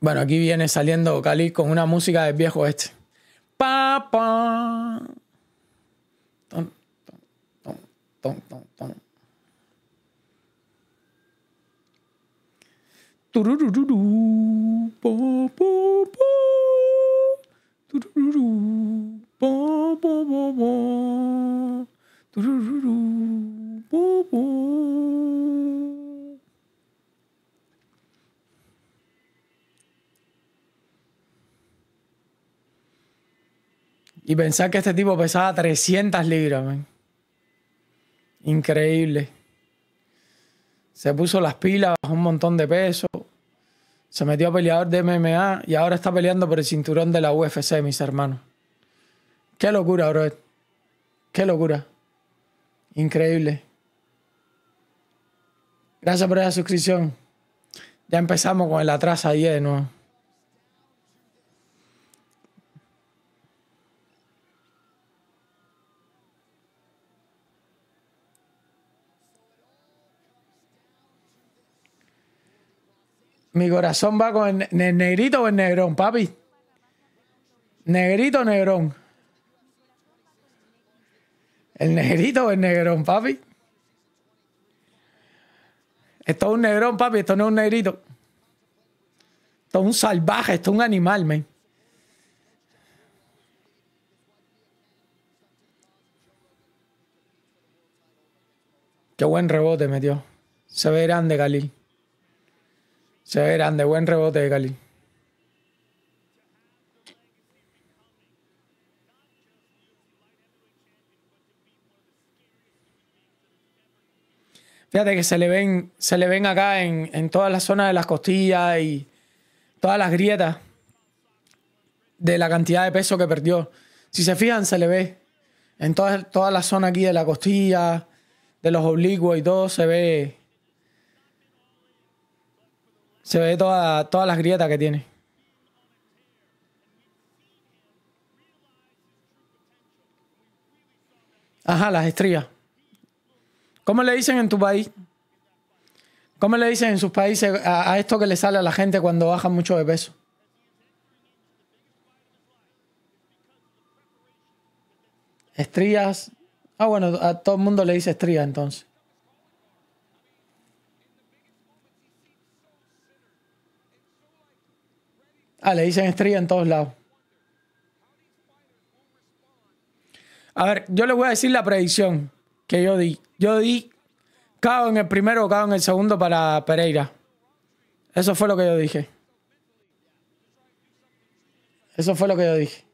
Bueno, aquí viene saliendo Cali con una música de viejo este. Pa, pa. Tom, tom, tom. Tururururu, po, po, po. Turururu, po, po, po, po. Turururu, po, po. Y pensar que este tipo pesaba 300 libras, man. Increíble. Se puso las pilas, bajó un montón de peso. Se metió a peleador de MMA y ahora está peleando por el cinturón de la UFC, mis hermanos. Qué locura, bro. Qué locura. Increíble. Gracias por la suscripción. Ya empezamos con el atraso ayer de nuevo. Mi corazón va con el, negrito o el negrón, papi. Negrito o negrón. El negrito o el negrón, papi. Esto es un negrón, papi, esto no es un negrito. Esto es un salvaje, esto es un animal, man. Qué buen rebote metió. Se ve grande, Galil. Se ve de buen rebote de Cali. Fíjate que se le ven, se le ven acá en, en todas las zonas de las costillas y todas las grietas de la cantidad de peso que perdió. Si se fijan, se le ve en toda, toda la zona aquí de la costilla, de los oblicuos y todo, se ve se ve todas las grietas que tiene. Ajá, las estrías. ¿Cómo le dicen en tu país? ¿Cómo le dicen en sus países a, esto que le sale a la gente cuando baja mucho de peso? Estrías. Ah, bueno, a todo el mundo le dice estrías entonces. Ah, le dicen estrella en todos lados. A ver, yo les voy a decir la predicción que yo di. Yo di cago en el primero, cago en el segundo para Pereira. Eso fue lo que yo dije. Eso fue lo que yo dije.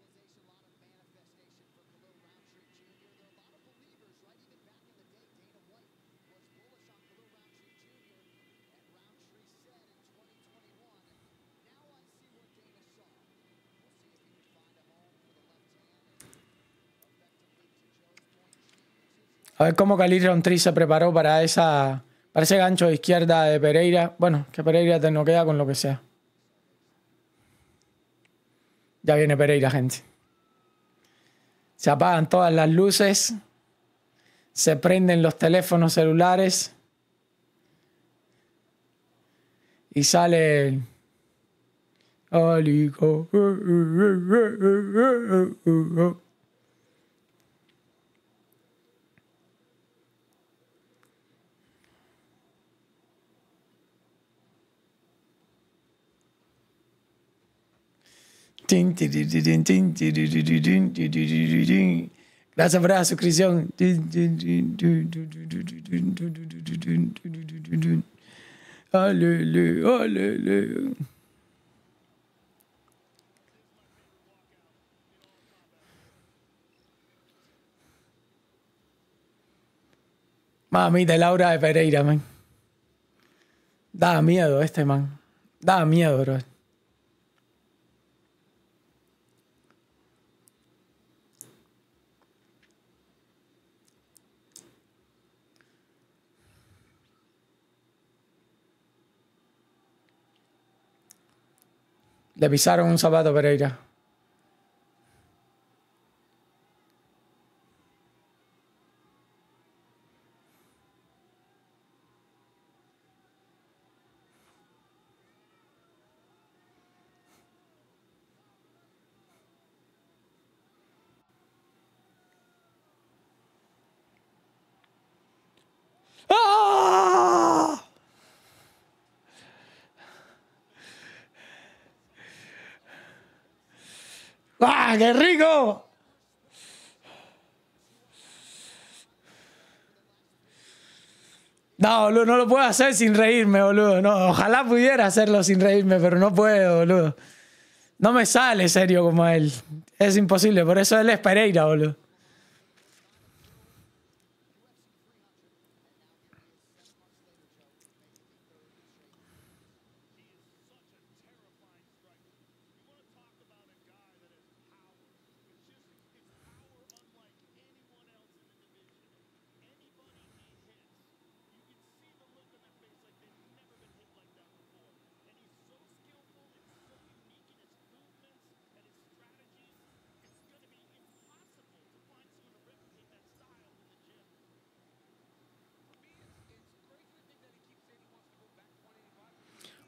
A ver cómo Ron Rountree se preparó para, esa, para ese gancho de izquierda de Pereira. Bueno, que Pereira te no queda con lo que sea. Ya viene Pereira, gente. Se apagan todas las luces. Se prenden los teléfonos celulares. Y sale Alico. Gracias, abrazo, Cristian. Aleluya, aleluya. Mami, de Laura de Pereira, man. Da miedo este, man. Da miedo, bro. Le un sábado, a Pereira. ¡Ah! ¡Ah, qué rico! No, boludo, no lo puedo hacer sin reírme, boludo. No, ojalá pudiera hacerlo sin reírme, pero no puedo, boludo. No me sale serio como él. Es imposible, por eso él es Pereira, boludo.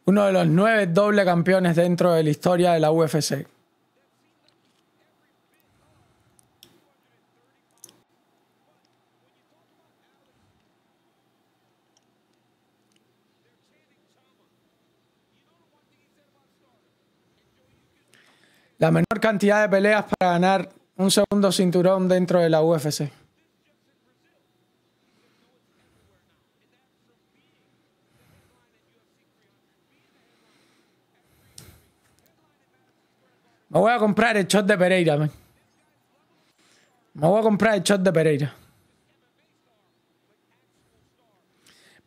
uno de los nueve doble campeones dentro de la historia de la UFC. La menor cantidad de peleas para ganar un segundo cinturón dentro de la UFC. Me voy a comprar el shot de Pereira, Me voy a comprar el shot de Pereira.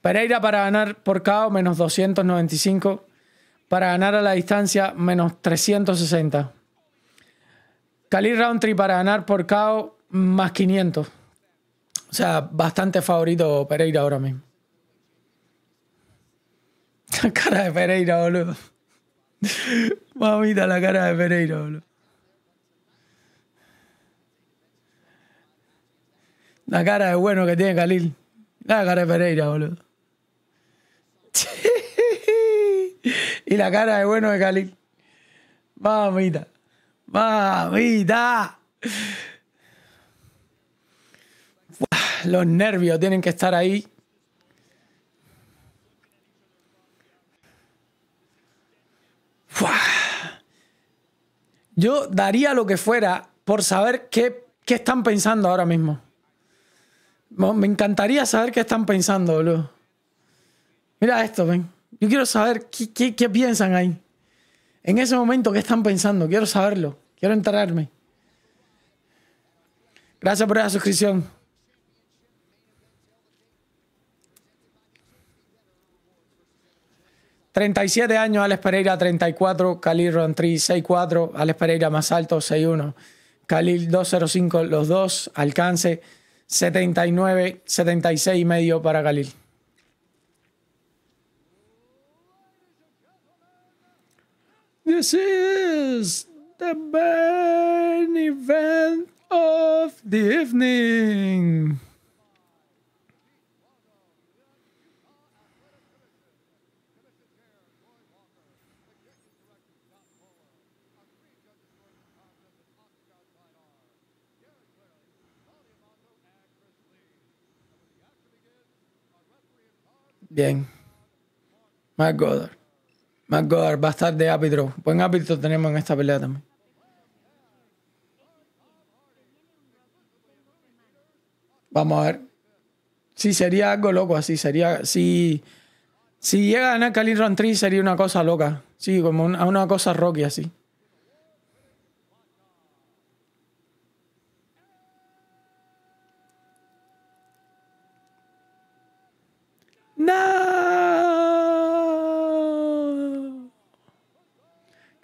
Pereira para ganar por KO menos 295. Para ganar a la distancia menos 360. Khalid Roundtree para ganar por KO más 500. O sea, bastante favorito Pereira ahora mismo. La cara de Pereira, boludo. Mamita la cara de Pereira boludo. La cara de bueno que tiene Khalil. La cara de Pereira, boludo. y la cara de bueno de Khalil. Mamita. Mamita. Los nervios tienen que estar ahí. Yo daría lo que fuera por saber qué, qué están pensando ahora mismo. Me encantaría saber qué están pensando, boludo. Mira esto, ven. Yo quiero saber qué, qué piensan ahí. En ese momento, ¿qué están pensando? Quiero saberlo. Quiero enterarme. Gracias por la suscripción. 37 años, Alex Pereira 34, Khalil Ron 6-4, Alex Pereira más alto 6-1, Khalil 2 los dos, alcance 79, 76 y medio para Khalil. This is the main event of the evening. Bien. Mark Goddard. va a estar de árbitro. Buen árbitro tenemos en esta pelea también. Vamos a ver. Sí, sería algo loco así. Sería. Si, si llega a ganar Khalil sería una cosa loca. Sí, como una, una cosa rocky así.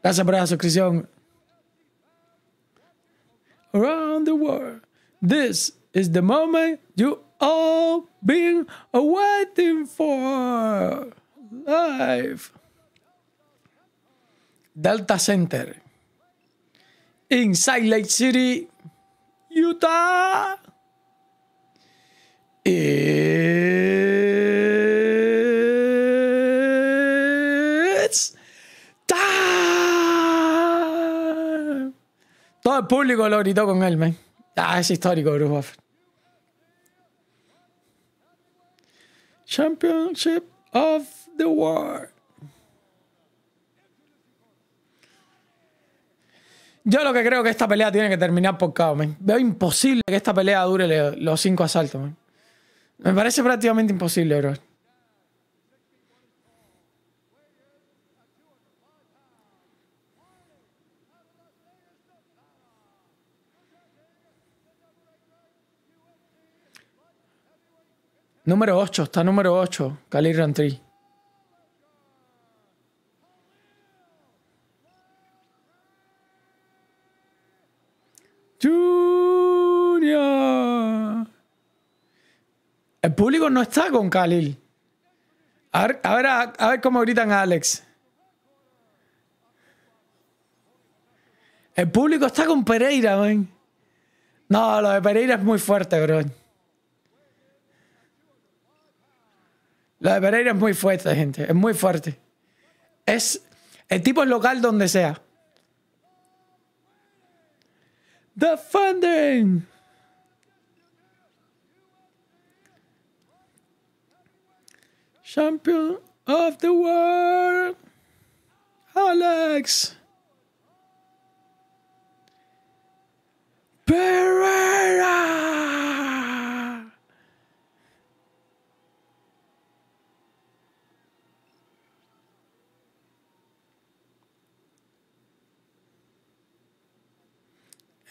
Gracias por la Around the world. This is the moment you all been waiting for. Live. Delta Center. Inside Lake City, Utah. público lo gritó con él, man. Ah, es histórico, Bruce Championship of the World. Yo lo que creo que esta pelea tiene que terminar por KO, man. Veo imposible que esta pelea dure los cinco asaltos, Me parece prácticamente imposible, bro. Número 8, está número 8, Khalil Rantri. Junior. El público no está con Khalil. A ver, a ver, cómo gritan a Alex. El público está con Pereira, man. No, lo de Pereira es muy fuerte, bro. La de Pereira es muy fuerte, gente. Es muy fuerte. Es. El tipo es local donde sea. The funding. Champion of the world. Alex. Pereira.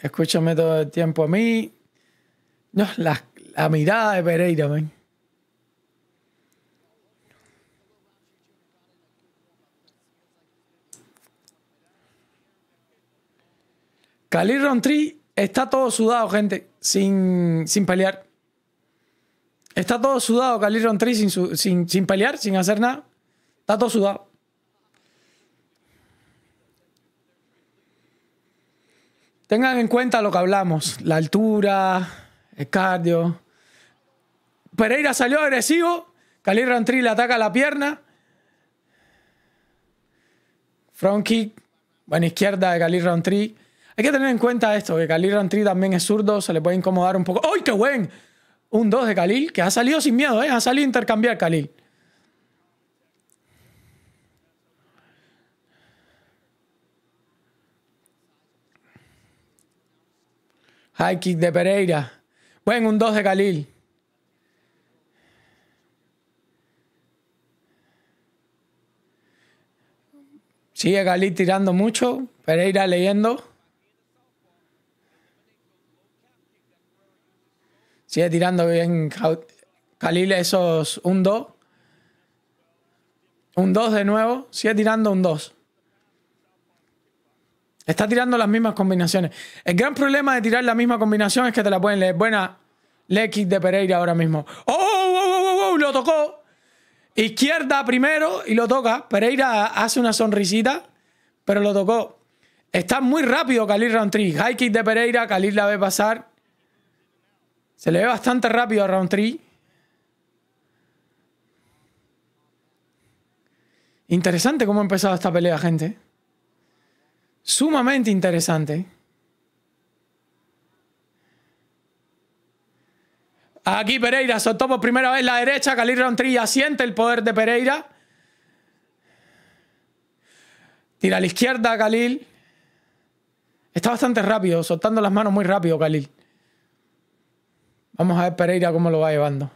escúchame todo el tiempo a mí. No, la, mirada de Pereira, man. Khalil Rontri está todo sudado, gente, sin, sin pelear. Está todo sudado Khalil Rontri sin, sin pelear, sin hacer nada. Está todo sudado. tengan en cuenta lo que hablamos, la altura, el cardio. Pereira salió agresivo, Khalil Rantri le ataca la pierna. Front kick, buena izquierda de Khalil Rantri. Hay que tener en cuenta esto, que Khalil Rantri también es zurdo, se le puede incomodar un poco. ¡Ay, qué buen! Un 2 de Khalil, que ha salido sin miedo, ¿eh? ha salido a intercambiar Khalil. kick de Pereira. Bueno, un 2 de Khalil. Sigue Khalil tirando mucho. Pereira leyendo. Sigue tirando bien Khalil esos un 2. Un 2 de nuevo. Sigue tirando un 2. Está tirando las mismas combinaciones. El gran problema de tirar la misma combinación es que te la pueden leer. Buena le kick de Pereira ahora mismo. ¡Oh oh oh, ¡Oh, oh, oh, oh, Lo tocó. Izquierda primero y lo toca. Pereira hace una sonrisita, pero lo tocó. Está muy rápido Khalil Roundtree. High kick de Pereira, Khalil la ve pasar. Se le ve bastante rápido a Roundtree. Interesante cómo ha empezado esta pelea, gente sumamente interesante. Aquí Pereira, por primera vez la derecha, Khalil Rontrilla siente el poder de Pereira. Tira a la izquierda, Khalil. Está bastante rápido, soltando las manos muy rápido, Khalil. Vamos a ver Pereira cómo lo va llevando.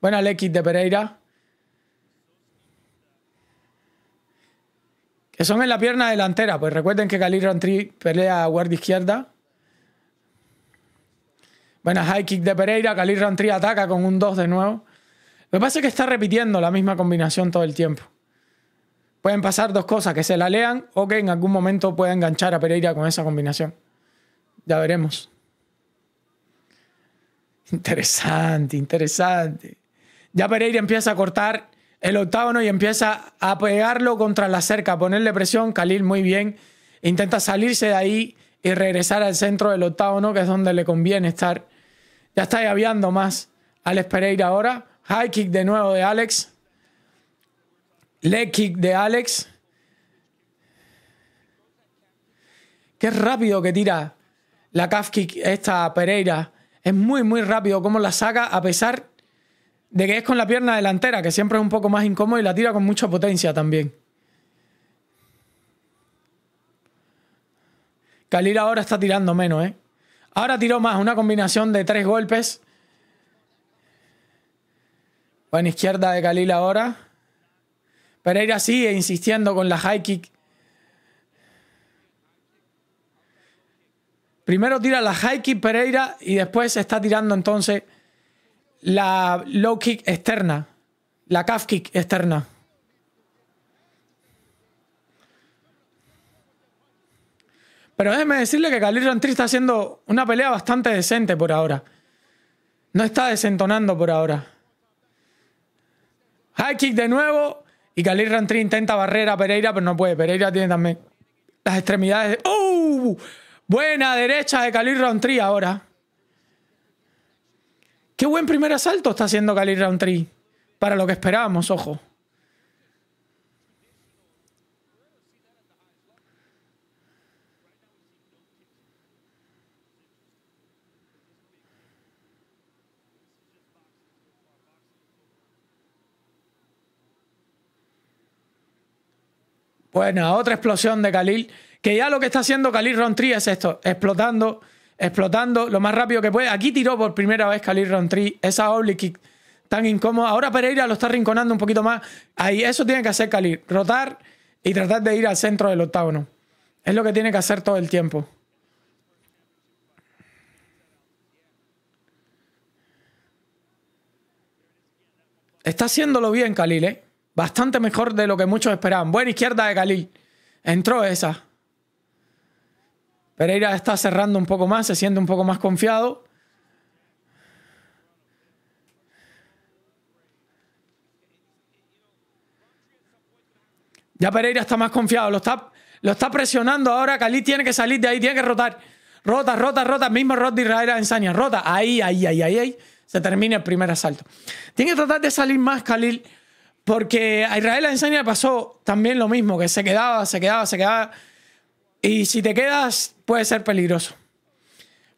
Buena X de Pereira. son en la pierna delantera. Pues recuerden que Khalil Rantri pelea a guardia izquierda. Buena high kick de Pereira. Khalil Rantri ataca con un 2 de nuevo. Lo que pasa es que está repitiendo la misma combinación todo el tiempo. Pueden pasar dos cosas, que se la lean o que en algún momento pueda enganchar a Pereira con esa combinación. Ya veremos. Interesante, interesante. Ya Pereira empieza a cortar el octágono y empieza a pegarlo contra la cerca, ponerle presión. Khalil muy bien. Intenta salirse de ahí y regresar al centro del octágono, que es donde le conviene estar. Ya está llaveando más Alex Pereira ahora. High kick de nuevo de Alex. Leg kick de Alex. Qué rápido que tira la calf esta Pereira. Es muy, muy rápido cómo la saca, a pesar de que es con la pierna delantera, que siempre es un poco más incómodo y la tira con mucha potencia también. Khalil ahora está tirando menos, ¿eh? Ahora tiró más, una combinación de tres golpes. Buena izquierda de Khalil ahora. Pereira sigue insistiendo con la high kick. Primero tira la high kick Pereira y después está tirando entonces la low kick externa, la calf kick externa. Pero déjeme decirle que Khalil Rantri está haciendo una pelea bastante decente por ahora. No está desentonando por ahora. High kick de nuevo. Y Khalil Rantri intenta barrera a Pereira, pero no puede. Pereira tiene también las extremidades. ¡Oh! Buena derecha de Khalil Rantri ahora. Qué buen primer asalto está haciendo Khalil Roundtree. Para lo que esperábamos, ojo. Bueno, otra explosión de Khalil. Que ya lo que está haciendo Khalil Rountree es esto, explotando explotando lo más rápido que puede. Aquí tiró por primera vez Khalil Rountree esa Oblique tan incómoda. Ahora Pereira lo está rinconando un poquito más. Ahí eso tiene que hacer Khalil, rotar y tratar de ir al centro del octágono. Es lo que tiene que hacer todo el tiempo. Está haciéndolo bien Khalil, ¿eh? Bastante mejor de lo que muchos esperaban. Buena izquierda de Khalil. Entró esa. Pereira está cerrando un poco más, se siente un poco más confiado. Ya Pereira está más confiado, lo está, lo está presionando ahora. Khalil tiene que salir de ahí, tiene que rotar. Rota, rota, rota. Mismo rota de Israel ensaña. Rota. Ahí, ahí, ahí, ahí, ahí. Se termina el primer asalto. Tiene que tratar de salir más Khalil, porque a Israel ensaña pasó también lo mismo, que se quedaba, se quedaba, se quedaba y si te quedas, puede ser peligroso.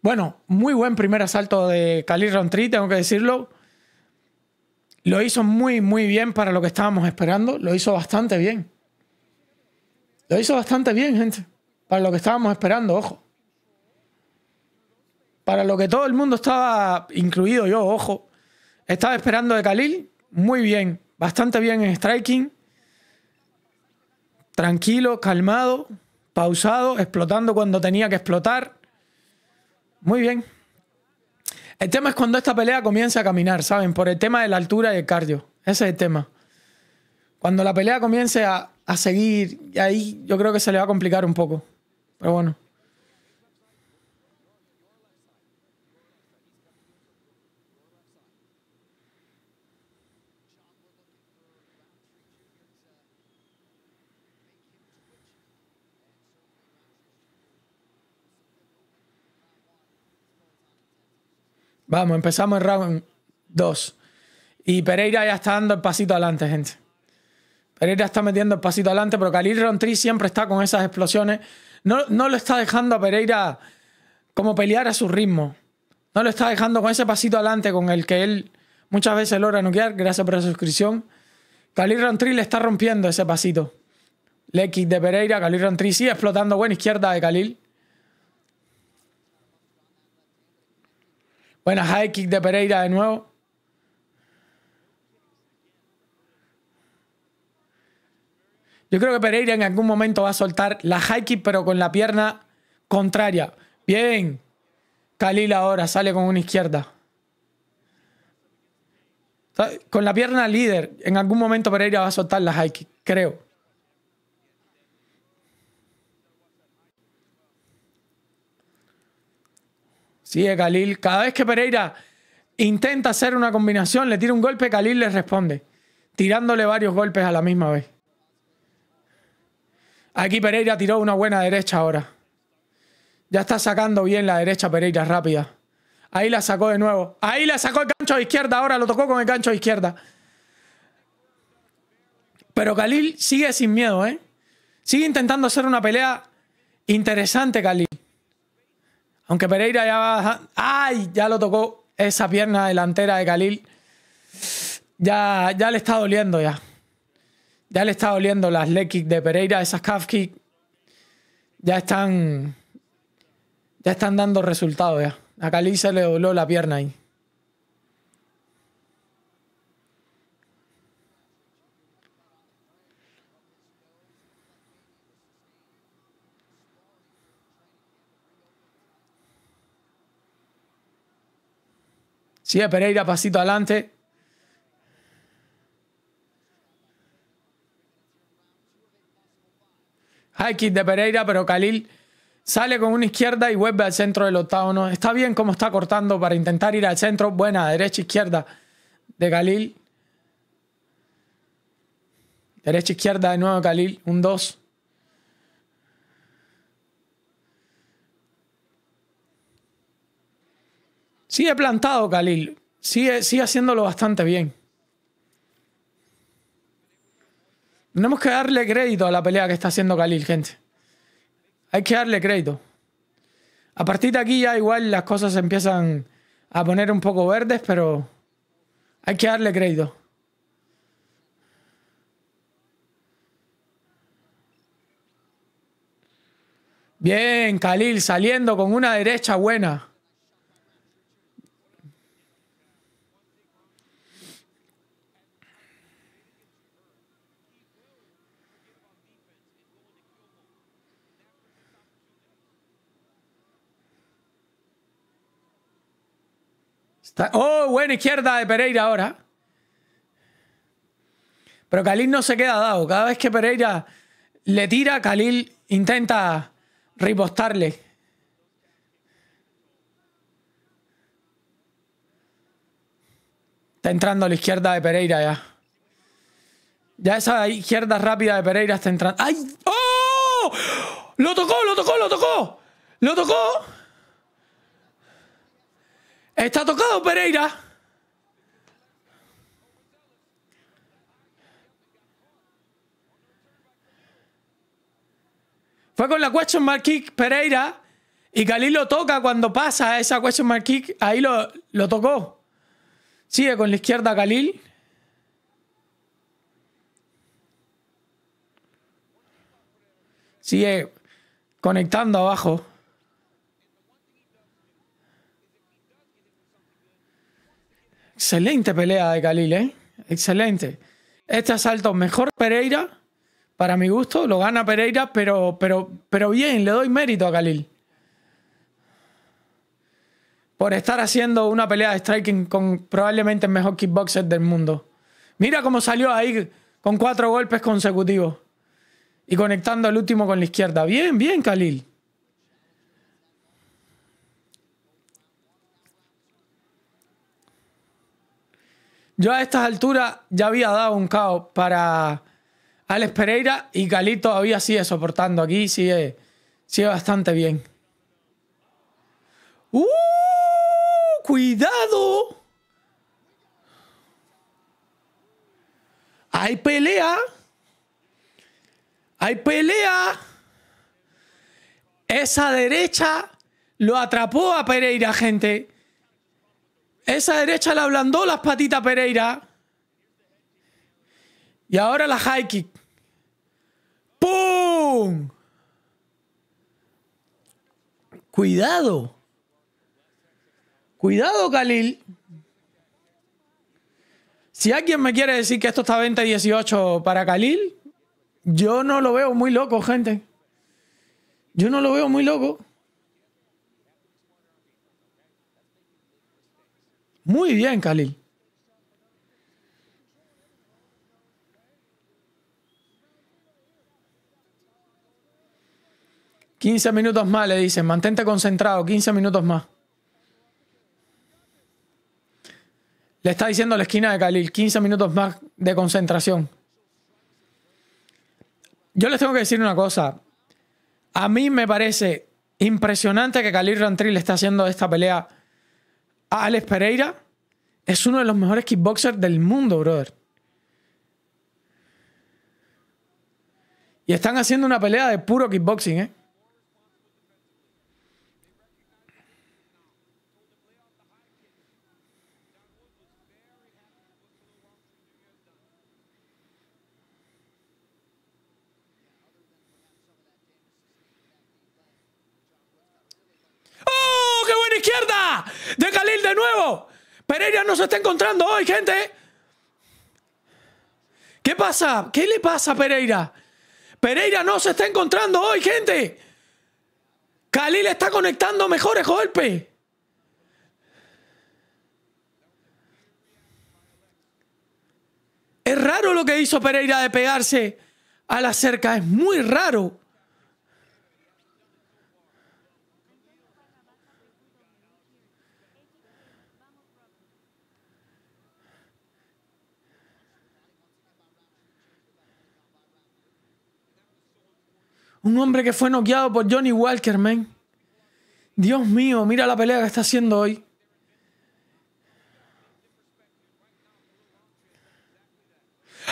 Bueno, muy buen primer asalto de Khalil Rountree, tengo que decirlo. Lo hizo muy, muy bien para lo que estábamos esperando. Lo hizo bastante bien. Lo hizo bastante bien, gente. Para lo que estábamos esperando, ojo. Para lo que todo el mundo estaba, incluido yo, ojo. Estaba esperando de Khalil, muy bien. Bastante bien en striking. Tranquilo, calmado pausado, explotando cuando tenía que explotar. Muy bien. El tema es cuando esta pelea comience a caminar, ¿saben? Por el tema de la altura y el cardio. Ese es el tema. Cuando la pelea comience a, a seguir, ahí yo creo que se le va a complicar un poco. Pero bueno. Vamos, empezamos el round 2. Y Pereira ya está dando el pasito adelante, gente. Pereira está metiendo el pasito adelante, pero Khalil Rontri siempre está con esas explosiones. No, no lo está dejando a Pereira como pelear a su ritmo. No lo está dejando con ese pasito adelante con el que él muchas veces logra noquear. Gracias por la suscripción. Khalil Rontri le está rompiendo ese pasito. Le de Pereira, Khalil Rontri sigue explotando buena izquierda de Khalil. Buena high kick de Pereira de nuevo. Yo creo que Pereira en algún momento va a soltar la high kick, pero con la pierna contraria. Bien. Khalil ahora sale con una izquierda. Con la pierna líder, en algún momento Pereira va a soltar la high kick, creo. Sigue Khalil. Cada vez que Pereira intenta hacer una combinación, le tira un golpe, Khalil le responde, tirándole varios golpes a la misma vez. Aquí Pereira tiró una buena derecha ahora. Ya está sacando bien la derecha Pereira rápida. Ahí la sacó de nuevo. Ahí la sacó el gancho de izquierda. Ahora lo tocó con el gancho de izquierda. Pero Khalil sigue sin miedo, ¿eh? Sigue intentando hacer una pelea interesante, Khalil. Aunque Pereira ya va... ¡Ay! Ya lo tocó esa pierna delantera de Khalil. Ya, ya le está doliendo ya. Ya le está doliendo las leg de Pereira, esas calf Ya están... Ya están dando resultados ya. A Khalil se le dobló la pierna ahí. Sigue Pereira, pasito adelante. Hay kick de Pereira, pero Khalil sale con una izquierda y vuelve al centro del octavo. Está bien cómo está cortando para intentar ir al centro. Buena, derecha, izquierda de Khalil. Derecha, izquierda de nuevo Khalil. Un dos. Sigue plantado, Kalil, Sigue, haciéndolo bastante bien. Tenemos que darle crédito a la pelea que está haciendo Kalil, gente. Hay que darle crédito. A partir de aquí ya igual las cosas empiezan a poner un poco verdes, pero hay que darle crédito. Bien, Kalil saliendo con una derecha buena. Oh, buena izquierda de Pereira ahora. Pero Khalil no se queda dado. Cada vez que Pereira le tira, Khalil intenta ripostarle. Está entrando a la izquierda de Pereira ya. Ya esa izquierda rápida de Pereira está entrando. ¡Ay! ¡Oh! ¡Lo tocó, lo tocó, lo tocó! ¡Lo tocó! Está tocado Pereira. Fue con la question mark kick Pereira y Kalil lo toca cuando pasa esa question mark kick. Ahí lo, tocó. Sigue con la izquierda Kalil. Sigue conectando abajo. Excelente pelea de Khalil, ¿eh? Excelente. Este asalto, mejor Pereira, para mi gusto, lo gana Pereira, pero, pero, pero bien, le doy mérito a Khalil. Por estar haciendo una pelea de striking con probablemente el mejor kickboxer del mundo. Mira cómo salió ahí con cuatro golpes consecutivos. Y conectando el último con la izquierda. Bien, bien, Khalil. Yo a estas alturas ya había dado un caos para Alex Pereira y Cali todavía sigue soportando aquí, sigue, sigue bastante bien. ¡Uh! ¡Cuidado! ¡Hay pelea! ¡Hay pelea! Esa derecha lo atrapó a Pereira, gente. Esa derecha la ablandó las patitas Pereira. Y ahora la high kick. ¡Pum! Cuidado. Cuidado, Khalil. Si alguien me quiere decir que esto está 20-18 para Khalil, yo no lo veo muy loco, gente. Yo no lo veo muy loco. Muy bien, Khalil. 15 minutos más, le dicen. Mantente concentrado, 15 minutos más. Le está diciendo la esquina de Khalil, 15 minutos más de concentración. Yo les tengo que decir una cosa. A mí me parece impresionante que Khalil le está haciendo esta pelea Alex Pereira es uno de los mejores kickboxers del mundo, brother. Y están haciendo una pelea de puro kickboxing, ¿eh? Pereira no se está encontrando hoy, gente. ¿Qué pasa? ¿Qué le pasa a Pereira? Pereira no se está encontrando hoy, gente. Khalil está conectando mejores golpes. Es raro lo que hizo Pereira de pegarse a la cerca, es muy raro. Un hombre que fue noqueado por Johnny Walker, man. Dios mío, mira la pelea que está haciendo hoy.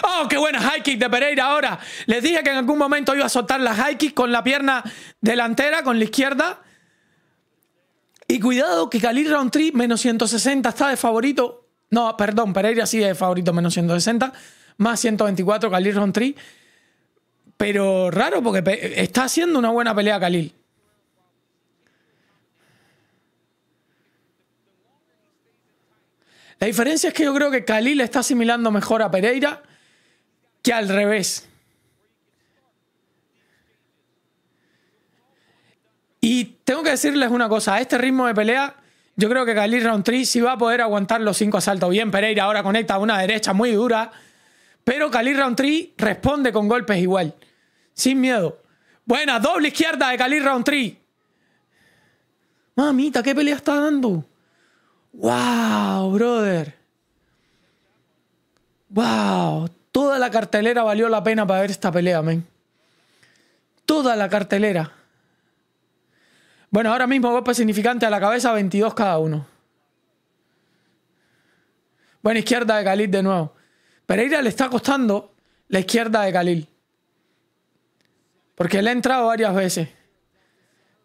¡Oh, qué buena high kick de Pereira ahora! Les dije que en algún momento iba a soltar la high kick con la pierna delantera, con la izquierda. Y cuidado que Khalil Roundtree menos 160 está de favorito. No, perdón, Pereira sí es de favorito menos 160. Más 124 Khalil Roundtree. Pero raro porque está haciendo una buena pelea Khalil. La diferencia es que yo creo que Khalil está asimilando mejor a Pereira que al revés. Y tengo que decirles una cosa, a este ritmo de pelea, yo creo que Khalil Round 3 sí va a poder aguantar los cinco asaltos. Bien, Pereira ahora conecta una derecha muy dura, pero Khalil Round responde con golpes igual. Sin miedo. Buena, doble izquierda de Khalil 3 Mamita, qué pelea está dando. ¡Wow, brother! ¡Wow! Toda la cartelera valió la pena para ver esta pelea, men. Toda la cartelera. Bueno, ahora mismo golpe significante a la cabeza, 22 cada uno. Buena izquierda de Khalil de nuevo. Pereira le está costando la izquierda de Khalil. Porque él ha entrado varias veces.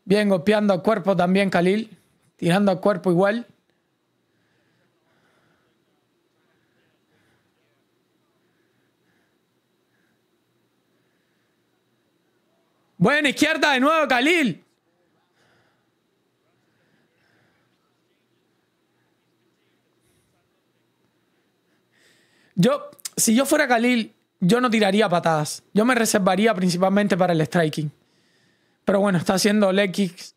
Bien, golpeando a cuerpo también Khalil. Tirando a cuerpo igual. Buena izquierda de nuevo, Khalil. Yo, si yo fuera Khalil, yo no tiraría patadas. Yo me reservaría principalmente para el striking. Pero bueno, está haciendo leg kicks.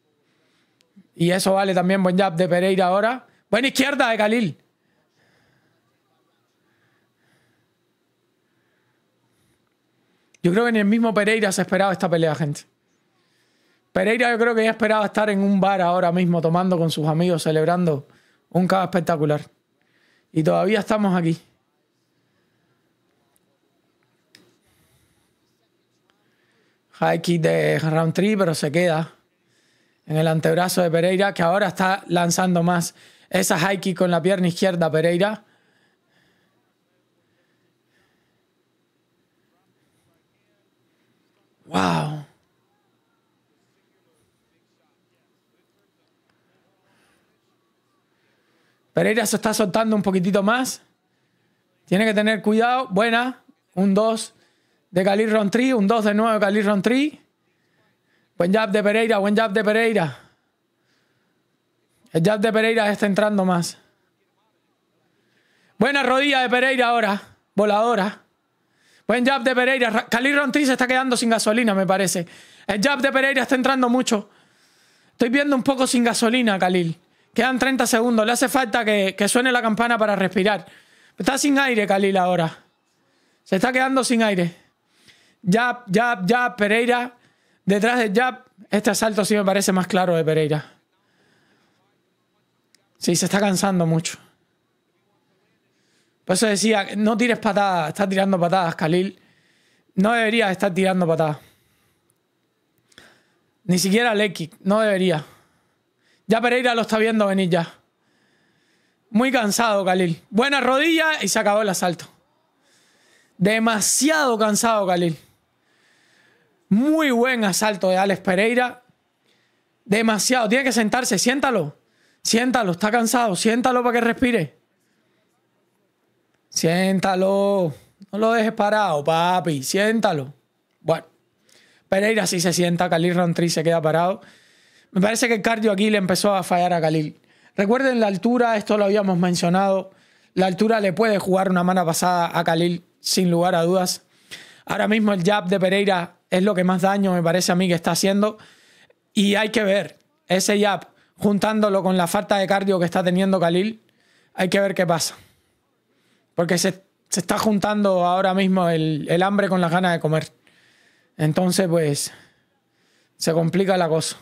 Y eso vale también. Buen jab de Pereira ahora. Buena izquierda de Khalil. Yo creo que ni el mismo Pereira se esperaba esta pelea, gente. Pereira yo creo que ya esperaba estar en un bar ahora mismo tomando con sus amigos, celebrando un cada espectacular. Y todavía estamos aquí. High kick de three, pero se queda en el antebrazo de Pereira, que ahora está lanzando más esa high con la pierna izquierda Pereira. Wow. Pereira se está soltando un poquitito más. Tiene que tener cuidado. Buena. Un dos de Khalil 3, un 2 de nuevo de Khalil Rontri. Buen jab de Pereira, buen jab de Pereira. El jab de Pereira está entrando más. Buena rodilla de Pereira ahora, voladora. Buen jab de Pereira. Khalil 3 se está quedando sin gasolina, me parece. El jab de Pereira está entrando mucho. Estoy viendo un poco sin gasolina, Khalil. Quedan 30 segundos. Le hace falta que, que suene la campana para respirar. Está sin aire, Khalil, ahora. Se está quedando sin aire. Jab, jab, jab, Pereira. Detrás de jab, este asalto sí me parece más claro de Pereira. Sí, se está cansando mucho. Por eso decía, no tires patadas, estás tirando patadas, Khalil. No debería estar tirando patadas. Ni siquiera Lekic, no debería. Ya Pereira lo está viendo venir ya. Muy cansado, Khalil. Buena rodilla y se acabó el asalto. Demasiado cansado, Khalil. Muy buen asalto de Alex Pereira. Demasiado. Tiene que sentarse. Siéntalo. Siéntalo. Está cansado. Siéntalo para que respire. Siéntalo. No lo dejes parado, papi. Siéntalo. Bueno. Pereira sí se sienta. Khalil Rountree se queda parado. Me parece que el cardio aquí le empezó a fallar a Khalil. Recuerden la altura. Esto lo habíamos mencionado. La altura le puede jugar una mano pasada a Khalil, sin lugar a dudas. Ahora mismo el jab de Pereira es lo que más daño me parece a mí que está haciendo. Y hay que ver ese Yap juntándolo con la falta de cardio que está teniendo Khalil, hay que ver qué pasa. Porque se, está juntando ahora mismo el, el, hambre con las ganas de comer. Entonces, pues, se complica la cosa.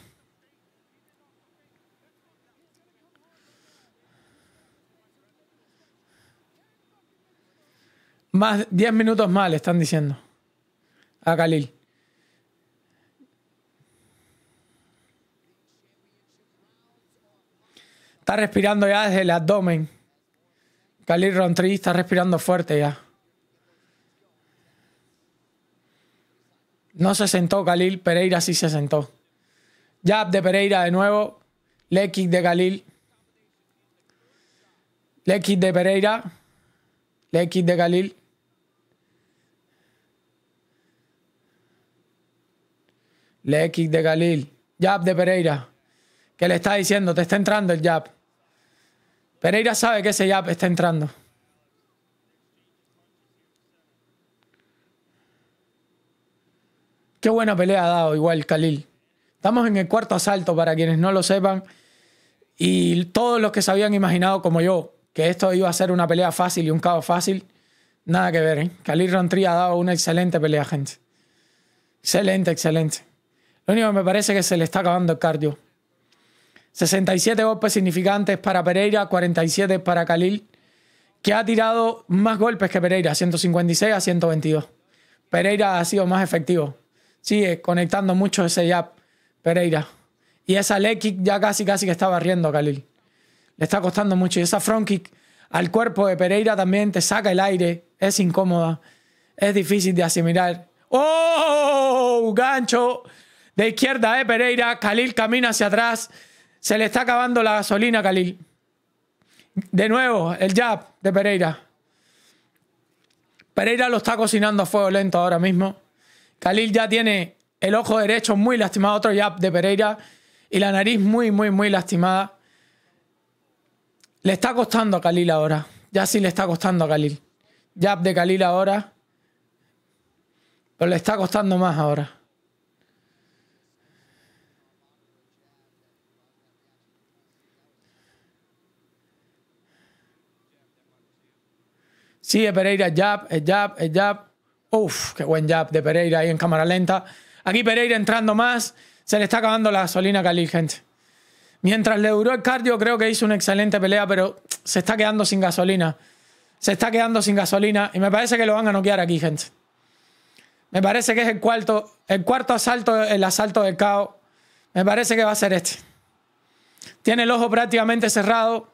Más 10 minutos más, le están diciendo a Khalil. Está respirando ya desde el abdomen. Khalil Rontri está respirando fuerte ya. No se sentó Khalil, Pereira sí se sentó. Jab de Pereira de nuevo. Leg kick de Khalil. Leg kick de Pereira. Leg kick de Khalil. Leg kick de Khalil. Jab de Pereira. ¿Qué le está diciendo? Te está entrando el jab. Pereira sabe que ese Yap está entrando. Qué buena pelea ha dado igual Khalil. Estamos en el cuarto asalto para quienes no lo sepan. Y todos los que se habían imaginado como yo que esto iba a ser una pelea fácil y un caos fácil, nada que ver. ¿eh? Khalil Rontri ha dado una excelente pelea, gente. Excelente, excelente. Lo único que me parece es que se le está acabando el cardio. 67 golpes significantes para Pereira, 47 para Khalil, que ha tirado más golpes que Pereira, 156 a 122. Pereira ha sido más efectivo. Sigue conectando mucho ese jab, Pereira. Y esa leg kick ya casi casi que está barriendo a Khalil. Le está costando mucho. Y esa front kick al cuerpo de Pereira también te saca el aire. Es incómoda. Es difícil de asimilar. ¡Oh! Gancho de izquierda de Pereira. Khalil camina hacia atrás. Se le está acabando la gasolina, Khalil. De nuevo, el jab de Pereira. Pereira lo está cocinando a fuego lento ahora mismo. Khalil ya tiene el ojo derecho muy lastimado, otro jab de Pereira. Y la nariz muy, muy, muy lastimada. Le está costando a Kalil ahora. Ya sí le está costando a Kalil. Jab de Kalil ahora. Pero le está costando más ahora. de Pereira, jab, el jab, el jab. Uf, qué buen jab de Pereira ahí en cámara lenta. Aquí Pereira entrando más. Se le está acabando la gasolina a Khalil, gente. Mientras le duró el cardio, creo que hizo una excelente pelea, pero se está quedando sin gasolina. Se está quedando sin gasolina y me parece que lo van a noquear aquí, gente. Me parece que es el cuarto, el cuarto asalto, el asalto del caos. Me parece que va a ser este. Tiene el ojo prácticamente cerrado.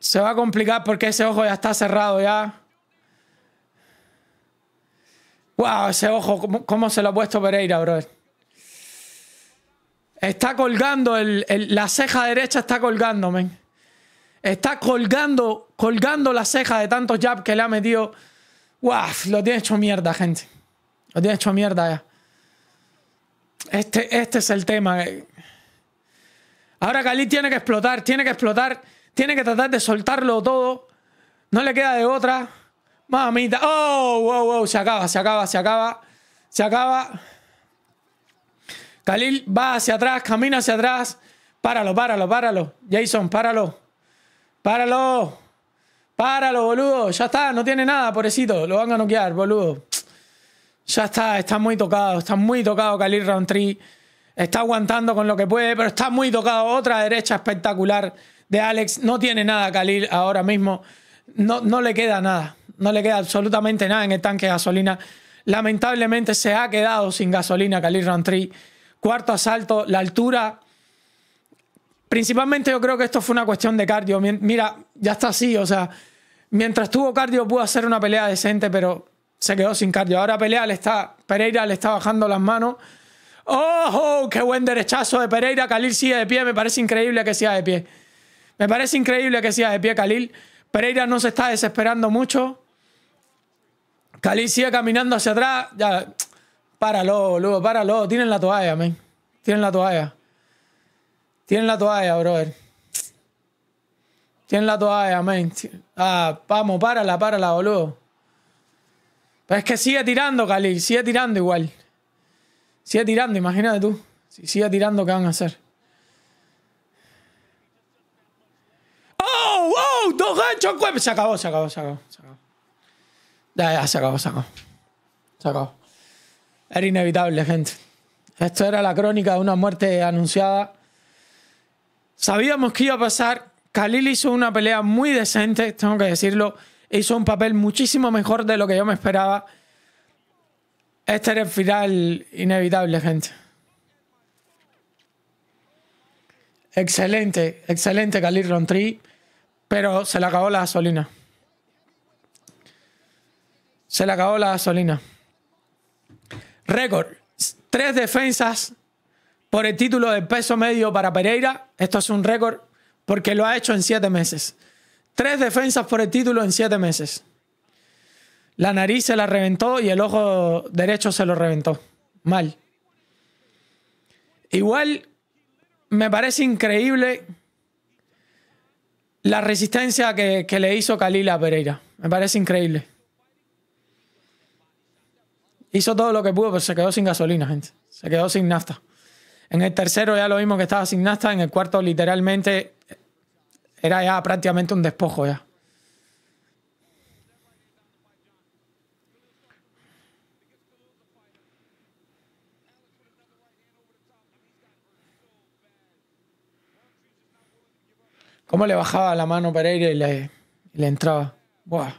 Se va a complicar porque ese ojo ya está cerrado ya. Wow, ese ojo, ¿cómo, se lo ha puesto Pereira, bro? Está colgando, la ceja derecha está colgando, men. Está colgando, colgando la ceja de tantos jabs que le ha metido. Wow, lo tiene hecho mierda, gente. Lo tiene hecho mierda ya. Este, este es el tema. Eh. Ahora Cali tiene que explotar, tiene que explotar. Tiene que tratar de soltarlo todo. No le queda de otra. Mamita. ¡Oh! ¡Wow, wow! Se acaba, se acaba, se acaba. Se acaba. Khalil va hacia atrás, camina hacia atrás. Páralo, páralo, páralo. Jason, páralo. Páralo. Páralo, boludo. Ya está, no tiene nada, pobrecito. Lo van a noquear, boludo. Ya está, está muy tocado. Está muy tocado Khalil Roundtree. Está aguantando con lo que puede, pero está muy tocado. Otra derecha espectacular de Alex. No tiene nada Khalil ahora mismo. No, no le queda nada. No le queda absolutamente nada en el tanque de gasolina. Lamentablemente se ha quedado sin gasolina Khalil Rountree. Cuarto asalto, la altura. Principalmente yo creo que esto fue una cuestión de cardio. Mira, ya está así, o sea, mientras tuvo cardio pudo hacer una pelea decente, pero se quedó sin cardio. Ahora pelea le está, Pereira le está bajando las manos. ¡Oh, qué buen derechazo de Pereira! Khalil sigue de pie, me parece increíble que siga de pie. Me parece increíble que siga de pie Khalil. Pereira no se está desesperando mucho. Khalil sigue caminando hacia atrás. Ya, páralo, boludo, páralo. Tienen la toalla, men. Tienen la toalla. Tienen la toalla, brother. Tienen la toalla, men. Ah, vamos, párala, párala, boludo. Pero es que sigue tirando, Khalil. Sigue tirando igual. Sigue tirando, imagínate tú. Si sigue tirando, ¿qué van a hacer? Se acabó, se acabó, se acabó. Se acabó. Ya, ya, se acabó, se acabó. Era inevitable, gente. Esto era la crónica de una muerte anunciada. Sabíamos que iba a pasar. Khalil hizo una pelea muy decente, tengo que decirlo. Hizo un papel muchísimo mejor de lo que yo me esperaba. Este era el final inevitable, gente. Excelente, excelente Khalil Rontri. Pero se le acabó la gasolina. Se le acabó la gasolina. Récord. Tres defensas por el título de peso medio para Pereira. Esto es un récord porque lo ha hecho en siete meses. Tres defensas por el título en siete meses. La nariz se la reventó y el ojo derecho se lo reventó. Mal. Igual me parece increíble la resistencia que, le hizo Kalila Pereira. Me parece increíble. Hizo todo lo que pudo, pero se quedó sin gasolina, gente. Se quedó sin nafta. En el tercero ya lo mismo que estaba sin nafta. En el cuarto, literalmente, era ya prácticamente un despojo ya. ¿Cómo le bajaba la mano Pereira y le, y le entraba? ¡Buah!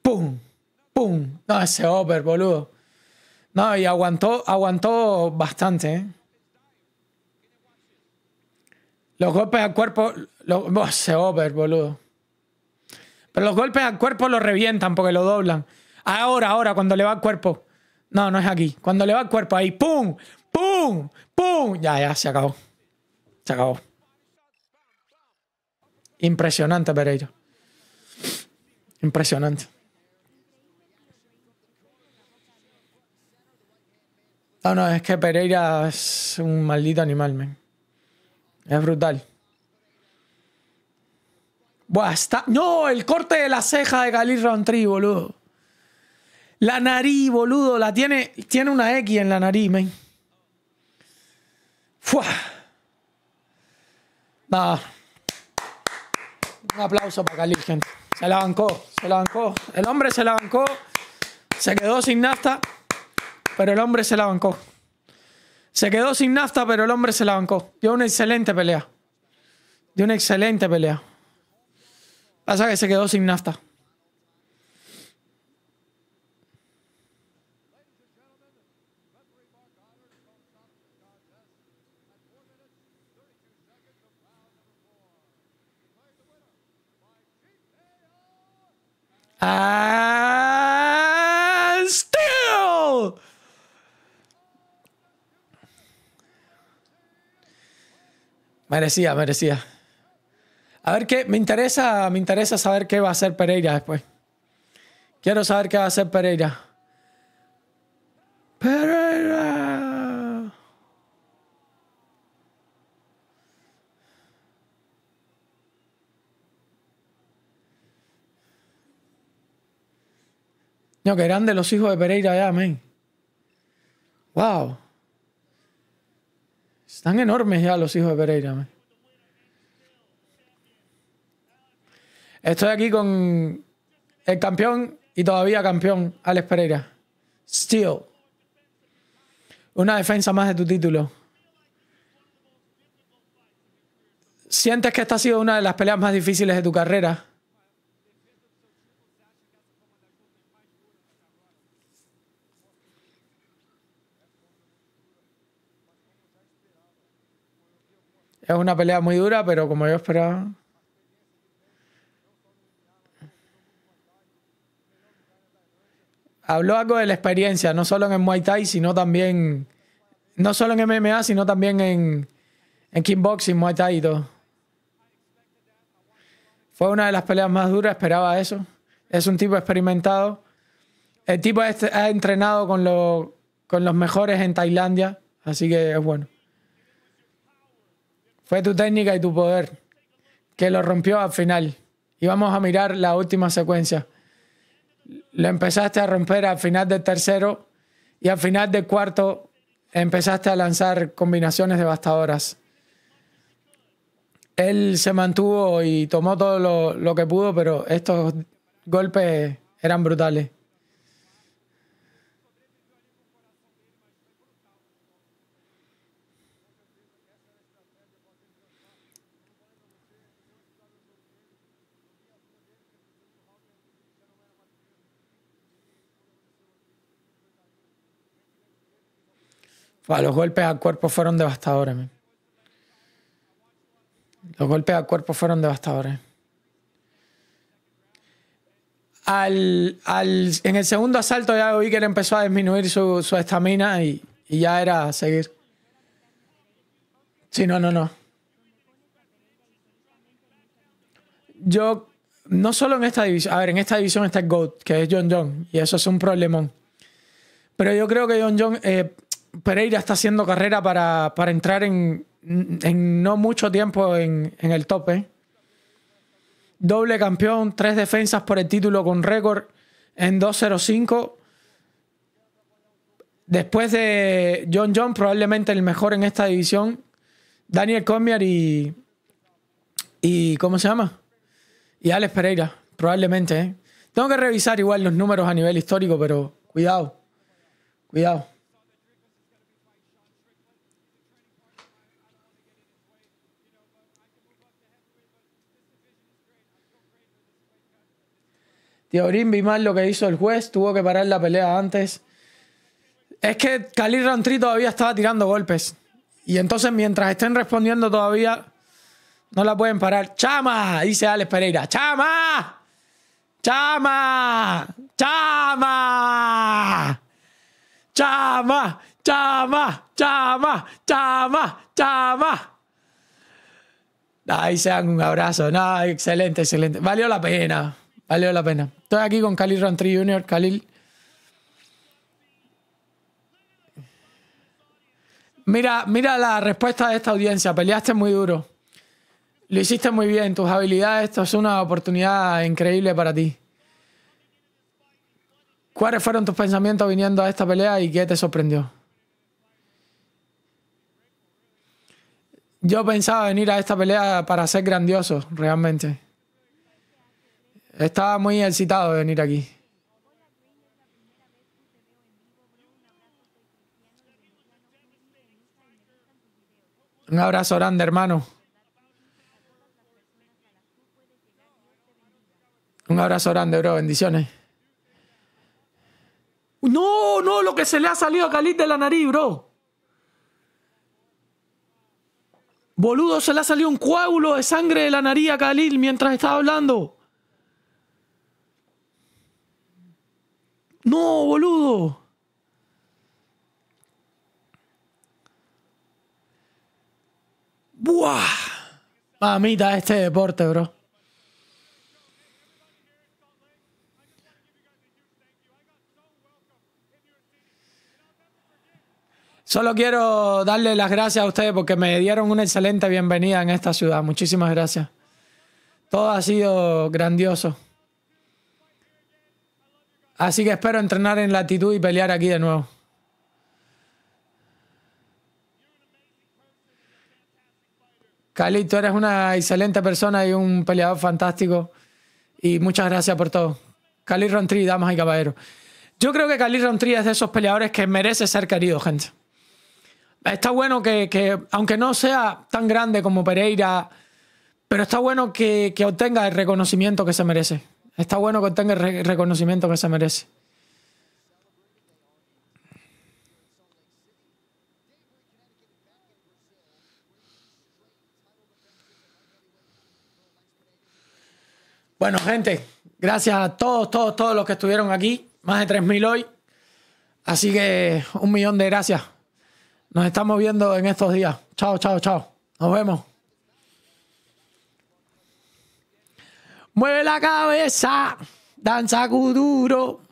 ¡Pum! ¡Pum! No, ese Oper, boludo. No, y aguantó, aguantó bastante. ¿eh? Los golpes al cuerpo. Los, ese Oper, boludo. Pero los golpes al cuerpo lo revientan porque lo doblan. Ahora, ahora, cuando le va al cuerpo. No, no es aquí. Cuando le va al cuerpo, ahí, ¡pum! ¡Pum! ¡Pum! Ya, ya, se acabó. Se acabó. Impresionante, Pereira. Impresionante. No, no, es que Pereira es un maldito animal, man. Es brutal. Buah, está... No, el corte de la ceja de Khalil Roundtree, boludo. La nariz, boludo, la tiene... Tiene una X en la nariz, man. Un aplauso para Khalil, gente. Se la bancó, se la bancó. El hombre se la bancó. Se quedó sin nafta, pero el hombre se la bancó. Se quedó sin nafta, pero el hombre se la bancó. Dio una excelente pelea. Dio una excelente pelea. Pasa que se quedó sin nafta. And still. Merecía, merecía. A ver qué, me interesa, me interesa saber qué va a hacer Pereira después. Quiero saber qué va a hacer Pereira. Pereira. No, que eran de los hijos de Pereira ya, amén. ¡Wow! Están enormes ya los hijos de Pereira, amén. Estoy aquí con el campeón y todavía campeón, Alex Pereira. Still. Una defensa más de tu título. ¿Sientes que esta ha sido una de las peleas más difíciles de tu carrera? Es una pelea muy dura, pero como yo esperaba. Habló algo de la experiencia, no solo en Muay Thai, sino también. No solo en MMA, sino también en, en kickboxing, Muay Thai y todo. Fue una de las peleas más duras, esperaba eso. Es un tipo experimentado. El tipo ha entrenado con, con los mejores en Tailandia, así que es bueno. Fue tu técnica y tu poder que lo rompió al final. Y vamos a mirar la última secuencia. Lo empezaste a romper al final del tercero y al final del cuarto empezaste a lanzar combinaciones devastadoras. Él se mantuvo y tomó todo lo, lo que pudo, pero estos golpes eran brutales. los golpes al cuerpo fueron devastadores. Los golpes al cuerpo fueron devastadores. Al, en el segundo asalto ya vi que él empezó a disminuir su estamina y, ya era seguir. Sí, no, no, no. Yo, no solo en esta división, a ver, en esta división está el GOAT, que es John John, y eso es un problemón. Pero yo creo que John John Pereira está haciendo carrera para, entrar en, en, no mucho tiempo en, el tope. Doble campeón, tres defensas por el título con récord en 2-0-5. Después de John John, probablemente el mejor en esta división. Daniel Cormier y. y ¿Cómo se llama? Y Alex Pereira, probablemente. ¿eh? Tengo que revisar igual los números a nivel histórico, pero cuidado. Cuidado. Teorín vi mal lo que hizo el juez, tuvo que parar la pelea antes. Es que Khalil Rantri todavía estaba tirando golpes. Y entonces mientras estén respondiendo todavía, no la pueden parar. ¡Chama! Dice Alex Pereira. ¡Chama! ¡Chama! ¡Chama! ¡Chama! ¡Chama! ¡Chama! ¡Chama! ¡Chama! Ahí sean un abrazo. excelente, excelente. Valió la pena. Valió la pena. Estoy aquí con Khalil Rantri Jr. Khalil. Mira, mira la respuesta de esta audiencia. Peleaste muy duro. Lo hiciste muy bien. Tus habilidades, esto es una oportunidad increíble para ti. ¿Cuáles fueron tus pensamientos viniendo a esta pelea y qué te sorprendió? Yo pensaba venir a esta pelea para ser grandioso, realmente. Estaba muy excitado de venir aquí. Un abrazo grande, hermano. Un abrazo grande, bro. Bendiciones. No, no, lo que se le ha salido a Khalid de la nariz, bro. Boludo, se le ha salido un coágulo de sangre de la nariz a Khalid mientras estaba hablando. No, boludo. ¡Buah! Mamita, este deporte, bro. Solo quiero darle las gracias a ustedes porque me dieron una excelente bienvenida en esta ciudad. Muchísimas gracias. Todo ha sido grandioso. Así que espero entrenar en latitud y pelear aquí de nuevo. Cali, tú eres una excelente persona y un peleador fantástico. Y muchas gracias por todo. Cali Rontri, damas y caballeros. Yo creo que Cali Rontri es de esos peleadores que merece ser querido, gente. Está bueno que, aunque no sea tan grande como Pereira, pero está bueno que obtenga el reconocimiento que se merece. Está bueno que tenga el reconocimiento que se merece. Bueno, gente, gracias a todos, todos, todos los que estuvieron aquí. Más de 3.000 hoy. Así que un millón de gracias. Nos estamos viendo en estos días. Chao, chao, chao. Nos vemos. Mueve la cabeza, danza duro.